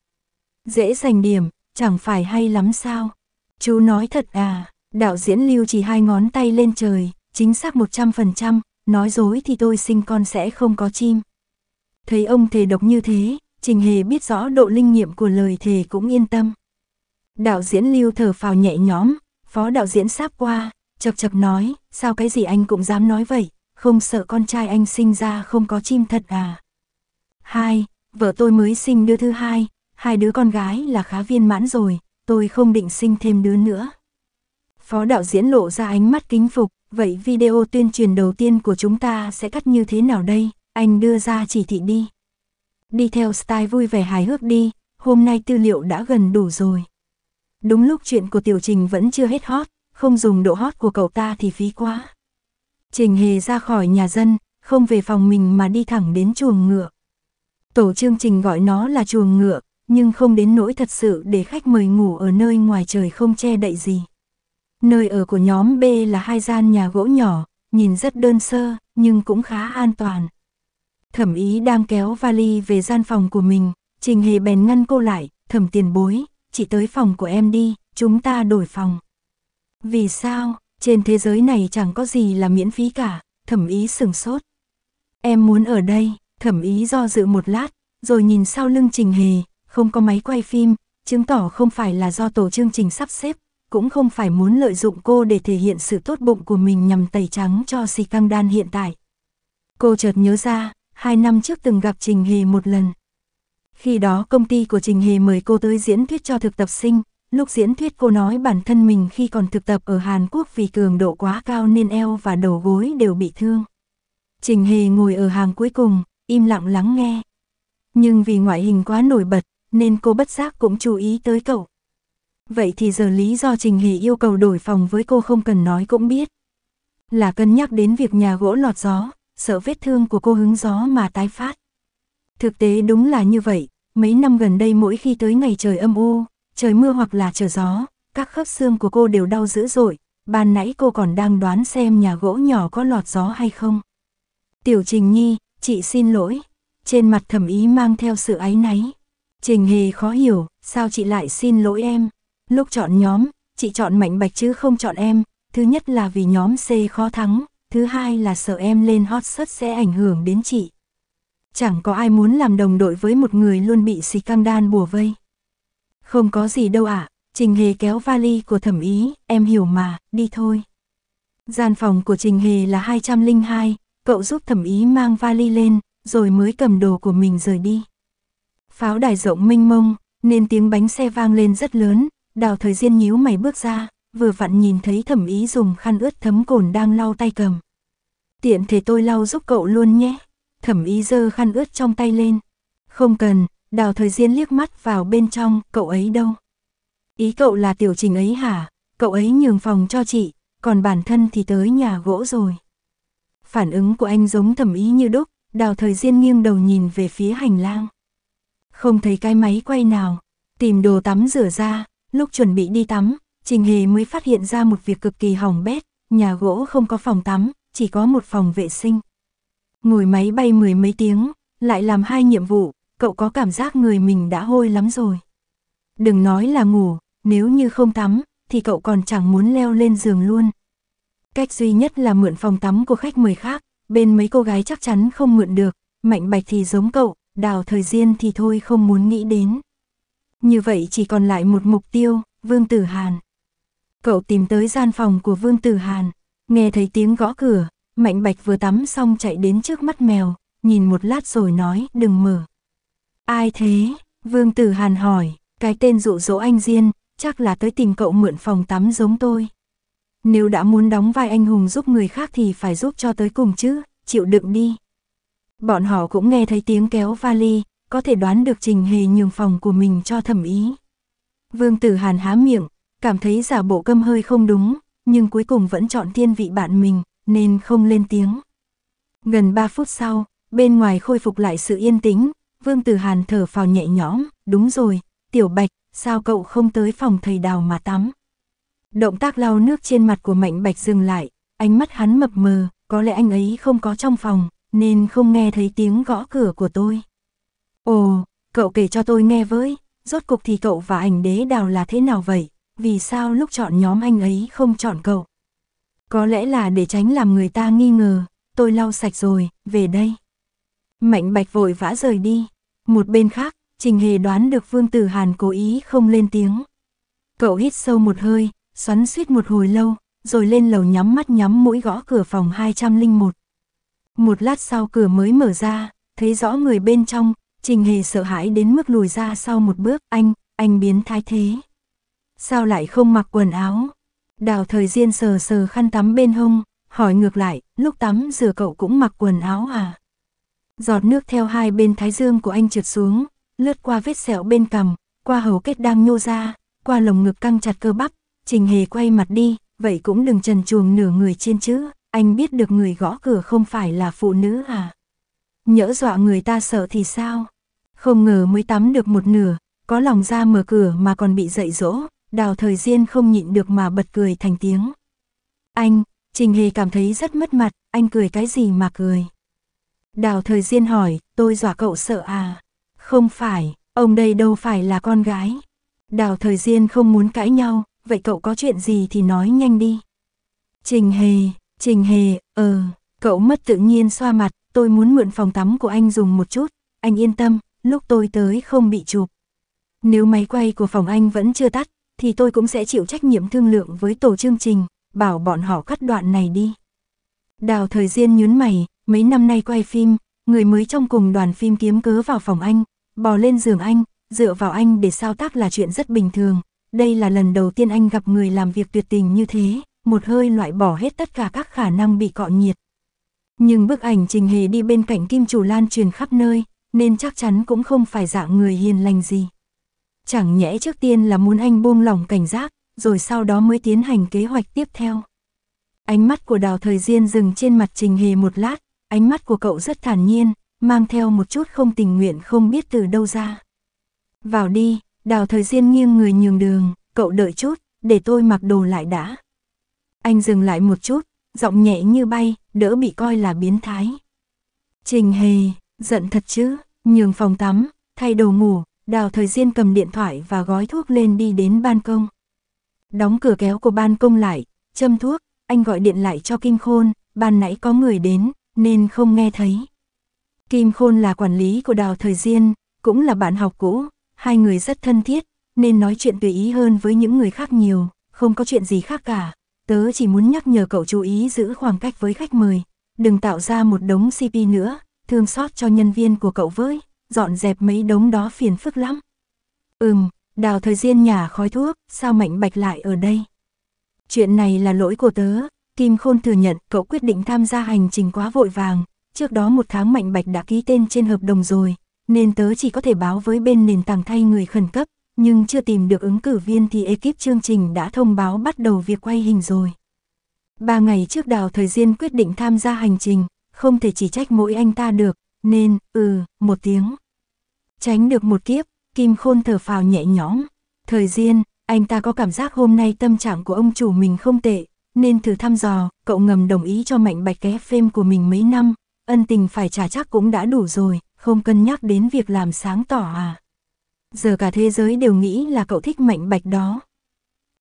Dễ giành điểm, chẳng phải hay lắm sao? Chú nói thật à, đạo diễn lưu chỉ hai ngón tay lên trời, chính xác 100%, nói dối thì tôi sinh con sẽ không có chim. Thấy ông thề độc như thế, Trình Hề biết rõ độ linh nghiệm của lời thề cũng yên tâm. Đạo diễn lưu thở phào nhẹ nhõm, phó đạo diễn sáp qua, chập chập nói, sao cái gì anh cũng dám nói vậy, không sợ con trai anh sinh ra không có chim thật à. Hai, vợ tôi mới sinh đứa thứ hai, hai đứa con gái là khá viên mãn rồi, tôi không định sinh thêm đứa nữa. Phó đạo diễn lộ ra ánh mắt kính phục, vậy video tuyên truyền đầu tiên của chúng ta sẽ cắt như thế nào đây, anh đưa ra chỉ thị đi. Đi theo style vui vẻ hài hước đi, hôm nay tư liệu đã gần đủ rồi. Đúng lúc chuyện của tiểu trình vẫn chưa hết hot, không dùng độ hot của cậu ta thì phí quá. Trình Hề ra khỏi nhà dân, không về phòng mình mà đi thẳng đến chuồng ngựa. Tổ chương trình gọi nó là chuồng ngựa, nhưng không đến nỗi thật sự để khách mời ngủ ở nơi ngoài trời không che đậy gì. Nơi ở của nhóm B là hai gian nhà gỗ nhỏ, nhìn rất đơn sơ, nhưng cũng khá an toàn. Thẩm ý đang kéo vali về gian phòng của mình, trình hề bèn ngăn cô lại, thẩm tiền bối, chỉ tới phòng của em đi, chúng ta đổi phòng. Vì sao? Trên thế giới này chẳng có gì là miễn phí cả, thẩm ý sừng sốt. Em muốn ở đây, thẩm ý do dự một lát, rồi nhìn sau lưng trình hề, không có máy quay phim, chứng tỏ không phải là do tổ chương trình sắp xếp, cũng không phải muốn lợi dụng cô để thể hiện sự tốt bụng của mình nhằm tẩy trắng cho si căng đan hiện tại. Cô chợt nhớ ra, hai năm trước từng gặp Trình Hề một lần. Khi đó công ty của Trình Hề mời cô tới diễn thuyết cho thực tập sinh, Lúc diễn thuyết cô nói bản thân mình khi còn thực tập ở Hàn Quốc vì cường độ quá cao nên eo và đầu gối đều bị thương. Trình Hề ngồi ở hàng cuối cùng, im lặng lắng nghe. Nhưng vì ngoại hình quá nổi bật, nên cô bất giác cũng chú ý tới cậu. Vậy thì giờ lý do Trình Hề yêu cầu đổi phòng với cô không cần nói cũng biết. Là cân nhắc đến việc nhà gỗ lọt gió, sợ vết thương của cô hứng gió mà tái phát. Thực tế đúng là như vậy, mấy năm gần đây mỗi khi tới ngày trời âm u, trời mưa hoặc là trời gió, các khớp xương của cô đều đau dữ dội, ban nãy cô còn đang đoán xem nhà gỗ nhỏ có lọt gió hay không. Tiểu Trình Nhi, chị xin lỗi, trên mặt thẩm ý mang theo sự áy náy. Trình Hề khó hiểu, sao chị lại xin lỗi em? Lúc chọn nhóm, chị chọn Mạnh Bạch chứ không chọn em, thứ nhất là vì nhóm C khó thắng, thứ hai là sợ em lên hot search sẽ ảnh hưởng đến chị. Chẳng có ai muốn làm đồng đội với một người luôn bị xì căng đan bùa vây. Không có gì đâu ạ, Trình Hề kéo vali của thẩm ý, em hiểu mà, đi thôi. Gian phòng của Trình Hề là 202, cậu giúp thẩm ý mang vali lên, rồi mới cầm đồ của mình rời đi. Pháo đài rộng mênh mông, nên tiếng bánh xe vang lên rất lớn, đào thời diên nhíu mày bước ra, vừa vặn nhìn thấy thẩm ý dùng khăn ướt thấm cồn đang lau tay cầm. Tiện thể tôi lau giúp cậu luôn nhé. Thẩm ý giơ khăn ướt trong tay lên. Không cần, Đào thời Diên liếc mắt vào bên trong, cậu ấy đâu? Ý cậu là tiểu trình ấy hả? Cậu ấy nhường phòng cho chị, còn bản thân thì tới nhà gỗ rồi. Phản ứng của anh giống thẩm ý như đúc, đào thời Diên nghiêng đầu nhìn về phía hành lang. Không thấy cái máy quay nào, tìm đồ tắm rửa ra, lúc chuẩn bị đi tắm, Trình Hề mới phát hiện ra một việc cực kỳ hỏng bét, nhà gỗ không có phòng tắm, chỉ có một phòng vệ sinh. Ngồi máy bay mười mấy tiếng, lại làm hai nhiệm vụ, cậu có cảm giác người mình đã hôi lắm rồi. Đừng nói là ngủ, nếu như không tắm, thì cậu còn chẳng muốn leo lên giường luôn. Cách duy nhất là mượn phòng tắm của khách mời khác, bên mấy cô gái chắc chắn không mượn được, mạnh bạch thì giống cậu, đào thời gian thì thôi không muốn nghĩ đến. Như vậy chỉ còn lại một mục tiêu, Vương Tử Hàn. Cậu tìm tới gian phòng của Vương Tử Hàn, nghe thấy tiếng gõ cửa, Mạnh Bạch vừa tắm xong chạy đến trước mắt mèo, nhìn một lát rồi nói đừng mở. Ai thế? Vương Tử Hàn hỏi, cái tên dụ dỗ anh Diên, chắc là tới tìm cậu mượn phòng tắm giống tôi. Nếu đã muốn đóng vai anh hùng giúp người khác thì phải giúp cho tới cùng chứ, chịu đựng đi. Bọn họ cũng nghe thấy tiếng kéo vali, có thể đoán được Trình Hề nhường phòng của mình cho thẩm ý. Vương Tử Hàn há miệng, cảm thấy giả bộ câm hơi không đúng, nhưng cuối cùng vẫn chọn thiên vị bạn mình, nên không lên tiếng. Gần 3 phút sau, bên ngoài khôi phục lại sự yên tĩnh, Vương Tử Hàn thở phào nhẹ nhõm, đúng rồi, Tiểu Bạch, sao cậu không tới phòng thầy đào mà tắm? Động tác lau nước trên mặt của Mạnh Bạch dừng lại, ánh mắt hắn mập mờ, có lẽ anh ấy không có trong phòng, nên không nghe thấy tiếng gõ cửa của tôi. Ồ, cậu kể cho tôi nghe với, rốt cục thì cậu và ảnh đế đào là thế nào vậy? Vì sao lúc chọn nhóm anh ấy không chọn cậu? Có lẽ là để tránh làm người ta nghi ngờ, tôi lau sạch rồi, về đây. Mạnh Bạch vội vã rời đi. Một bên khác, Trình Hề đoán được Vương Tử Hàn cố ý không lên tiếng. Cậu hít sâu một hơi, xoắn suýt một hồi lâu, rồi lên lầu nhắm mắt nhắm mũi gõ cửa phòng 201. Một lát sau cửa mới mở ra, thấy rõ người bên trong, Trình Hề sợ hãi đến mức lùi ra sau một bước, anh, anh biến thái thế. Sao lại không mặc quần áo? Đào thời Diên sờ sờ khăn tắm bên hông, hỏi ngược lại, lúc tắm rửa cậu cũng mặc quần áo à? Giọt nước theo hai bên thái dương của anh trượt xuống, lướt qua vết sẹo bên cằm, qua hầu kết đang nhô ra, qua lồng ngực căng chặt cơ bắp, Trình Hề quay mặt đi, vậy cũng đừng trần chuồng nửa người trên chứ, anh biết được người gõ cửa không phải là phụ nữ à? Nhỡ dọa người ta sợ thì sao? Không ngờ mới tắm được một nửa, có lòng ra mở cửa mà còn bị dậy dỗ, đào thời gian không nhịn được mà bật cười thành tiếng. Anh, Trình Hề cảm thấy rất mất mặt, anh cười cái gì mà cười. Đào thời Diên hỏi, tôi dọa cậu sợ à? Không phải, ông đây đâu phải là con gái. Đào thời Diên không muốn cãi nhau, vậy cậu có chuyện gì thì nói nhanh đi. Trình Hề, Trình Hề, ờ, cậu mất tự nhiên xoa mặt, tôi muốn mượn phòng tắm của anh dùng một chút, anh yên tâm, lúc tôi tới không bị chụp. Nếu máy quay của phòng anh vẫn chưa tắt, thì tôi cũng sẽ chịu trách nhiệm thương lượng với tổ chương trình, bảo bọn họ cắt đoạn này đi. Đào thời Diên nhún mày, Mấy năm nay quay phim, người mới trong cùng đoàn phim kiếm cớ vào phòng anh, bò lên giường anh, dựa vào anh để sao tác là chuyện rất bình thường. Đây là lần đầu tiên anh gặp người làm việc tuyệt tình như thế, một hơi loại bỏ hết tất cả các khả năng bị cọ nhiệt. Nhưng bức ảnh Trình Hề đi bên cạnh Kim Chủ Lan truyền khắp nơi, nên chắc chắn cũng không phải dạng người hiền lành gì. Chẳng nhẽ trước tiên là muốn anh buông lỏng cảnh giác, rồi sau đó mới tiến hành kế hoạch tiếp theo. Ánh mắt của đào thời gian dừng trên mặt Trình Hề một lát, ánh mắt của cậu rất thản nhiên, mang theo một chút không tình nguyện không biết từ đâu ra. Vào đi, đào thời gian nghiêng người nhường đường, cậu đợi chút, để tôi mặc đồ lại đã. Anh dừng lại một chút, giọng nhẹ như bay, đỡ bị coi là biến thái. Trình hề, giận thật chứ, nhường phòng tắm, thay đồ ngủ, đào thời gian cầm điện thoại và gói thuốc lên đi đến ban công. Đóng cửa kéo của ban công lại, châm thuốc, anh gọi điện lại cho Kim Khôn, ban nãy có người đến, nên không nghe thấy. Kim Khôn là quản lý của Đào Thời Diên, cũng là bạn học cũ, hai người rất thân thiết, nên nói chuyện tùy ý hơn với những người khác nhiều, không có chuyện gì khác cả. Tớ chỉ muốn nhắc nhở cậu chú ý giữ khoảng cách với khách mời, đừng tạo ra một đống CP nữa, thương xót cho nhân viên của cậu với, dọn dẹp mấy đống đó phiền phức lắm. Ừm, Đào Thời Diên nhà khói thuốc, sao Mạnh Bạch lại ở đây? Chuyện này là lỗi của tớ, Kim Khôn thừa nhận cậu quyết định tham gia hành trình quá vội vàng, trước đó một tháng Mạnh Bạch đã ký tên trên hợp đồng rồi, nên tớ chỉ có thể báo với bên nền tảng thay người khẩn cấp, nhưng chưa tìm được ứng cử viên thì ekip chương trình đã thông báo bắt đầu việc quay hình rồi. Ba ngày trước đào thời gian quyết định tham gia hành trình, không thể chỉ trách mỗi anh ta được, nên, ừ, một tiếng. Tránh được một kiếp, Kim Khôn thở phào nhẹ nhõm. Thời gian, anh ta có cảm giác hôm nay tâm trạng của ông chủ mình không tệ, nên thử thăm dò, cậu ngầm đồng ý cho Mạnh Bạch ghé phim của mình mấy năm, ân tình phải trả chắc cũng đã đủ rồi, không cân nhắc đến việc làm sáng tỏ à. Giờ cả thế giới đều nghĩ là cậu thích Mạnh Bạch đó.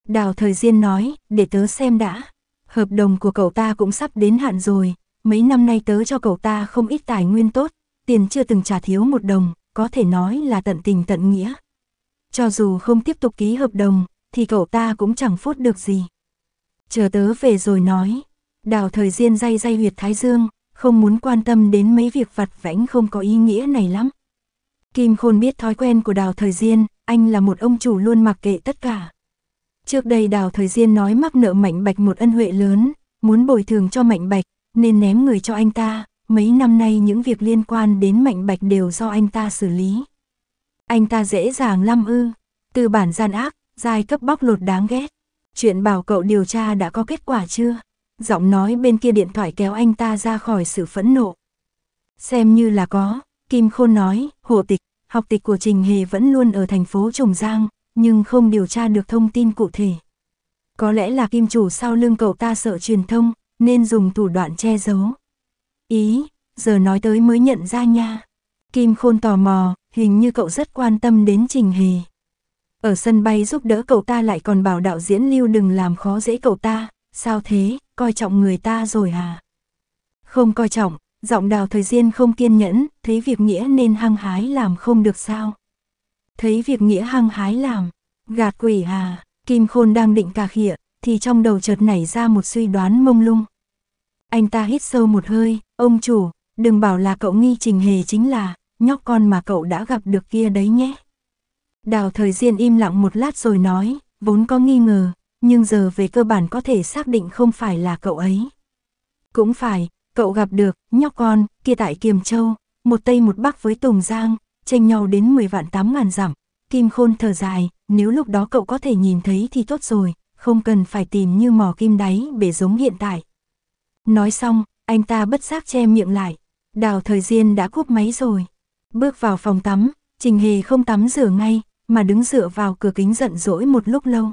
Đào Thời Diên nói, để tớ xem đã. Hợp đồng của cậu ta cũng sắp đến hạn rồi, mấy năm nay tớ cho cậu ta không ít tài nguyên tốt, tiền chưa từng trả thiếu một đồng, có thể nói là tận tình tận nghĩa. Cho dù không tiếp tục ký hợp đồng, thì cậu ta cũng chẳng phốt được gì. Chờ tớ về rồi nói. Đào thời diên day day huyệt thái dương, không muốn quan tâm đến mấy việc vặt vãnh không có ý nghĩa này lắm. Kim Khôn biết thói quen của đào thời diên, anh là một ông chủ luôn mặc kệ tất cả. Trước đây đào thời diên nói mắc nợ mạnh bạch một ân huệ lớn, muốn bồi thường cho mạnh bạch, nên ném người cho anh ta, mấy năm nay những việc liên quan đến mạnh bạch đều do anh ta xử lý. Anh ta dễ dàng lâm ư, từ bản gian ác, giai cấp bóc lột đáng ghét. Chuyện bảo cậu điều tra đã có kết quả chưa? Giọng nói bên kia điện thoại kéo anh ta ra khỏi sự phẫn nộ. Xem như là có, Kim Khôn nói, hộ tịch, học tịch của Trình Hề vẫn luôn ở thành phố Trùng Giang, nhưng không điều tra được thông tin cụ thể. Có lẽ là kim chủ sau lưng cậu ta sợ truyền thông, nên dùng thủ đoạn che giấu. Ý, giờ nói tới mới nhận ra nha. Kim Khôn tò mò, hình như cậu rất quan tâm đến Trình Hề. Ở sân bay giúp đỡ cậu ta lại còn bảo đạo diễn lưu đừng làm khó dễ cậu ta, sao thế, coi trọng người ta rồi à? Không coi trọng, giọng đào thời gian không kiên nhẫn, thấy việc nghĩa nên hăng hái làm không được sao? Thấy việc nghĩa hăng hái làm, gạt quỷ à, Kim Khôn đang định cà khịa, thì trong đầu chợt nảy ra một suy đoán mông lung. Anh ta hít sâu một hơi, ông chủ, đừng bảo là cậu nghi trình hề chính là, nhóc con mà cậu đã gặp được kia đấy nhé. Đào thời gian im lặng một lát rồi nói, vốn có nghi ngờ, nhưng giờ về cơ bản có thể xác định không phải là cậu ấy. Cũng phải, cậu gặp được, nhóc con, kia tại Kiềm Châu, một Tây một Bắc với Tùng Giang, tranh nhau đến 10 vạn 8 ngàn dặm. Kim Khôn thở dài, nếu lúc đó cậu có thể nhìn thấy thì tốt rồi, không cần phải tìm như mò kim đáy bể giống hiện tại. Nói xong, anh ta bất giác che miệng lại. Đào thời gian đã cúp máy rồi. Bước vào phòng tắm, Trình Hề không tắm rửa ngay, mà đứng dựa vào cửa kính giận dỗi một lúc lâu.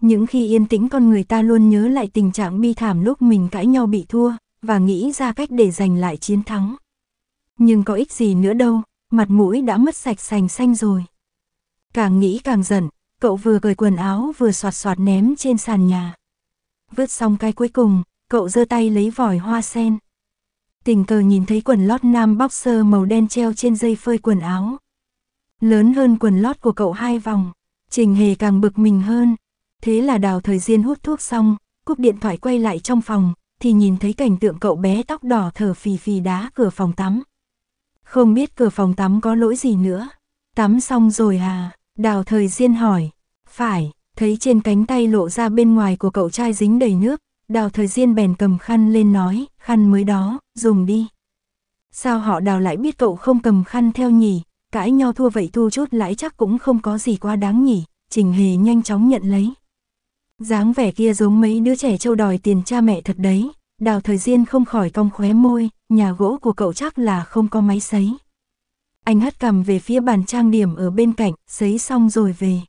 Những khi yên tĩnh con người ta luôn nhớ lại tình trạng bi thảm lúc mình cãi nhau bị thua, và nghĩ ra cách để giành lại chiến thắng. Nhưng có ích gì nữa đâu, mặt mũi đã mất sạch sành xanh rồi. Càng nghĩ càng giận, cậu vừa cởi quần áo vừa soạt soạt ném trên sàn nhà. Vứt xong cái cuối cùng, cậu giơ tay lấy vòi hoa sen. Tình cờ nhìn thấy quần lót nam boxer màu đen treo trên dây phơi quần áo, Lớn hơn quần lót của cậu hai vòng, Trình Hề càng bực mình hơn. Thế là đào thời gian hút thuốc xong, cúp điện thoại quay lại trong phòng, thì nhìn thấy cảnh tượng cậu bé tóc đỏ thở phì phì đá cửa phòng tắm. Không biết cửa phòng tắm có lỗi gì nữa. Tắm xong rồi à? Đào thời gian hỏi. Phải, thấy trên cánh tay lộ ra bên ngoài của cậu trai dính đầy nước. Đào thời gian bèn cầm khăn lên nói, khăn mới đó, dùng đi. Sao họ đào lại biết cậu không cầm khăn theo nhỉ? cãi nhau thua vậy thu chút lãi chắc cũng không có gì quá đáng nhỉ, Trình Hề nhanh chóng nhận lấy. dáng vẻ kia giống mấy đứa trẻ trâu đòi tiền cha mẹ thật đấy, đào thời gian không khỏi cong khóe môi, nhà gỗ của cậu chắc là không có máy sấy. Anh hất cầm về phía bàn trang điểm ở bên cạnh, sấy xong rồi về.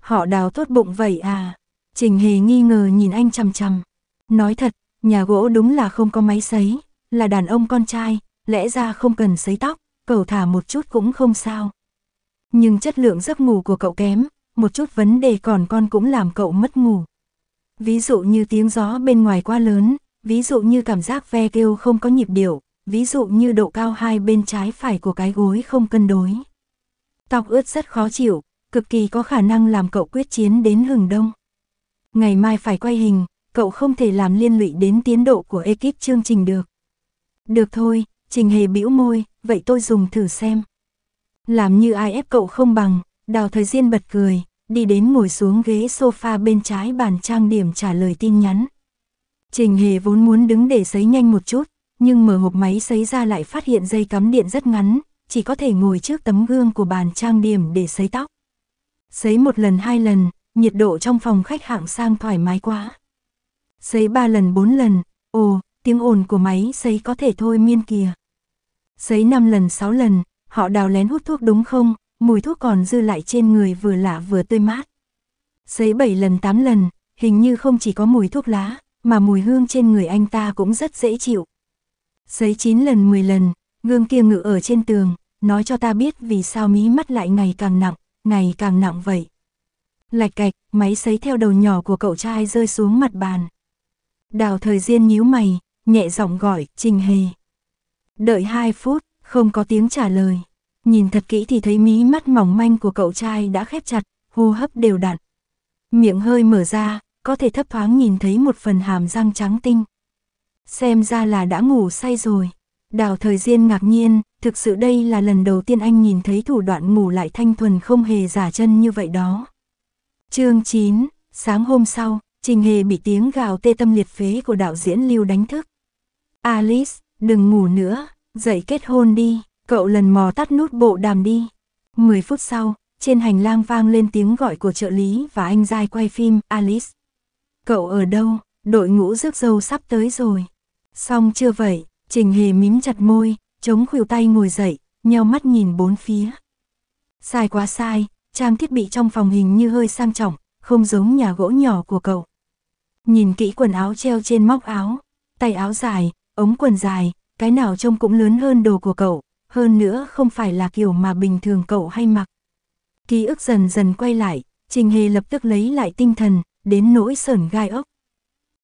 Họ đào tốt bụng vậy à? Trình Hề nghi ngờ nhìn anh chằm chằm. Nói thật, nhà gỗ đúng là không có máy sấy, là đàn ông con trai, lẽ ra không cần sấy tóc, cậu thả một chút cũng không sao. Nhưng chất lượng giấc ngủ của cậu kém, một chút vấn đề còn con cũng làm cậu mất ngủ. Ví dụ như tiếng gió bên ngoài quá lớn, ví dụ như cảm giác ve kêu không có nhịp điệu, ví dụ như độ cao hai bên trái phải của cái gối không cân đối. Tóc ướt rất khó chịu, cực kỳ có khả năng làm cậu quyết chiến đến hừng đông. Ngày mai phải quay hình, cậu không thể làm liên lụy đến tiến độ của ekip chương trình được. Được thôi, Trình Hề bĩu môi, vậy tôi dùng thử xem. Làm như ai ép cậu không bằng, đào thời gian bật cười, đi đến ngồi xuống ghế sofa bên trái bàn trang điểm trả lời tin nhắn. Trình Hề vốn muốn đứng để sấy nhanh một chút, nhưng mở hộp máy sấy ra lại phát hiện dây cắm điện rất ngắn, chỉ có thể ngồi trước tấm gương của bàn trang điểm để sấy tóc. Sấy một lần hai lần, nhiệt độ trong phòng khách hạng sang thoải mái quá. Sấy ba lần bốn lần, ồ, tiếng ồn của máy sấy có thể thôi miên kìa. Sấy 5 lần 6 lần, họ đào lén hút thuốc đúng không, mùi thuốc còn dư lại trên người vừa lạ vừa tươi mát. Sấy 7 lần 8 lần, hình như không chỉ có mùi thuốc lá, mà mùi hương trên người anh ta cũng rất dễ chịu. Sấy 9 lần 10 lần, gương kia ngự ở trên tường, nói cho ta biết vì sao mí mắt lại ngày càng nặng, ngày càng nặng vậy. Lạch cạch, máy sấy theo đầu nhỏ của cậu trai rơi xuống mặt bàn. Đào thời gian nhíu mày, nhẹ giọng gọi, Trình Hề. Đợi 2 phút, không có tiếng trả lời. Nhìn thật kỹ thì thấy mí mắt mỏng manh của cậu trai đã khép chặt, hô hấp đều đặn. Miệng hơi mở ra, có thể thấp thoáng nhìn thấy một phần hàm răng trắng tinh. Xem ra là đã ngủ say rồi. Đào thời gian ngạc nhiên, thực sự đây là lần đầu tiên anh nhìn thấy thủ đoạn ngủ lại thanh thuần không hề giả chân như vậy đó. chương 9, sáng hôm sau, Trình Hề bị tiếng gào tê tâm liệt phế của đạo diễn Lưu đánh thức. Alice, Đừng ngủ nữa, dậy kết hôn đi, cậu lần mò tắt nút bộ đàm đi. 10 phút sau, trên hành lang vang lên tiếng gọi của trợ lý và anh dai quay phim Alice. Cậu ở đâu, đội ngũ rước dâu sắp tới rồi. Xong chưa vậy, Trình Hề mím chặt môi, chống khuỷu tay ngồi dậy, nheo mắt nhìn bốn phía. Sai quá sai, trang thiết bị trong phòng hình như hơi sang trọng, không giống nhà gỗ nhỏ của cậu. Nhìn kỹ quần áo treo trên móc áo, tay áo dài, ống quần dài, cái nào trông cũng lớn hơn đồ của cậu, hơn nữa không phải là kiểu mà bình thường cậu hay mặc. Ký ức dần dần quay lại, Trình Hề lập tức lấy lại tinh thần, đến nỗi sờn gai ốc.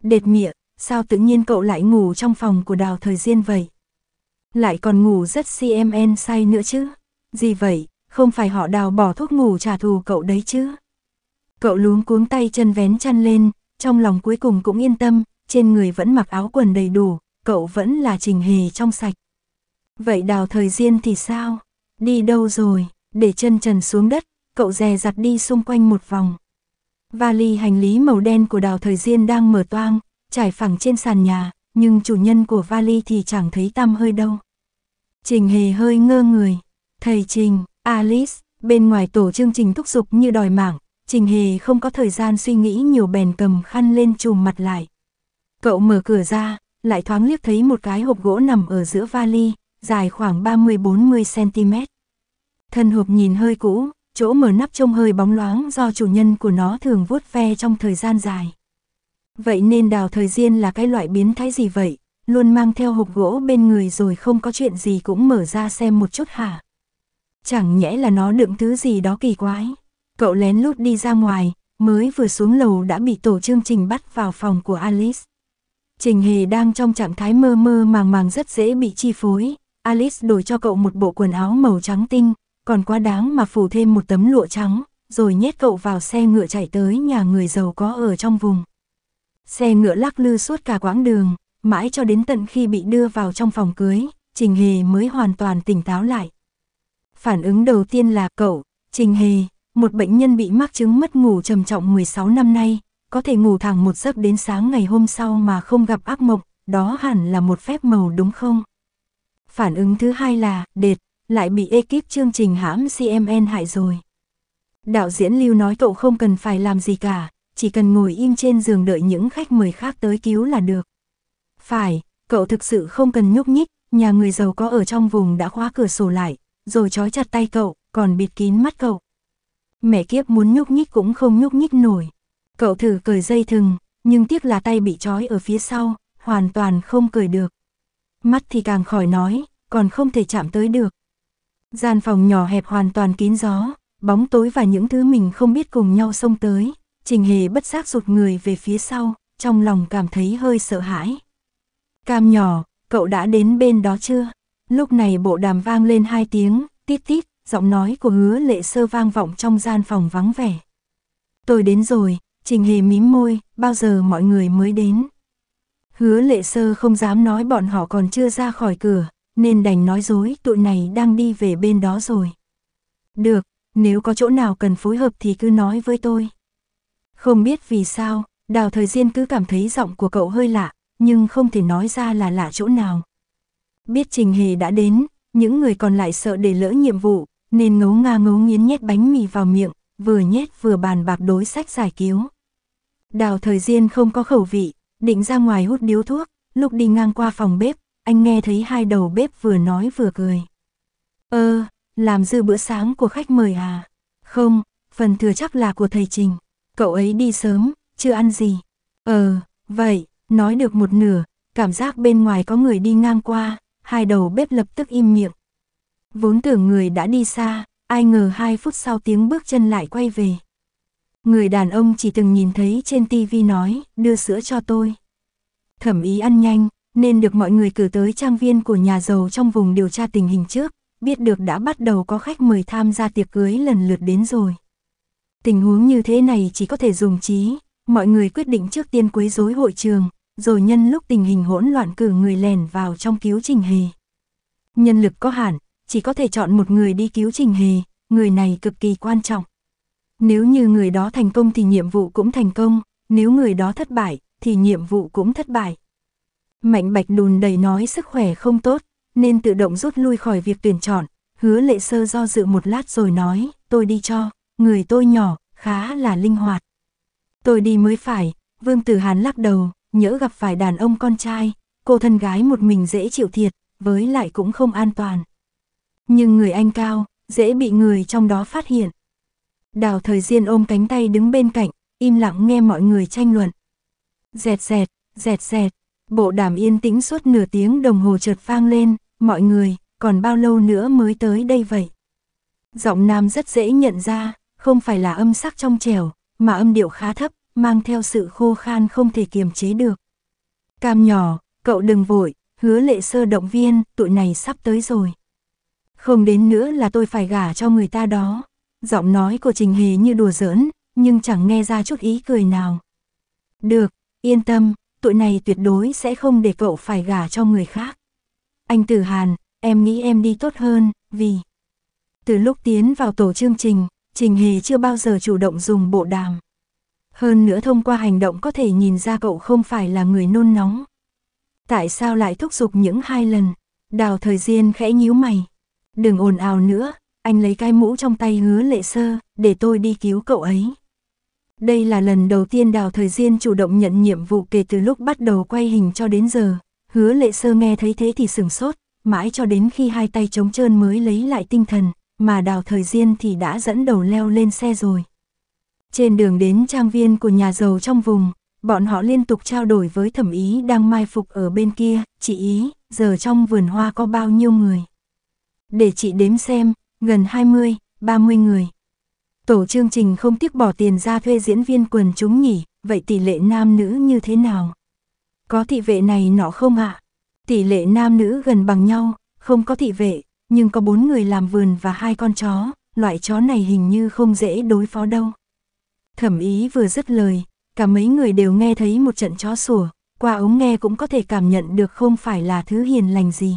Đệt mịa, sao tự nhiên cậu lại ngủ trong phòng của đào thời gian vậy? Lại còn ngủ rất CMN say nữa chứ? Gì vậy, không phải họ đào bỏ thuốc ngủ trả thù cậu đấy chứ? Cậu luống cuống tay chân vén chăn lên, trong lòng cuối cùng cũng yên tâm, trên người vẫn mặc áo quần đầy đủ, cậu vẫn là trình hề trong sạch. Vậy đào thời diên thì sao? Đi đâu rồi? Để chân trần xuống đất, cậu dè dặt đi xung quanh một vòng. Vali hành lý màu đen của đào thời diên đang mở toang, trải phẳng trên sàn nhà, nhưng chủ nhân của vali thì chẳng thấy tăm hơi đâu. Trình hề hơi ngơ người. Thầy Trình, Alice, bên ngoài tổ chương trình thúc giục như đòi mảng, Trình hề không có thời gian suy nghĩ nhiều bèn cầm khăn lên chùm mặt lại. Cậu mở cửa ra, lại thoáng liếc thấy một cái hộp gỗ nằm ở giữa vali, dài khoảng 30-40cm. Thân hộp nhìn hơi cũ, chỗ mở nắp trông hơi bóng loáng do chủ nhân của nó thường vuốt ve trong thời gian dài. Vậy nên đào thời gian là cái loại biến thái gì vậy, luôn mang theo hộp gỗ bên người rồi không có chuyện gì cũng mở ra xem một chút hả? Chẳng nhẽ là nó đựng thứ gì đó kỳ quái. Cậu lén lút đi ra ngoài, mới vừa xuống lầu đã bị tổ chương trình bắt vào phòng của Alice. Trình Hề đang trong trạng thái mơ mơ màng màng rất dễ bị chi phối. Alice đổi cho cậu một bộ quần áo màu trắng tinh, còn quá đáng mà phủ thêm một tấm lụa trắng, rồi nhét cậu vào xe ngựa chạy tới nhà người giàu có ở trong vùng. Xe ngựa lắc lư suốt cả quãng đường, mãi cho đến tận khi bị đưa vào trong phòng cưới, Trình Hề mới hoàn toàn tỉnh táo lại. Phản ứng đầu tiên là cậu, Trình Hề, một bệnh nhân bị mắc chứng mất ngủ trầm trọng 16 năm nay, có thể ngủ thẳng một giấc đến sáng ngày hôm sau mà không gặp ác mộng, đó hẳn là một phép màu đúng không? Phản ứng thứ hai là, đệt, lại bị ekip chương trình hãm CMN hại rồi. Đạo diễn Lưu nói cậu không cần phải làm gì cả, chỉ cần ngồi im trên giường đợi những khách mời khác tới cứu là được. Phải, cậu thực sự không cần nhúc nhích, nhà người giàu có ở trong vùng đã khóa cửa sổ lại, rồi trói chặt tay cậu, còn bịt kín mắt cậu. Mẹ kiếp muốn nhúc nhích cũng không nhúc nhích nổi. Cậu thử cởi dây thừng, nhưng tiếc là tay bị trói ở phía sau, hoàn toàn không cởi được. Mắt thì càng khỏi nói, còn không thể chạm tới được. Gian phòng nhỏ hẹp hoàn toàn kín gió, bóng tối và những thứ mình không biết cùng nhau xông tới. Trình hề bất giác rụt người về phía sau, trong lòng cảm thấy hơi sợ hãi. Cam nhỏ, cậu đã đến bên đó chưa? Lúc này bộ đàm vang lên hai tiếng, tít tít, giọng nói của hứa lệ sơ vang vọng trong gian phòng vắng vẻ. Tôi đến rồi, Trình Hề mím môi, bao giờ mọi người mới đến. Hứa lệ sơ không dám nói bọn họ còn chưa ra khỏi cửa, nên đành nói dối tụi này đang đi về bên đó rồi. Được, nếu có chỗ nào cần phối hợp thì cứ nói với tôi. Không biết vì sao, đào thời gian cứ cảm thấy giọng của cậu hơi lạ, nhưng không thể nói ra là lạ chỗ nào. Biết Trình Hề đã đến, những người còn lại sợ để lỡ nhiệm vụ, nên ngấu nga ngấu nghiến nhét bánh mì vào miệng, vừa nhét vừa bàn bạc đối sách giải cứu. Đào thời gian không có khẩu vị, định ra ngoài hút điếu thuốc, lúc đi ngang qua phòng bếp, anh nghe thấy hai đầu bếp vừa nói vừa cười. Ơ, ờ, làm dư bữa sáng của khách mời à? Không, phần thừa chắc là của thầy Trình. Cậu ấy đi sớm, chưa ăn gì. Ờ, vậy, nói được một nửa, cảm giác bên ngoài có người đi ngang qua, hai đầu bếp lập tức im miệng. Vốn tưởng người đã đi xa, ai ngờ hai phút sau tiếng bước chân lại quay về. Người đàn ông chỉ từng nhìn thấy trên tivi nói, đưa sữa cho tôi. Thẩm ý ăn nhanh, nên được mọi người cử tới trang viên của nhà giàu trong vùng điều tra tình hình trước, biết được đã bắt đầu có khách mời tham gia tiệc cưới lần lượt đến rồi. Tình huống như thế này chỉ có thể dùng trí, mọi người quyết định trước tiên quấy rối hội trường, rồi nhân lúc tình hình hỗn loạn cử người lèn vào trong cứu trình hề. Nhân lực có hạn, chỉ có thể chọn một người đi cứu trình hề, người này cực kỳ quan trọng. Nếu như người đó thành công thì nhiệm vụ cũng thành công, nếu người đó thất bại, thì nhiệm vụ cũng thất bại. Mạnh bạch đùn đầy nói sức khỏe không tốt, nên tự động rút lui khỏi việc tuyển chọn. Hứa lệ sơ do dự một lát rồi nói, tôi đi cho, người tôi nhỏ, khá là linh hoạt. Tôi đi mới phải, Vương Tử Hàn lắc đầu, nhỡ gặp phải đàn ông con trai, cô thân gái một mình dễ chịu thiệt, với lại cũng không an toàn. Nhưng người anh cao, dễ bị người trong đó phát hiện. Đào thời gian ôm cánh tay đứng bên cạnh, im lặng nghe mọi người tranh luận. Dẹt dẹt, dẹt dẹt, bộ đàm yên tĩnh suốt nửa tiếng đồng hồ chợt vang lên, mọi người, còn bao lâu nữa mới tới đây vậy? Giọng nam rất dễ nhận ra, không phải là âm sắc trong trẻo, mà âm điệu khá thấp, mang theo sự khô khan không thể kiềm chế được. Cam nhỏ, cậu đừng vội, hứa lệ sơ động viên, tụi này sắp tới rồi. Không đến nữa là tôi phải gả cho người ta đó. Giọng nói của Trình Hề như đùa giỡn, nhưng chẳng nghe ra chút ý cười nào. Được, yên tâm, tụi này tuyệt đối sẽ không để cậu phải gả cho người khác. Anh Tử Hàn, em nghĩ em đi tốt hơn, vì... Từ lúc tiến vào tổ chương trình, Trình Hề chưa bao giờ chủ động dùng bộ đàm. Hơn nữa thông qua hành động có thể nhìn ra cậu không phải là người nôn nóng. Tại sao lại thúc giục những hai lần? Đào thời gian khẽ nhíu mày. Đừng ồn ào nữa, anh lấy cái mũ trong tay hứa lệ sơ, để tôi đi cứu cậu ấy. Đây là lần đầu tiên Đào Thời Diên chủ động nhận nhiệm vụ kể từ lúc bắt đầu quay hình cho đến giờ. Hứa lệ sơ nghe thấy thế thì sừng sốt, mãi cho đến khi hai tay trống trơn mới lấy lại tinh thần, mà Đào Thời Diên thì đã dẫn đầu leo lên xe rồi. Trên đường đến trang viên của nhà giàu trong vùng, bọn họ liên tục trao đổi với thẩm ý đang mai phục ở bên kia, chị ý, giờ trong vườn hoa có bao nhiêu người. Để chị đếm xem, gần 20, 30 người. Tổ chương trình không tiếc bỏ tiền ra thuê diễn viên quần chúng nhỉ, vậy tỷ lệ nam nữ như thế nào? Có thị vệ này nọ không ạ? À? Tỷ lệ nam nữ gần bằng nhau, không có thị vệ, nhưng có bốn người làm vườn và hai con chó, loại chó này hình như không dễ đối phó đâu. Thẩm ý vừa dứt lời, cả mấy người đều nghe thấy một trận chó sủa, qua ống nghe cũng có thể cảm nhận được không phải là thứ hiền lành gì.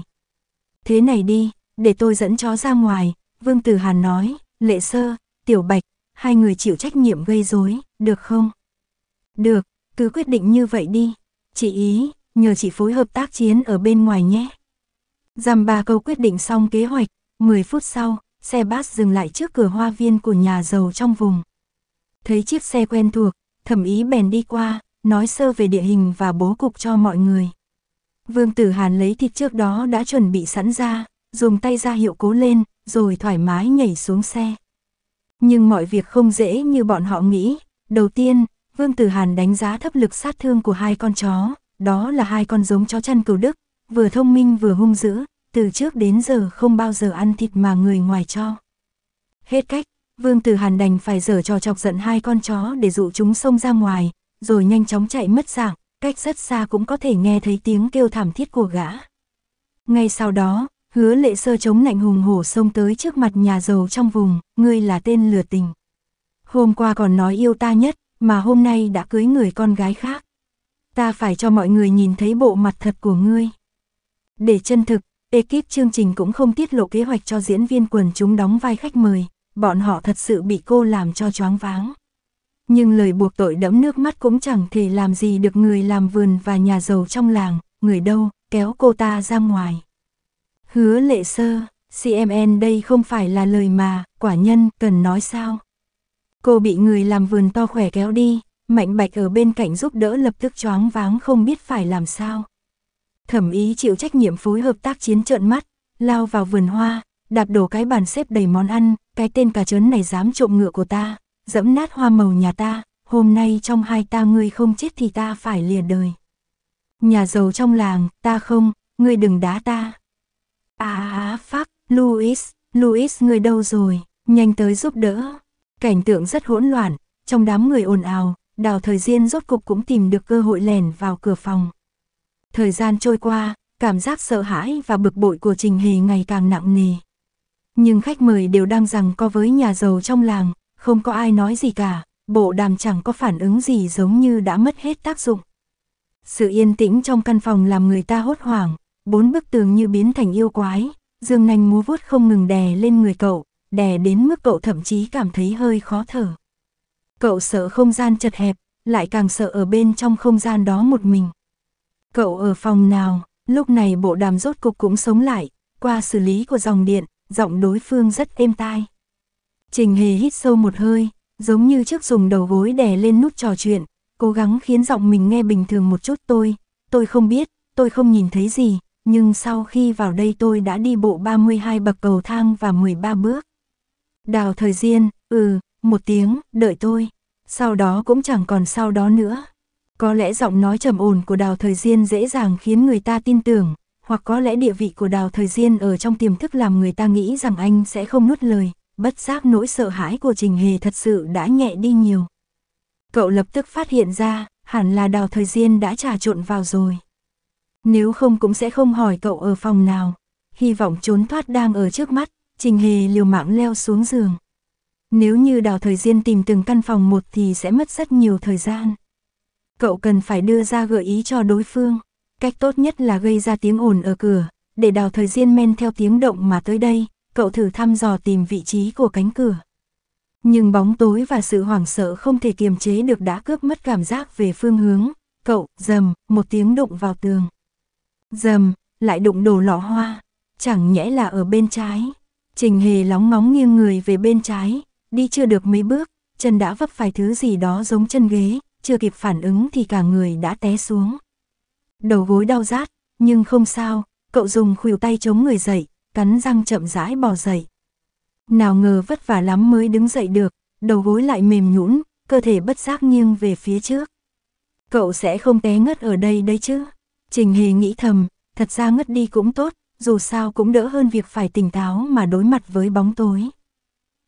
Thế này đi, để tôi dẫn chó ra ngoài, Vương Tử Hàn nói, lệ sơ, tiểu bạch, hai người chịu trách nhiệm gây rối, được không? Được, cứ quyết định như vậy đi. Chị ý, nhờ chị phối hợp tác chiến ở bên ngoài nhé. Dằm ba câu quyết định xong kế hoạch, 10 phút sau, xe bát dừng lại trước cửa hoa viên của nhà giàu trong vùng. Thấy chiếc xe quen thuộc, thẩm ý bèn đi qua, nói sơ về địa hình và bố cục cho mọi người. Vương Tử Hàn lấy thịt trước đó đã chuẩn bị sẵn ra, dùng tay ra hiệu cố lên, rồi thoải mái nhảy xuống xe. Nhưng mọi việc không dễ như bọn họ nghĩ. Đầu tiên, Vương Tử Hàn đánh giá thấp lực sát thương của hai con chó, đó là hai con giống chó chăn cừu Đức, vừa thông minh vừa hung dữ, từ trước đến giờ không bao giờ ăn thịt mà người ngoài cho. Hết cách, Vương Tử Hàn đành phải dở trò chọc giận hai con chó để dụ chúng xông ra ngoài, rồi nhanh chóng chạy mất dạng, cách rất xa cũng có thể nghe thấy tiếng kêu thảm thiết của gã. Ngay sau đó, Hứa lệ sơ chống lạnh hùng hổ xông tới trước mặt nhà giàu trong vùng, ngươi là tên lừa tình. Hôm qua còn nói yêu ta nhất, mà hôm nay đã cưới người con gái khác. Ta phải cho mọi người nhìn thấy bộ mặt thật của ngươi. Để chân thực, ekip chương trình cũng không tiết lộ kế hoạch cho diễn viên quần chúng đóng vai khách mời, bọn họ thật sự bị cô làm cho choáng váng. Nhưng lời buộc tội đẫm nước mắt cũng chẳng thể làm gì được người làm vườn và nhà giàu trong làng, người đâu, kéo cô ta ra ngoài. Hứa lệ sơ, CMN đây không phải là lời mà, quả nhân cần nói sao. Cô bị người làm vườn to khỏe kéo đi, mạnh bạch ở bên cạnh giúp đỡ lập tức choáng váng không biết phải làm sao. Thẩm ý chịu trách nhiệm phối hợp tác chiến trợn mắt, lao vào vườn hoa, đạp đổ cái bàn xếp đầy món ăn, cái tên cà chớn này dám trộm ngựa của ta, dẫm nát hoa màu nhà ta, hôm nay trong hai ta ngươi không chết thì ta phải lìa đời. Nhà giàu trong làng, ta không, ngươi đừng đá ta. À, Pháp, Louis, Louis người đâu rồi, nhanh tới giúp đỡ. Cảnh tượng rất hỗn loạn, trong đám người ồn ào, đào thời gian rốt cục cũng tìm được cơ hội lèn vào cửa phòng. Thời gian trôi qua, cảm giác sợ hãi và bực bội của Trình Hề ngày càng nặng nề. Nhưng khách mời đều đang rằng có với nhà giàu trong làng, không có ai nói gì cả, bộ đàm chẳng có phản ứng gì giống như đã mất hết tác dụng. Sự yên tĩnh trong căn phòng làm người ta hốt hoảng, bốn bức tường như biến thành yêu quái, dương nanh múa vuốt không ngừng đè lên người cậu, đè đến mức cậu thậm chí cảm thấy hơi khó thở. Cậu sợ không gian chật hẹp, lại càng sợ ở bên trong không gian đó một mình. Cậu ở phòng nào, lúc này bộ đàm rốt cục cũng sống lại, qua xử lý của dòng điện, giọng đối phương rất êm tai. Trình hề hít sâu một hơi, giống như trước dùng đầu gối đè lên nút trò chuyện, cố gắng khiến giọng mình nghe bình thường một chút tôi, tôi không biết, tôi không nhìn thấy gì, nhưng sau khi vào đây tôi đã đi bộ 32 bậc cầu thang và 13 bước. Đào thời gian, ừ, một tiếng, đợi tôi. Sau đó cũng chẳng còn sau đó nữa. Có lẽ giọng nói trầm ổn của đào thời gian dễ dàng khiến người ta tin tưởng, hoặc có lẽ địa vị của đào thời gian ở trong tiềm thức làm người ta nghĩ rằng anh sẽ không nuốt lời, bất giác nỗi sợ hãi của Trình Hề thật sự đã nhẹ đi nhiều. Cậu lập tức phát hiện ra, hẳn là đào thời gian đã trà trộn vào rồi. Nếu không cũng sẽ không hỏi cậu ở phòng nào. Hy vọng trốn thoát đang ở trước mắt, Trình Hề liều mạng leo xuống giường. Nếu như đào thời gian tìm từng căn phòng một thì sẽ mất rất nhiều thời gian. Cậu cần phải đưa ra gợi ý cho đối phương. Cách tốt nhất là gây ra tiếng ồn ở cửa, để đào thời gian men theo tiếng động mà tới đây, cậu thử thăm dò tìm vị trí của cánh cửa. Nhưng bóng tối và sự hoảng sợ không thể kiềm chế được đã cướp mất cảm giác về phương hướng, cậu dầm một tiếng đụng vào tường. Dầm, lại đụng đồ lọ hoa, chẳng nhẽ là ở bên trái. Trình hề lóng ngóng nghiêng người về bên trái, đi chưa được mấy bước, chân đã vấp phải thứ gì đó giống chân ghế, chưa kịp phản ứng thì cả người đã té xuống. Đầu gối đau rát, nhưng không sao, cậu dùng khuỷu tay chống người dậy, cắn răng chậm rãi bò dậy. Nào ngờ vất vả lắm mới đứng dậy được, đầu gối lại mềm nhũn, cơ thể bất giác nghiêng về phía trước. Cậu sẽ không té ngất ở đây đấy chứ? Trình Hề nghĩ thầm, thật ra ngất đi cũng tốt, dù sao cũng đỡ hơn việc phải tỉnh táo mà đối mặt với bóng tối.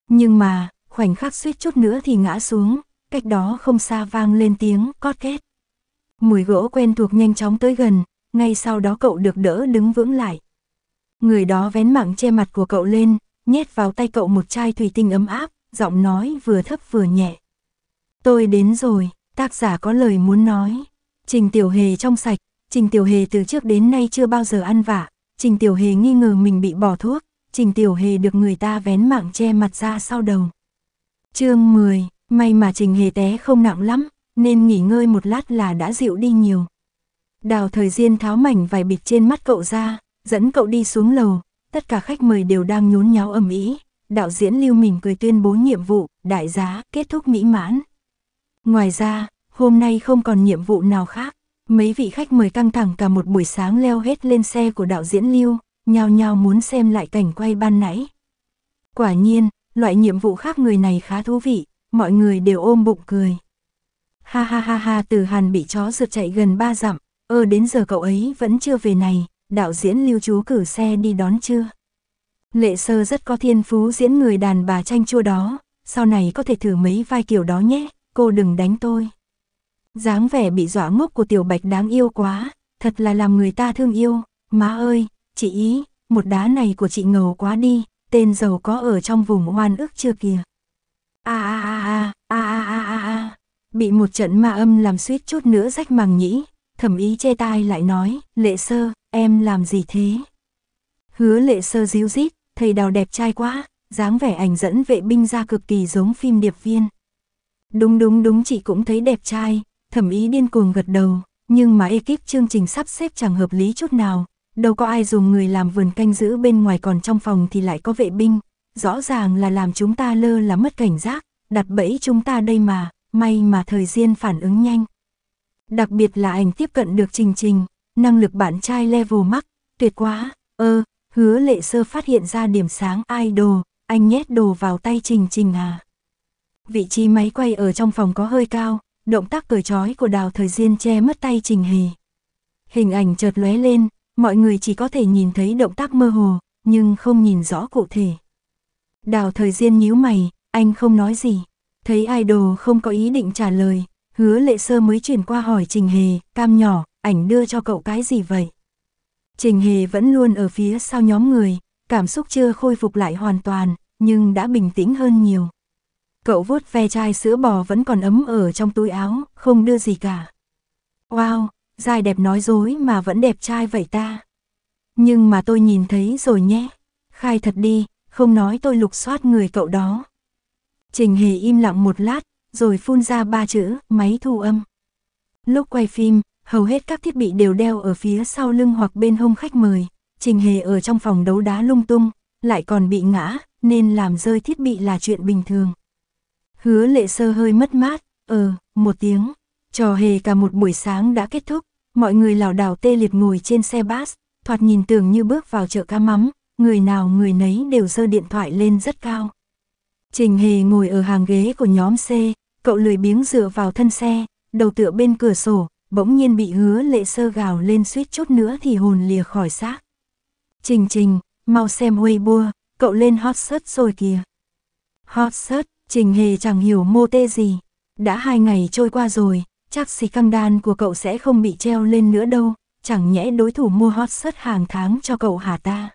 Nhưng mà, khoảnh khắc suýt chút nữa thì ngã xuống, cách đó không xa vang lên tiếng cót két. Mùi gỗ quen thuộc nhanh chóng tới gần, ngay sau đó cậu được đỡ đứng vững lại. Người đó vén mảng che mặt của cậu lên, nhét vào tay cậu một chai thủy tinh ấm áp, giọng nói vừa thấp vừa nhẹ. Tôi đến rồi, tác giả có lời muốn nói. Trình Tiểu Hề trong sạch, Trình Tiểu Hề từ trước đến nay chưa bao giờ ăn vả, Trình Tiểu Hề nghi ngờ mình bị bỏ thuốc, Trình Tiểu Hề được người ta vén mạng che mặt ra sau đầu. chương 10, may mà Trình Hề té không nặng lắm, nên nghỉ ngơi một lát là đã dịu đi nhiều. Đào thời gian tháo mảnh vài bịt trên mắt cậu ra, dẫn cậu đi xuống lầu, tất cả khách mời đều đang nhốn nháo ầm ĩ. Đạo diễn Lưu Mình cười tuyên bố nhiệm vụ, đại giá, kết thúc mỹ mãn. Ngoài ra, hôm nay không còn nhiệm vụ nào khác. Mấy vị khách mời căng thẳng cả một buổi sáng leo hết lên xe của đạo diễn Lưu, nhao nhao muốn xem lại cảnh quay ban nãy. Quả nhiên, loại nhiệm vụ khác người này khá thú vị, mọi người đều ôm bụng cười. Ha ha ha ha từ hàn bị chó rượt chạy gần ba dặm, ơ đến giờ cậu ấy vẫn chưa về này, đạo diễn lưu chú cử xe đi đón chưa? Lệ sơ rất có thiên phú diễn người đàn bà tranh chua đó, sau này có thể thử mấy vai kiểu đó nhé, cô đừng đánh tôi dáng vẻ bị dọa ngốc của tiểu bạch đáng yêu quá, thật là làm người ta thương yêu, má ơi, chị ý, một đá này của chị ngầu quá đi, tên giàu có ở trong vùng hoan ức chưa kìa. A a a a, a a a a a, bị một trận ma âm làm suýt chút nữa rách màng nhĩ, thẩm ý che tai lại nói, lệ sơ, em làm gì thế? Hứa lệ sơ díu dít, thầy đào đẹp trai quá, dáng vẻ ảnh dẫn vệ binh ra cực kỳ giống phim điệp viên. Đúng đúng đúng chị cũng thấy đẹp trai, thẩm ý điên cuồng gật đầu, nhưng mà ekip chương trình sắp xếp chẳng hợp lý chút nào, đâu có ai dùng người làm vườn canh giữ bên ngoài còn trong phòng thì lại có vệ binh, rõ ràng là làm chúng ta lơ là mất cảnh giác, đặt bẫy chúng ta đây mà, may mà thời gian phản ứng nhanh. Đặc biệt là ảnh tiếp cận được trình trình, năng lực bạn trai level mắc, tuyệt quá, ơ, ờ, hứa lệ sơ phát hiện ra điểm sáng idol, anh nhét đồ vào tay trình trình à. Vị trí máy quay ở trong phòng có hơi cao, động tác cười trói của đào thời diên che mất tay trình hề. Hình ảnh chợt lóe lên, mọi người chỉ có thể nhìn thấy động tác mơ hồ, nhưng không nhìn rõ cụ thể. Đào thời diên nhíu mày, anh không nói gì. Thấy idol không có ý định trả lời, hứa lệ sơ mới chuyển qua hỏi Trình Hề, cam nhỏ, ảnh đưa cho cậu cái gì vậy? Trình Hề vẫn luôn ở phía sau nhóm người, cảm xúc chưa khôi phục lại hoàn toàn, nhưng đã bình tĩnh hơn nhiều cậu vuốt ve chai sữa bò vẫn còn ấm ở trong túi áo, không đưa gì cả. Wow, dài đẹp nói dối mà vẫn đẹp trai vậy ta. Nhưng mà tôi nhìn thấy rồi nhé. Khai thật đi, không nói tôi lục soát người cậu đó. Trình Hề im lặng một lát, rồi phun ra ba chữ, máy thu âm. Lúc quay phim, hầu hết các thiết bị đều đeo ở phía sau lưng hoặc bên hông khách mời. Trình Hề ở trong phòng đấu đá lung tung, lại còn bị ngã, nên làm rơi thiết bị là chuyện bình thường. Hứa lệ sơ hơi mất mát, ờ, một tiếng. Trò hề cả một buổi sáng đã kết thúc, mọi người lảo đảo tê liệt ngồi trên xe bus, thoạt nhìn tưởng như bước vào chợ cá mắm, người nào người nấy đều giơ điện thoại lên rất cao. Trình hề ngồi ở hàng ghế của nhóm C, cậu lười biếng dựa vào thân xe, đầu tựa bên cửa sổ, bỗng nhiên bị hứa lệ sơ gào lên suýt chút nữa thì hồn lìa khỏi xác. Trình trình, mau xem Weibo, cậu lên hot search rồi kìa. Hot search, Trình hề chẳng hiểu mô tê gì. Đã hai ngày trôi qua rồi, chắc xì căng đan của cậu sẽ không bị treo lên nữa đâu, chẳng nhẽ đối thủ mua hot sớt hàng tháng cho cậu hả ta.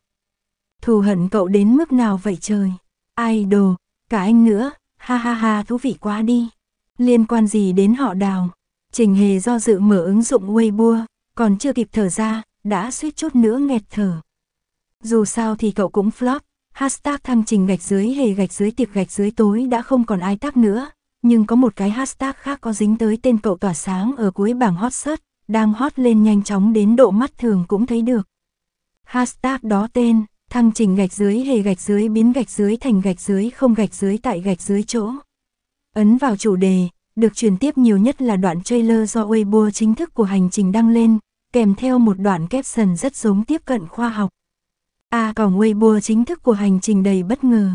Thù hận cậu đến mức nào vậy trời. Idol, cả anh nữa, ha ha ha thú vị quá đi. Liên quan gì đến họ đào? Trình hề do dự mở ứng dụng Weibo, còn chưa kịp thở ra, đã suýt chút nữa nghẹt thở. Dù sao thì cậu cũng flop, hashtag thăng trình gạch dưới hề gạch dưới tiệc gạch dưới tối đã không còn ai tác nữa, nhưng có một cái hashtag khác có dính tới tên cậu tỏa sáng ở cuối bảng hot search, đang hot lên nhanh chóng đến độ mắt thường cũng thấy được. Hashtag đó tên, thăng trình gạch dưới hề gạch dưới biến gạch dưới thành gạch dưới không gạch dưới tại gạch dưới chỗ. Ấn vào chủ đề, được truyền tiếp nhiều nhất là đoạn trailer do Weibo chính thức của hành trình đăng lên, kèm theo một đoạn caption rất giống tiếp cận khoa học. A à, còng Weibo chính thức của hành trình đầy bất ngờ.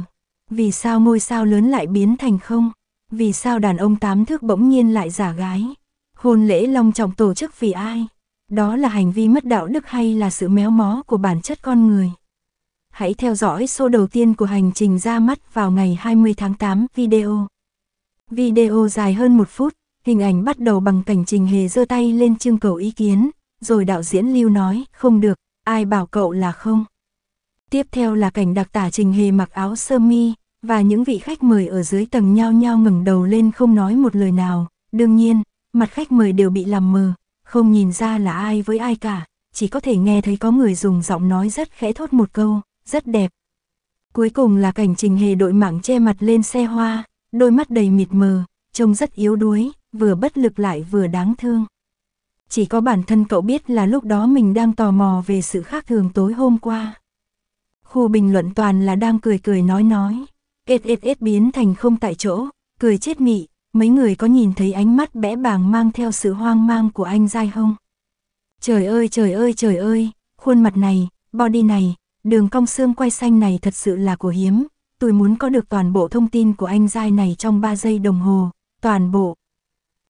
Vì sao ngôi sao lớn lại biến thành không? Vì sao đàn ông tám thước bỗng nhiên lại giả gái? Hôn lễ long trọng tổ chức vì ai? Đó là hành vi mất đạo đức hay là sự méo mó của bản chất con người? Hãy theo dõi số đầu tiên của hành trình ra mắt vào ngày 20 tháng 8 video. Video dài hơn một phút, hình ảnh bắt đầu bằng cảnh trình hề giơ tay lên trưng cầu ý kiến, rồi đạo diễn lưu nói, không được, ai bảo cậu là không. Tiếp theo là cảnh đặc tả trình hề mặc áo sơ mi, và những vị khách mời ở dưới tầng nhao nhao ngẩng đầu lên không nói một lời nào, đương nhiên, mặt khách mời đều bị làm mờ, không nhìn ra là ai với ai cả, chỉ có thể nghe thấy có người dùng giọng nói rất khẽ thốt một câu, rất đẹp. Cuối cùng là cảnh trình hề đội mảng che mặt lên xe hoa, đôi mắt đầy mịt mờ, trông rất yếu đuối, vừa bất lực lại vừa đáng thương. Chỉ có bản thân cậu biết là lúc đó mình đang tò mò về sự khác thường tối hôm qua khu bình luận toàn là đang cười cười nói nói. Ết ết ết biến thành không tại chỗ, cười chết mị, mấy người có nhìn thấy ánh mắt bẽ bàng mang theo sự hoang mang của anh dai không? Trời ơi trời ơi trời ơi, khuôn mặt này, body này, đường cong xương quay xanh này thật sự là của hiếm. Tôi muốn có được toàn bộ thông tin của anh dai này trong 3 giây đồng hồ, toàn bộ.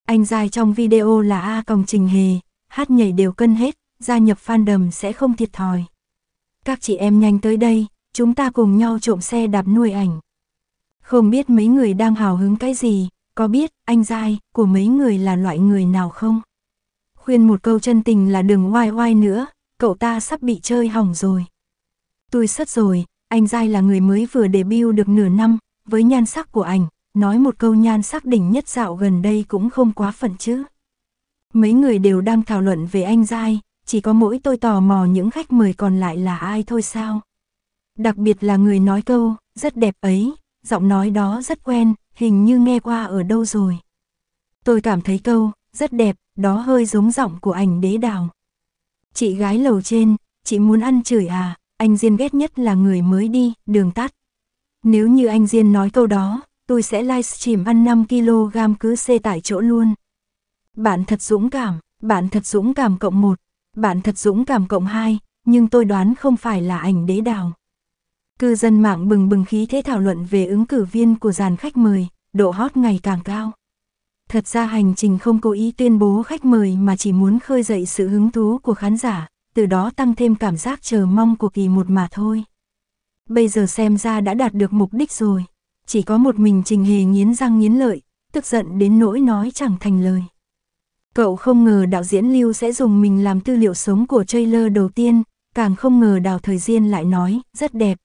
Anh dai trong video là A còng trình hề, hát nhảy đều cân hết, gia nhập fandom sẽ không thiệt thòi các chị em nhanh tới đây, chúng ta cùng nhau trộm xe đạp nuôi ảnh. Không biết mấy người đang hào hứng cái gì, có biết anh dai của mấy người là loại người nào không? Khuyên một câu chân tình là đừng oai oai nữa, cậu ta sắp bị chơi hỏng rồi. Tôi sất rồi, anh dai là người mới vừa debut được nửa năm, với nhan sắc của ảnh, nói một câu nhan sắc đỉnh nhất dạo gần đây cũng không quá phận chứ. Mấy người đều đang thảo luận về anh dai, chỉ có mỗi tôi tò mò những khách mời còn lại là ai thôi sao. Đặc biệt là người nói câu, rất đẹp ấy, giọng nói đó rất quen, hình như nghe qua ở đâu rồi. Tôi cảm thấy câu, rất đẹp, đó hơi giống giọng của ảnh đế đào. Chị gái lầu trên, chị muốn ăn chửi à, anh Diên ghét nhất là người mới đi, đường tắt. Nếu như anh Diên nói câu đó, tôi sẽ livestream ăn 5kg cứ xê tại chỗ luôn. Bạn thật dũng cảm, bạn thật dũng cảm cộng một bạn thật dũng cảm cộng hai nhưng tôi đoán không phải là ảnh đế đào. Cư dân mạng bừng bừng khí thế thảo luận về ứng cử viên của dàn khách mời, độ hot ngày càng cao. Thật ra hành trình không cố ý tuyên bố khách mời mà chỉ muốn khơi dậy sự hứng thú của khán giả, từ đó tăng thêm cảm giác chờ mong của kỳ một mà thôi. Bây giờ xem ra đã đạt được mục đích rồi, chỉ có một mình trình hề nghiến răng nghiến lợi, tức giận đến nỗi nói chẳng thành lời. Cậu không ngờ đạo diễn Lưu sẽ dùng mình làm tư liệu sống của trailer đầu tiên, càng không ngờ đào thời gian lại nói, rất đẹp.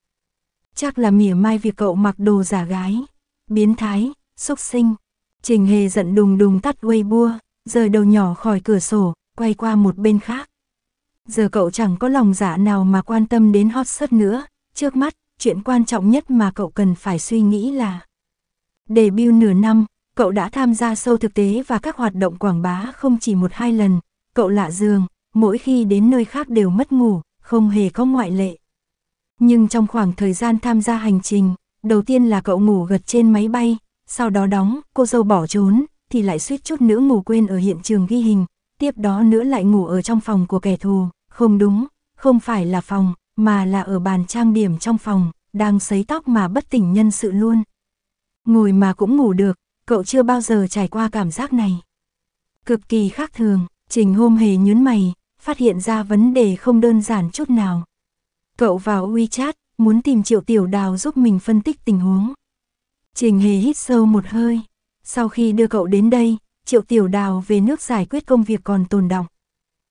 Chắc là mỉa mai vì cậu mặc đồ giả gái, biến thái, xúc sinh. Trình Hề giận đùng đùng tắt Weibo, rời đầu nhỏ khỏi cửa sổ, quay qua một bên khác. Giờ cậu chẳng có lòng giả dạ nào mà quan tâm đến hot search nữa, trước mắt, chuyện quan trọng nhất mà cậu cần phải suy nghĩ là Debut nửa năm, Cậu đã tham gia sâu thực tế và các hoạt động quảng bá không chỉ một hai lần, cậu lạ giường, mỗi khi đến nơi khác đều mất ngủ, không hề có ngoại lệ. Nhưng trong khoảng thời gian tham gia hành trình, đầu tiên là cậu ngủ gật trên máy bay, sau đó đóng, cô dâu bỏ trốn, thì lại suýt chút nữa ngủ quên ở hiện trường ghi hình, tiếp đó nữa lại ngủ ở trong phòng của kẻ thù, không đúng, không phải là phòng, mà là ở bàn trang điểm trong phòng, đang sấy tóc mà bất tỉnh nhân sự luôn. Ngồi mà cũng ngủ được, cậu chưa bao giờ trải qua cảm giác này. Cực kỳ khác thường, Trình hôm hề nhún mày, phát hiện ra vấn đề không đơn giản chút nào. Cậu vào WeChat, muốn tìm Triệu Tiểu Đào giúp mình phân tích tình huống. Trình hề hít sâu một hơi. Sau khi đưa cậu đến đây, Triệu Tiểu Đào về nước giải quyết công việc còn tồn động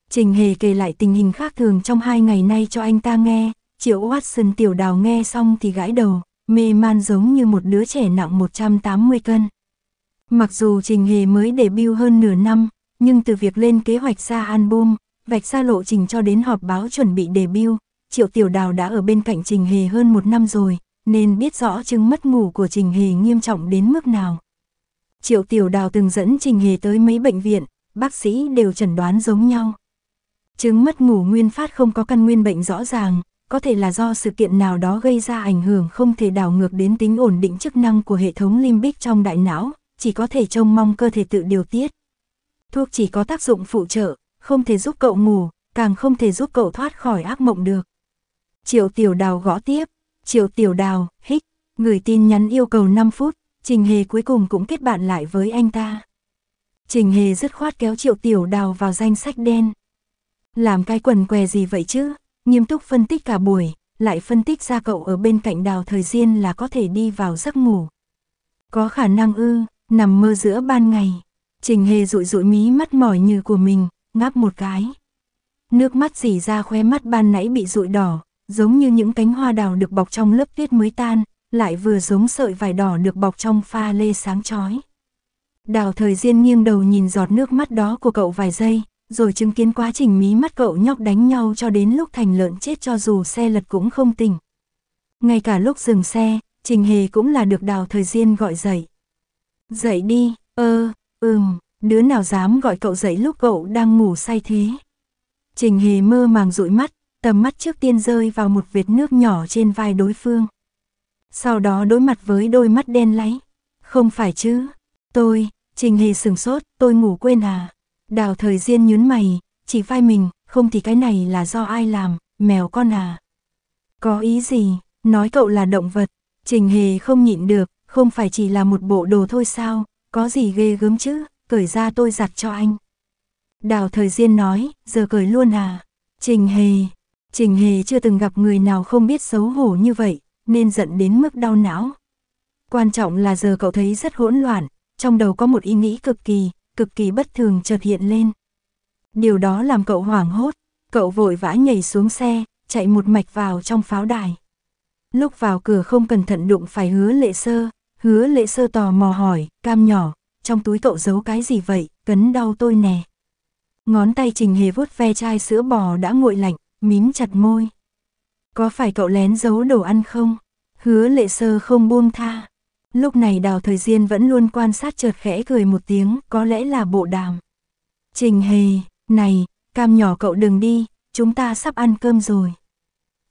Trình hề kể lại tình hình khác thường trong hai ngày nay cho anh ta nghe, Triệu Watson Tiểu Đào nghe xong thì gãi đầu, mê man giống như một đứa trẻ nặng 180 cân. Mặc dù trình hề mới để bill hơn nửa năm, nhưng từ việc lên kế hoạch ra album, vạch ra lộ trình cho đến họp báo chuẩn bị để bill, Triệu Tiểu Đào đã ở bên cạnh Trình Hề hơn một năm rồi, nên biết rõ chứng mất ngủ của Trình Hề nghiêm trọng đến mức nào. Triệu Tiểu Đào từng dẫn Trình Hề tới mấy bệnh viện, bác sĩ đều chẩn đoán giống nhau. Chứng mất ngủ nguyên phát không có căn nguyên bệnh rõ ràng, có thể là do sự kiện nào đó gây ra ảnh hưởng không thể đảo ngược đến tính ổn định chức năng của hệ thống limbic trong đại não, chỉ có thể trông mong cơ thể tự điều tiết. Thuốc chỉ có tác dụng phụ trợ, không thể giúp cậu ngủ, càng không thể giúp cậu thoát khỏi ác mộng được. Triệu Tiểu Đào gõ tiếp, Triệu Tiểu Đào, hít người tin nhắn yêu cầu 5 phút, Trình Hề cuối cùng cũng kết bạn lại với anh ta. Trình Hề dứt khoát kéo Triệu Tiểu Đào vào danh sách đen. Làm cái quần què gì vậy chứ, nghiêm túc phân tích cả buổi, lại phân tích ra cậu ở bên cạnh đào thời gian là có thể đi vào giấc ngủ. Có khả năng ư, nằm mơ giữa ban ngày. Trình Hề rụi rụi mí mắt mỏi như của mình, ngáp một cái. Nước mắt dì ra khoe mắt ban nãy bị rụi đỏ, giống như những cánh hoa đào được bọc trong lớp tuyết mới tan, lại vừa giống sợi vải đỏ được bọc trong pha lê sáng chói. Đào thời gian nghiêng đầu nhìn giọt nước mắt đó của cậu vài giây, rồi chứng kiến quá trình mí mắt cậu nhóc đánh nhau cho đến lúc thành lợn chết cho dù xe lật cũng không tỉnh. Ngay cả lúc dừng xe, Trình Hề cũng là được đào thời gian gọi dậy. Dậy đi, ơ, ừm, đứa nào dám gọi cậu dậy lúc cậu đang ngủ say thế. Trình hề mơ màng dụi mắt, tầm mắt trước tiên rơi vào một vệt nước nhỏ trên vai đối phương. Sau đó đối mặt với đôi mắt đen láy. Không phải chứ, tôi, trình hề sừng sốt, tôi ngủ quên à. Đào thời gian nhún mày, chỉ vai mình, không thì cái này là do ai làm, mèo con à. Có ý gì, nói cậu là động vật, trình hề không nhịn được, không phải chỉ là một bộ đồ thôi sao, có gì ghê gớm chứ, cởi ra tôi giặt cho anh. Đào thời Diên nói, giờ cởi luôn à. Trình Hề, Trình Hề chưa từng gặp người nào không biết xấu hổ như vậy, nên giận đến mức đau não. Quan trọng là giờ cậu thấy rất hỗn loạn, trong đầu có một ý nghĩ cực kỳ, cực kỳ bất thường chợt hiện lên. Điều đó làm cậu hoảng hốt, cậu vội vã nhảy xuống xe, chạy một mạch vào trong pháo đài. Lúc vào cửa không cẩn thận đụng phải hứa lệ sơ, Hứa lệ sơ tò mò hỏi, cam nhỏ, trong túi cậu giấu cái gì vậy, cấn đau tôi nè. Ngón tay trình hề vuốt ve chai sữa bò đã nguội lạnh, mím chặt môi. Có phải cậu lén giấu đồ ăn không? Hứa lệ sơ không buông tha. Lúc này đào thời gian vẫn luôn quan sát chợt khẽ cười một tiếng, có lẽ là bộ đàm. Trình hề, này, cam nhỏ cậu đừng đi, chúng ta sắp ăn cơm rồi.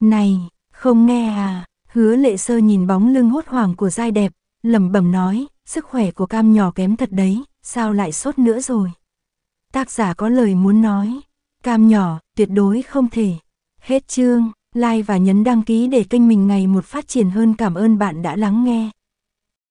Này, không nghe à, hứa lệ sơ nhìn bóng lưng hốt hoảng của giai đẹp, lẩm bẩm nói, sức khỏe của cam nhỏ kém thật đấy, sao lại sốt nữa rồi. Tác giả có lời muốn nói, cam nhỏ, tuyệt đối không thể. Hết chương, like và nhấn đăng ký để kênh mình ngày một phát triển hơn cảm ơn bạn đã lắng nghe.